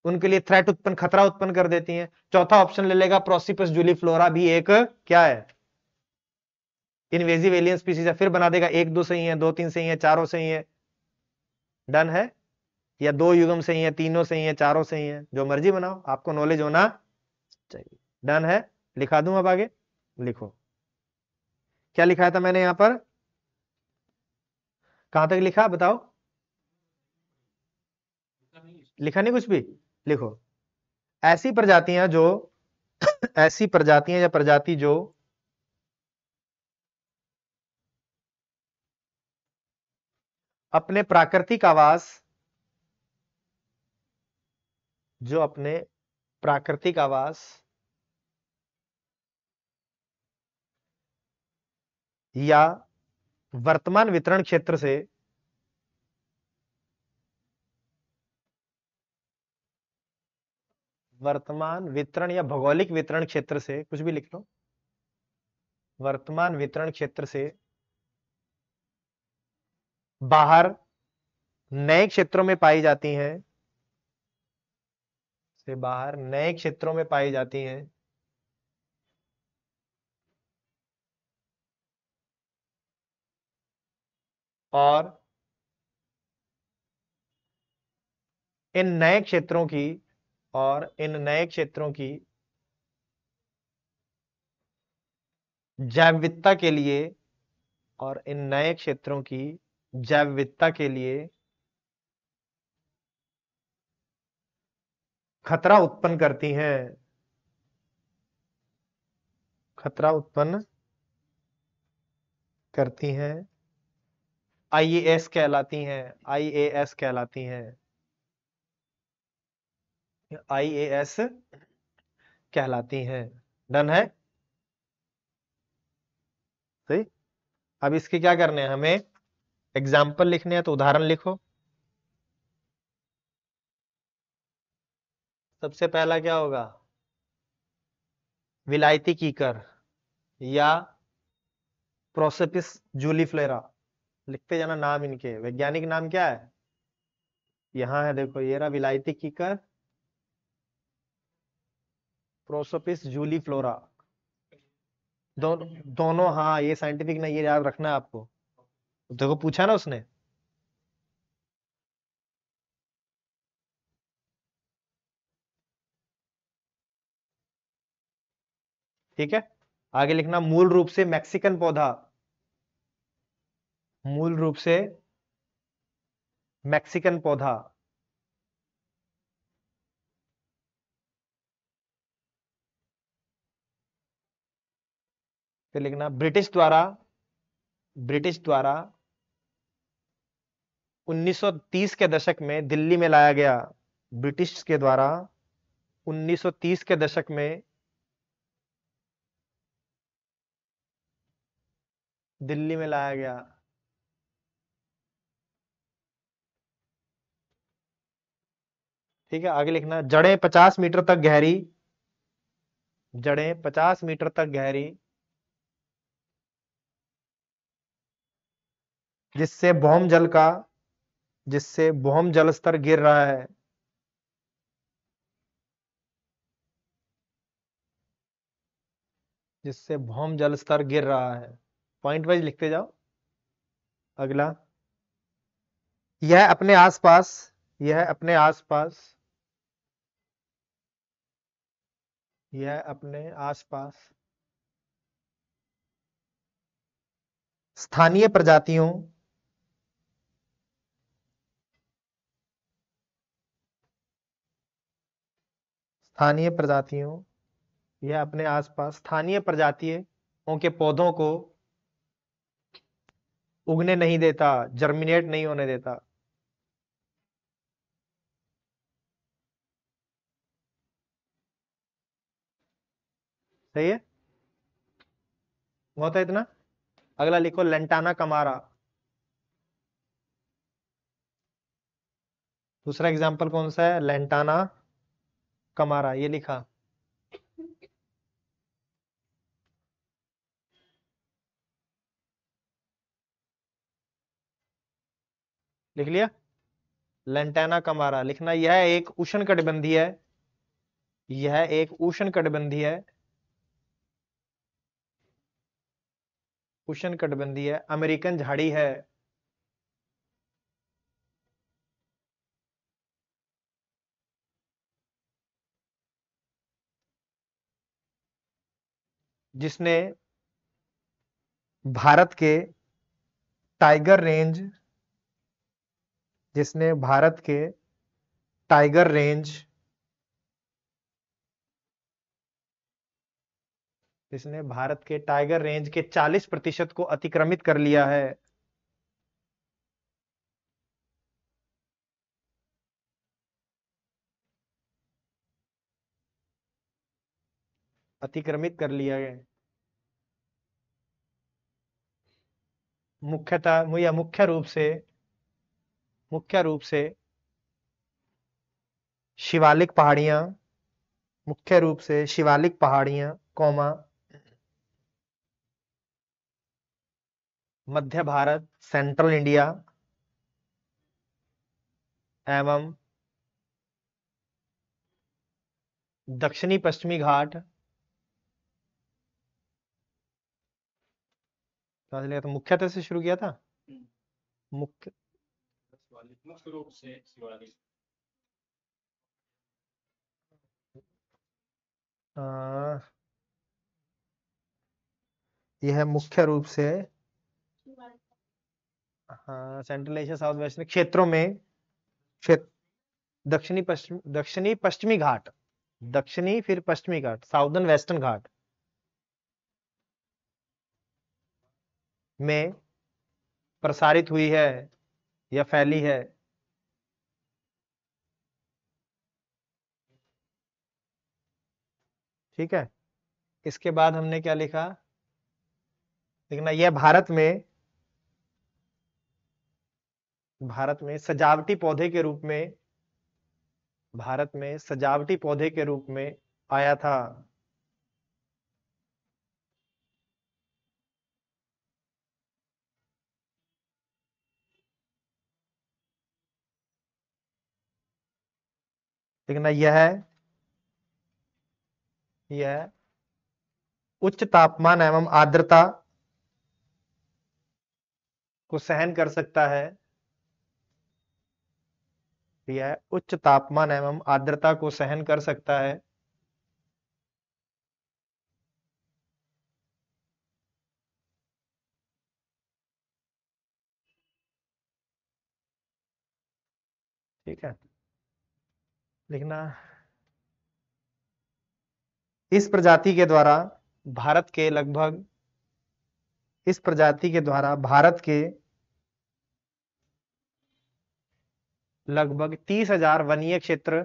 उनके लिए थ्रेट उत्पन्न खतरा उत्पन्न कर देती हैं चौथा ऑप्शन ले लेगा प्रोसिपस जूली फ्लोरा भी एक क्या है इनवेजिव एलियन स्पीसीज है फिर बना देगा एक दो सही है दो तीन सही है चारों सही है डन है या दो युगम सही है तीनों सही है चारों सही है जो मर्जी बनाओ आपको नॉलेज होना चाहिए डन है लिखा दूं अब आगे लिखो क्या लिखा था मैंने यहां पर कहां तक लिखा बताओ लिखा नहीं कुछ भी लिखो ऐसी प्रजातियां जो ऐसी प्रजातियां या प्रजाति जो अपने प्राकृतिक आवास जो अपने प्राकृतिक आवास या वर्तमान वितरण क्षेत्र से वर्तमान वितरण या भौगोलिक वितरण क्षेत्र से कुछ भी लिख लो वर्तमान वितरण क्षेत्र से बाहर नए क्षेत्रों में पाई जाती हैं से बाहर नए क्षेत्रों में पाई जाती हैं और इन नए क्षेत्रों की और इन नए क्षेत्रों की जैविकता के लिए और इन नए क्षेत्रों की जैविकता के लिए खतरा उत्पन्न करती हैं खतरा उत्पन्न करती हैं आईएएस कहलाती हैं आईएएस कहलाती हैं एस कहलाती हैं डन है सही अब इसके क्या करने हैं हमें एग्जाम्पल लिखने हैं तो उदाहरण लिखो सबसे पहला क्या होगा विलायती कीकर या प्रोसेपिस जूलीफ्लेरा लिखते जाना नाम इनके वैज्ञानिक नाम क्या है यहां है देखो ये रहा विलायती कीकर प्रोसोपिस जूली फ्लोरा दो, दोनों हाँ ये साइंटिफिक ना ये याद रखना आपको देखो पूछा ना उसने ठीक है आगे लिखना मूल रूप से मैक्सिकन पौधा मूल रूप से मैक्सिकन पौधा फिर लिखना ब्रिटिश द्वारा ब्रिटिश द्वारा 1930 के दशक में दिल्ली में लाया गया ब्रिटिश के द्वारा 1930 के दशक में दिल्ली में लाया गया ठीक है आगे लिखना जड़ें 50 मीटर तक गहरी जड़ें 50 मीटर तक गहरी जिससे भौम जल का जिससे भौम जल स्तर गिर रहा है जिससे भौम जल स्तर गिर रहा है पॉइंट वाइज लिखते जाओ अगला यह अपने आसपास यह अपने आसपास यह अपने आसपास स्थानीय प्रजातियों स्थानीय प्रजातियों या अपने आसपास स्थानीय प्रजातियों के पौधों को उगने नहीं देता जर्मिनेट नहीं होने देता सही है बहुत है इतना अगला लिखो लेंटाना कमारा दूसरा एग्जाम्पल कौन सा है लंटाना कमा रहा ये लिखा लिख लिया लेंटेना कमारा लिखना यह एक उष्ण कटबंधी है यह एक उष्ण कटबंधी है उष्ण कटबंधी है अमेरिकन झाड़ी है जिसने भारत के टाइगर रेंज जिसने भारत के टाइगर रेंज जिसने भारत के टाइगर रेंज के 40 प्रतिशत को अतिक्रमित कर लिया है अतिक्रमित कर लिया है मुख्यता या मुख्य रूप से मुख्य रूप से शिवालिक पहाड़ियां मुख्य रूप से शिवालिक पहाड़ियां कौमा मध्य भारत सेंट्रल इंडिया एवं दक्षिणी पश्चिमी घाट पता लिया तो मुख्यतः से शुरू किया था हम्म। मुख्य रूप से यह मुख्य रूप से हाँ सेंट्रल एशिया साउथ वेस्टर्न क्षेत्रों में दक्षिणी पश्चिम दक्षिणी पश्चिमी घाट दक्षिणी फिर पश्चिमी घाट साउदर्न वेस्टर्न घाट में प्रसारित हुई है या फैली है ठीक है इसके बाद हमने क्या लिखा लिखना यह भारत में भारत में सजावटी पौधे के रूप में भारत में सजावटी पौधे के रूप में आया था ना यह यह उच्च तापमान एवं आर्द्रता को सहन कर सकता है यह उच्च तापमान एवं आर्द्रता को सहन कर सकता है ठीक है लिखना इस प्रजाति के द्वारा भारत के लगभग इस प्रजाति के द्वारा भारत के लगभग तीस हजार वनीय क्षेत्र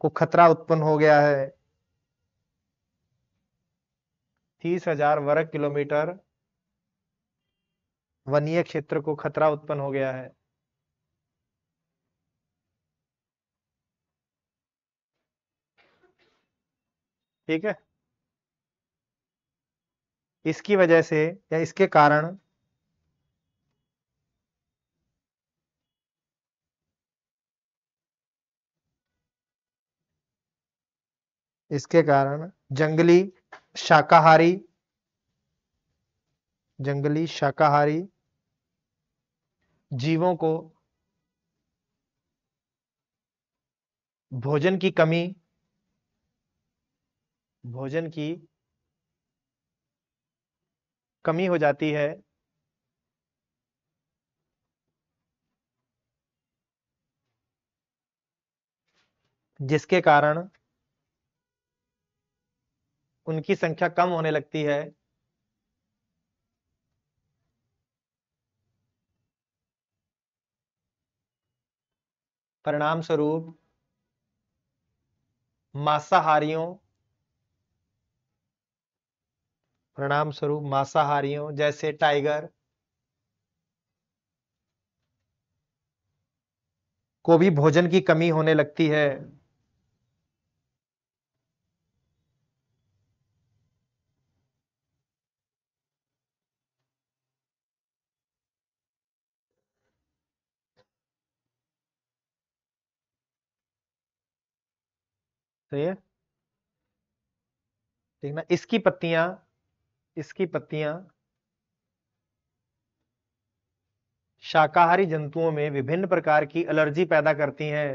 को खतरा उत्पन्न हो गया है तीस हजार वर्ग किलोमीटर वनीय क्षेत्र को खतरा उत्पन्न हो गया है ठीक है इसकी वजह से या इसके कारण इसके कारण जंगली शाकाहारी जंगली शाकाहारी जीवों को भोजन की कमी भोजन की कमी हो जाती है जिसके कारण उनकी संख्या कम होने लगती है परिणाम स्वरूप मांसाहारियों परिणाम स्वरूप मांसाहारियों जैसे टाइगर को भी भोजन की कमी होने लगती है सही है ठीक ना इसकी पत्तियां इसकी पत्तियां शाकाहारी जंतुओं में विभिन्न प्रकार की एलर्जी पैदा करती हैं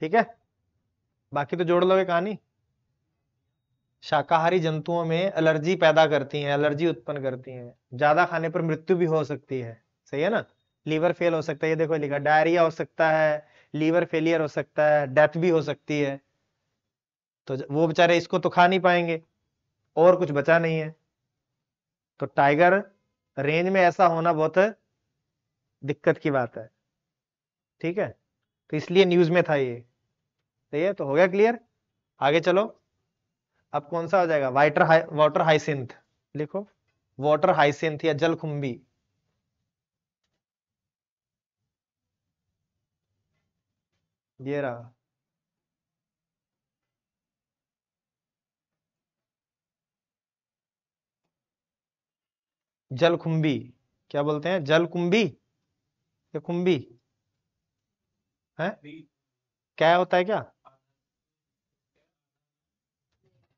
ठीक है बाकी तो जोड़ लोगे कहानी शाकाहारी जंतुओं में एलर्जी पैदा करती हैं एलर्जी उत्पन्न करती हैं ज्यादा खाने पर मृत्यु भी हो सकती है सही है ना लीवर फेल हो सकता है ये देखो लिखा डायरिया हो सकता है लीवर फेलियर हो सकता है डेथ भी हो सकती है तो वो बेचारे इसको तो खा नहीं पाएंगे और कुछ बचा नहीं है तो टाइगर रेंज में ऐसा होना बहुत दिक्कत की बात है ठीक है तो इसलिए न्यूज में था ये सही है तो हो गया क्लियर आगे चलो अब कौन सा हो जाएगा वाइटर हाई वाटर हाइसिंथ लिखो वाटर हाइसिंथ या जलखुंबी ये रहा जलकुंभी क्या बोलते हैं जलकुंभी या कुंभी है क्या होता है क्या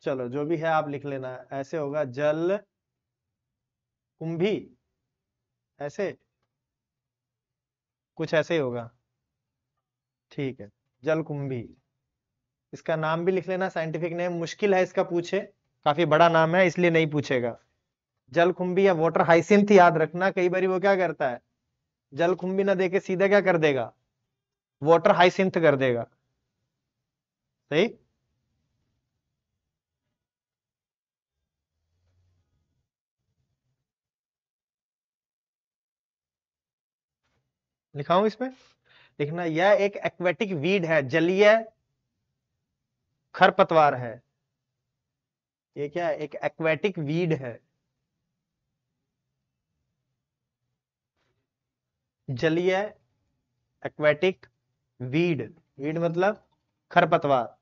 चलो जो भी है आप लिख लेना ऐसे होगा जल कुंभी ऐसे कुछ ऐसे ही होगा ठीक है जलकुंभी इसका नाम भी लिख लेना साइंटिफिक नेम मुश्किल है इसका पूछे काफी बड़ा नाम है इसलिए नहीं पूछेगा जलकुंभी या वाटर हाइसिंथ याद रखना कई बार वो क्या करता है जलकुंभी ना देके सीधा क्या कर देगा वाटर हाइसिंथ कर देगा सही लिखाऊं इसमें लिखना यह एक एक्वेटिक वीड है जलीय खरपतवार है ये क्या है एक एक्वेटिक वीड है जलीय एक्वेटिक वीड वीड मतलब खरपतवार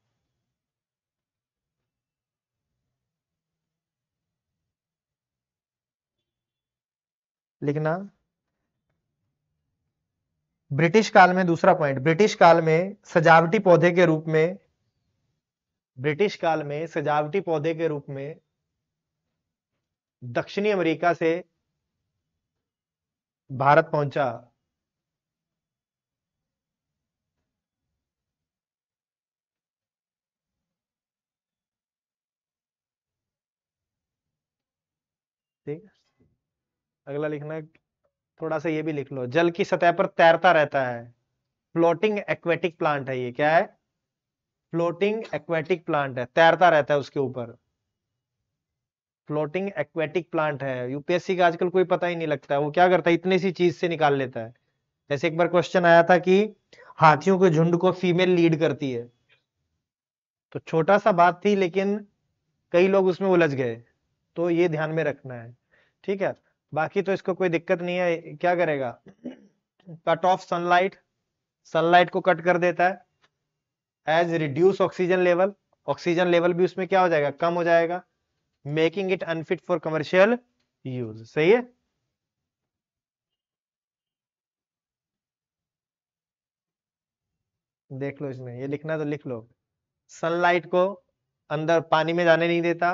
लिखना ब्रिटिश काल में दूसरा पॉइंट ब्रिटिश काल में सजावटी पौधे के रूप में ब्रिटिश काल में सजावटी पौधे के रूप में दक्षिणी अमेरिका से भारत पहुंचा ठीक अगला लिखना थोड़ा सा ये भी लिख लो जल की सतह पर तैरता रहता है फ्लोटिंग एक्वेटिक प्लांट है ये क्या है फ्लोटिंग एक्वेटिक प्लांट है तैरता रहता है उसके ऊपर फ्लोटिंग एक्वेटिक प्लांट है यूपीएससी का आजकल कोई पता ही नहीं लगता है वो क्या करता है इतनी सी चीज से निकाल लेता है जैसे एक बार क्वेश्चन आया था कि हाथियों के झुंड को फीमेल लीड करती है तो छोटा सा बात थी लेकिन कई लोग उसमें उलझ गए तो ये ध्यान में रखना है ठीक है बाकी तो इसको कोई दिक्कत नहीं है क्या करेगा कट ऑफ सनलाइट सनलाइट को कट कर देता है as reduce oxygen level oxygen level भी उसमें क्या हो जाएगा कम हो जाएगा making it unfit for commercial use सही है देख लो इसमें ये लिखना तो लिख लो सनलाइट को अंदर पानी में जाने नहीं देता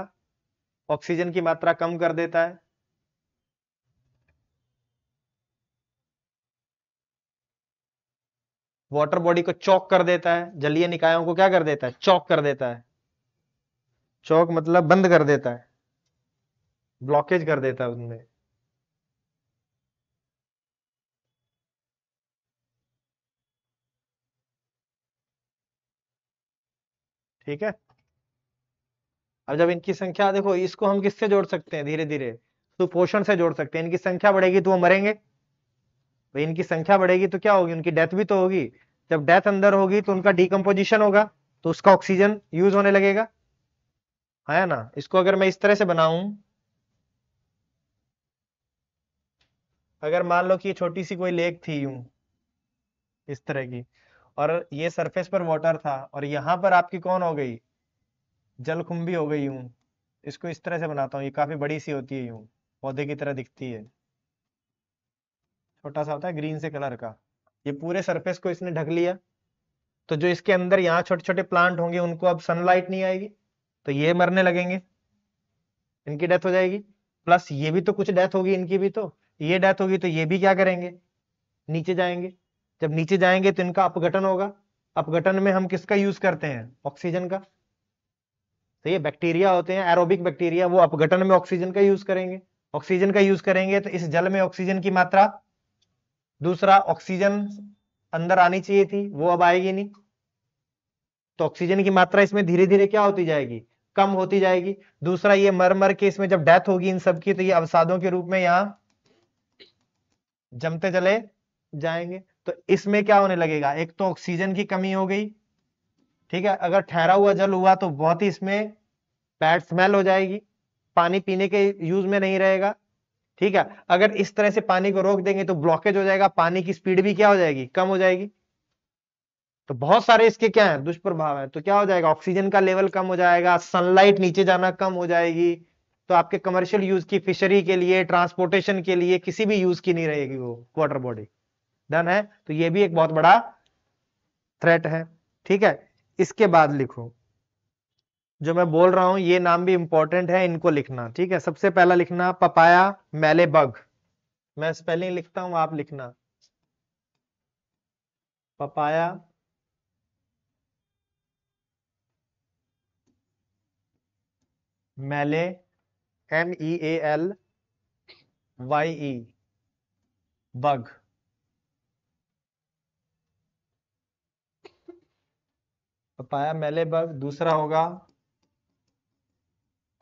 ऑक्सीजन की मात्रा कम कर देता है वाटर बॉडी को चौक कर देता है जलीय निकायों को क्या कर देता है चौक कर देता है चौक मतलब बंद कर देता है ब्लॉकेज कर देता है उनमें ठीक है अब जब इनकी संख्या देखो इसको हम किससे जोड़ सकते हैं धीरे धीरे तो सुपोषण से जोड़ सकते हैं इनकी संख्या बढ़ेगी तो वो मरेंगे भाई इनकी संख्या बढ़ेगी तो क्या होगी उनकी डेथ भी तो होगी जब डेथ अंदर होगी तो उनका डीकम्पोजिशन होगा तो उसका ऑक्सीजन यूज होने लगेगा है ना इसको अगर मैं इस तरह से बनाऊं अगर मान लो कि ये छोटी सी कोई लेक थी यूं इस तरह की और ये सरफेस पर वाटर था और यहाँ पर आपकी कौन हो गई जलकुंभी हो गई यूं इसको इस तरह से बनाता हूँ ये काफी बड़ी सी होती है यूं पौधे की तरह दिखती है छोटा सा होता है ग्रीन से कलर का ये पूरे सरफेस को इसने ढक लिया तो जो इसके अंदर यहाँ छोटे छोटे प्लांट होंगे उनको अब सनलाइट नहीं आएगी तो ये मरने लगेंगे इनकी डेथ हो जाएगी प्लस ये भी तो कुछ डेथ होगी इनकी भी तो ये डेथ होगी तो ये भी क्या करेंगे नीचे जाएंगे जब नीचे जाएंगे तो इनका अपघटन होगा अपघटन में हम किसका यूज करते हैं ऑक्सीजन का तो ये बैक्टीरिया होते हैं एरोबिक बैक्टीरिया वो अपघटन में ऑक्सीजन का यूज करेंगे ऑक्सीजन का यूज करेंगे तो इस जल में ऑक्सीजन की मात्रा दूसरा ऑक्सीजन अंदर आनी चाहिए थी वो अब आएगी नहीं तो ऑक्सीजन की मात्रा इसमें धीरे धीरे क्या होती जाएगी कम होती जाएगी दूसरा ये मर मर के इसमें जब डेथ होगी इन सब की तो ये अवसादों के रूप में यहाँ जमते चले जाएंगे तो इसमें क्या होने लगेगा एक तो ऑक्सीजन की कमी हो गई ठीक है अगर ठहरा हुआ जल हुआ तो बहुत ही इसमें बैड स्मेल हो जाएगी पानी पीने के यूज में नहीं रहेगा ठीक है अगर इस तरह से पानी को रोक देंगे तो ब्लॉकेज हो जाएगा पानी की स्पीड भी क्या हो जाएगी कम हो जाएगी तो बहुत सारे इसके क्या है दुष्प्रभाव है तो क्या हो जाएगा ऑक्सीजन का लेवल कम हो जाएगा सनलाइट नीचे जाना कम हो जाएगी तो आपके कमर्शियल यूज की फिशरी के लिए ट्रांसपोर्टेशन के लिए किसी भी यूज की नहीं रहेगी वो वाटर बॉडी डन है तो ये भी एक बहुत बड़ा थ्रेट है ठीक है इसके बाद लिखो जो मैं बोल रहा हूं ये नाम भी इंपॉर्टेंट है इनको लिखना ठीक है सबसे पहला लिखना पपाया मैले बग मैं स्पेलिंग लिखता हूं आप लिखना papaya mealy M E A L Y E bug papaya mealy bug दूसरा होगा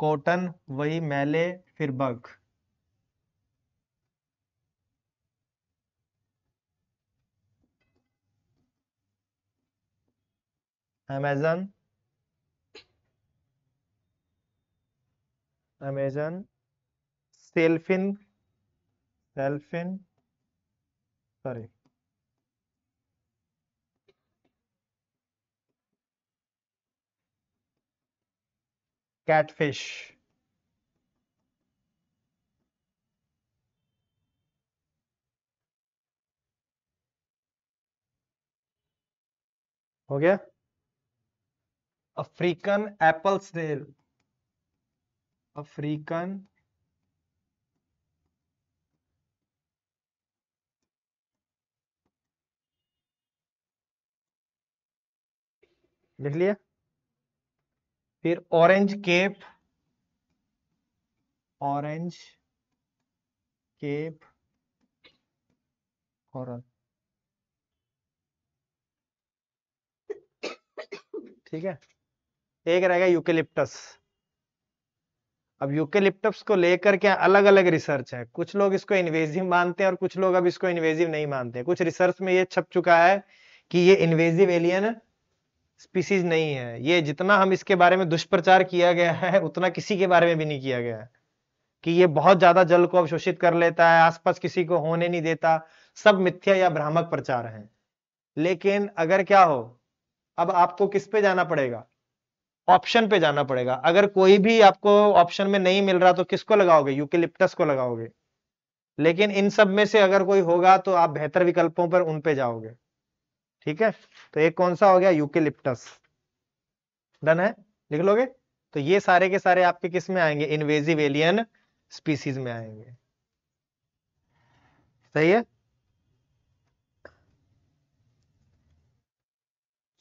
कॉटन वही मैले फिर bug Amazon Amazon sailfin sailfin sorry catfish हो गया अफ्रीकन एप्पल डेल अफ्रीकन लिख लिया फिर orange cup orange cup coral ठीक है एक रहेगा यूकेलिप्टस अब यूकेलिप्टस को लेकर क्या अलग अलग रिसर्च है कुछ लोग इसको इन्वेजिव मानते हैं और कुछ लोग अब इसको इन्वेजिव नहीं मानते कुछ रिसर्च में ये छप चुका है कि ये इन्वेजिव एलियन स्पीसीज नहीं है ये जितना हम इसके बारे में दुष्प्रचार किया गया है उतना किसी के बारे में भी नहीं किया गया है कि ये बहुत ज्यादा जल को अवशोषित कर लेता है आसपास किसी को होने नहीं देता सब मिथ्या या भ्रामक प्रचार है लेकिन अगर क्या हो अब आपको किस पे जाना पड़ेगा ऑप्शन पे जाना पड़ेगा अगर कोई भी आपको ऑप्शन में नहीं मिल रहा तो किसको लगाओगे यूकिलिप्टस को लगाओगे लेकिन इन सब में से अगर कोई होगा तो आप बेहतर विकल्पों पर उन पे जाओगे ठीक है तो एक कौन सा हो गया यूकेलिप्टस डन है लिख लोगे तो ये सारे के सारे आपके किस में आएंगे इनवेजिव एलियन स्पीसीज में आएंगे सही है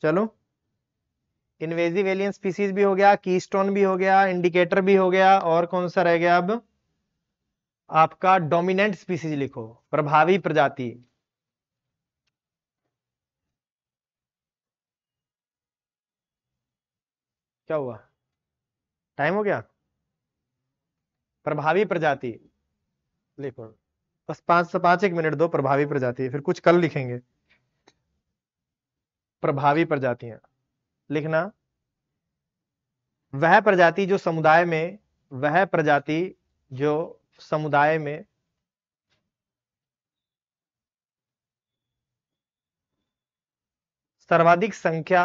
चलो इन्वेजिव एलियन स्पीसीज भी हो गया कीस्टोन भी हो गया इंडिकेटर भी हो गया और कौन सा रह गया अब आपका डोमिनेंट स्पीसीज लिखो प्रभावी प्रजाति क्या हुआ टाइम हो गया प्रभावी प्रजाति लिखो बस पांच से पांच एक मिनट दो प्रभावी प्रजाति फिर कुछ कल लिखेंगे प्रभावी प्रजातियां लिखना वह प्रजाति जो समुदाय में वह प्रजाति जो समुदाय में सर्वाधिक संख्या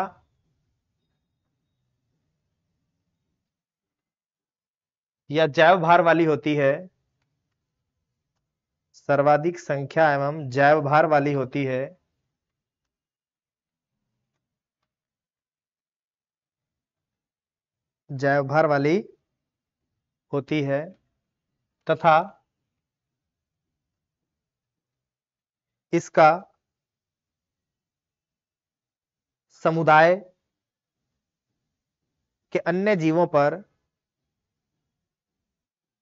या जैव भार वाली होती है सर्वाधिक संख्या एवं जैव भार वाली होती है जैव भार वाली होती है तथा इसका समुदाय के अन्य जीवों पर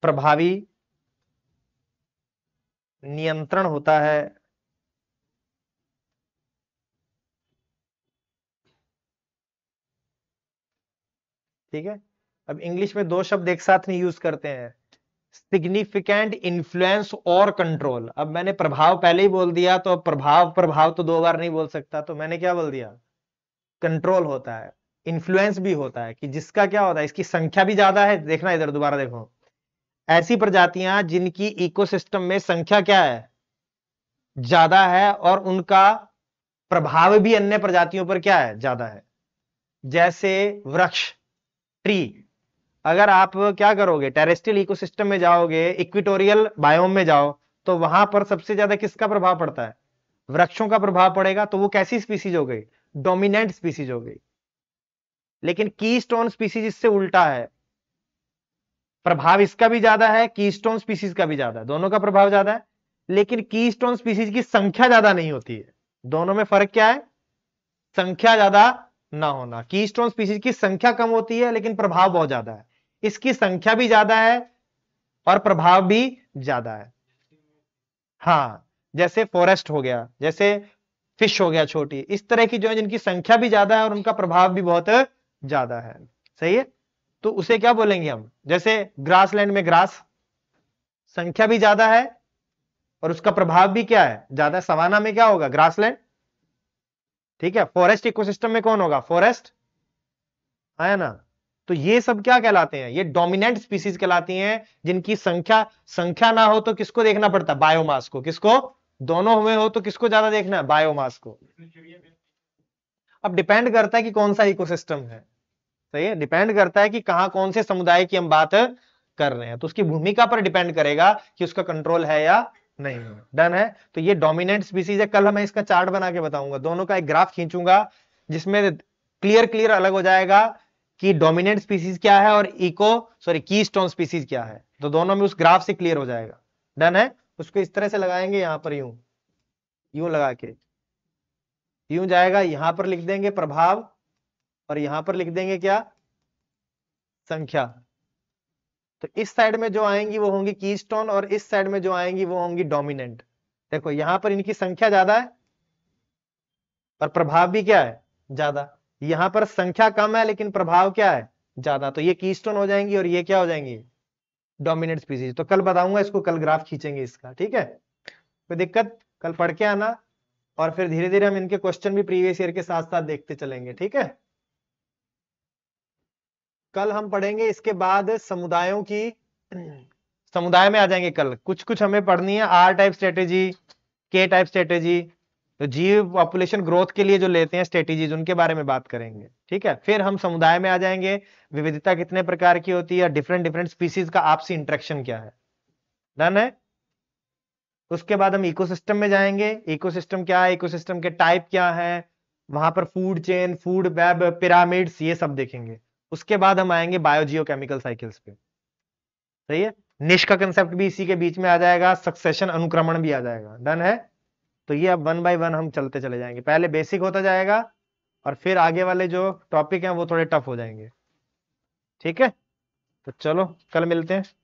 प्रभावी नियंत्रण होता है ठीक है अब इंग्लिश में दो शब्द एक साथ नहीं यूज करते हैं सिग्निफिकेंट इन्फ्लुएंस और कंट्रोल अब मैंने प्रभाव पहले ही बोल दिया तो अब प्रभाव प्रभाव तो दो बार नहीं बोल सकता तो मैंने क्या बोल दिया कंट्रोल होता है इन्फ्लुएंस भी होता है कि जिसका क्या होता है इसकी संख्या भी ज्यादा है देखना इधर दोबारा देखो ऐसी प्रजातियां जिनकी इकोसिस्टम में संख्या क्या है ज्यादा है और उनका प्रभाव भी अन्य प्रजातियों पर क्या है ज्यादा है जैसे वृक्ष ट्री अगर आप क्या करोगे टेरेस्ट्रियल इकोसिस्टम में जाओगे इक्विटोरियल बायोम में जाओ तो वहां पर सबसे ज्यादा किसका प्रभाव पड़ता है वृक्षों का प्रभाव पड़ेगा तो वो कैसी स्पीसीज हो गई डोमिनेंट स्पीसीज हो गई लेकिन की स्टोन स्पीसीज इससे उल्टा है प्रभाव इसका भी ज्यादा है कीस्टोन स्पीसीज का भी ज्यादा है दोनों का प्रभाव ज्यादा है लेकिन कीस्टोन स्पीसीज की संख्या ज्यादा नहीं होती है दोनों में फर्क क्या है संख्या ज्यादा ना होना कीस्टोन स्पीसीज की संख्या कम होती है लेकिन प्रभाव बहुत ज्यादा है इसकी संख्या भी ज्यादा है और प्रभाव भी ज्यादा है हाँ जैसे फॉरेस्ट हो गया जैसे फिश हो गया छोटी इस तरह की जो है जिनकी संख्या भी ज्यादा है और उनका प्रभाव भी बहुत ज्यादा है सही है तो उसे क्या बोलेंगे हम जैसे ग्रास लैंड में ग्रास संख्या भी ज्यादा है और उसका प्रभाव भी क्या है ज्यादा सवाना में क्या होगा ग्रासलैंड ठीक है फॉरेस्ट इकोसिस्टम में कौन होगा फॉरेस्ट आया ना तो ये सब क्या कहलाते हैं ये डोमिनेंट स्पीसीज कहलाती हैं जिनकी संख्या संख्या ना हो तो किसको देखना पड़ता है बायोमास को किसको दोनों हुए हो तो किसको ज्यादा देखना है बायोमास को अब डिपेंड करता है कि कौन सा इकोसिस्टम है सही है डिपेंड करता है कि कहा कौन से समुदाय की हम बात कर रहे हैं तो उसकी भूमिका पर डिपेंड करेगा कि उसका कंट्रोल है या नहीं डन है तो ये डोमिनेंट स्पीसीज है कल मैं इसका चार्ट बना के बताऊंगा दोनों का एक ग्राफ खींचूंगा जिसमें क्लियर क्लियर अलग हो जाएगा कि डोमिनेंट स्पीसीज क्या है और eco sorry keystone species क्या है तो दोनों में उस ग्राफ से क्लियर हो जाएगा डन है उसको इस तरह से लगाएंगे यहां पर यूं यूं लगा के यूं जाएगा यहां पर लिख देंगे प्रभाव और यहां पर लिख देंगे क्या संख्या तो इस साइड में जो आएंगी वो होंगी कीस्टोन और इस साइड में जो आएंगी वो होंगी डोमिनेंट देखो यहां पर इनकी संख्या ज्यादा है और प्रभाव भी क्या है ज्यादा यहां पर संख्या कम है लेकिन प्रभाव क्या है ज्यादा तो ये कीस्टोन हो जाएंगी और ये क्या हो जाएंगी डोमिनेंट स्पीसीज तो कल बताऊंगा इसको कल ग्राफ खींचेंगे इसका ठीक है कोई दिक्कत कल पढ़ के आना और फिर धीरे धीरे हम इनके क्वेश्चन भी प्रीवियस ईयर के साथ साथ देखते चलेंगे ठीक है कल हम पढ़ेंगे इसके बाद समुदायों की समुदाय में आ जाएंगे कल कुछ कुछ हमें पढ़नी है आर टाइप स्ट्रेटेजी के टाइप स्ट्रेटेजी तो जीव पॉपुलेशन ग्रोथ के लिए जो लेते हैं स्ट्रेटेजीज उनके बारे में बात करेंगे ठीक है फिर हम समुदाय में आ जाएंगे विविधता कितने प्रकार की होती है डिफरेंट डिफरेंट स्पीसीज का आपसी इंट्रेक्शन क्या है डन है उसके बाद हम इकोसिस्टम में जाएंगे इकोसिस्टम क्या है इकोसिस्टम के टाइप क्या है वहां पर food chain food web pyramids ये सब देखेंगे उसके बाद हम आएंगे बायोजियो केमिकल साइकिल्स पे सही है निश का कंसेप्ट भी इसी के बीच में आ जाएगा सक्सेशन अनुक्रमण भी आ जाएगा डन है तो ये अब वन बाय वन हम चलते चले जाएंगे पहले बेसिक होता जाएगा और फिर आगे वाले जो टॉपिक हैं वो थोड़े टफ हो जाएंगे ठीक है तो चलो कल मिलते हैं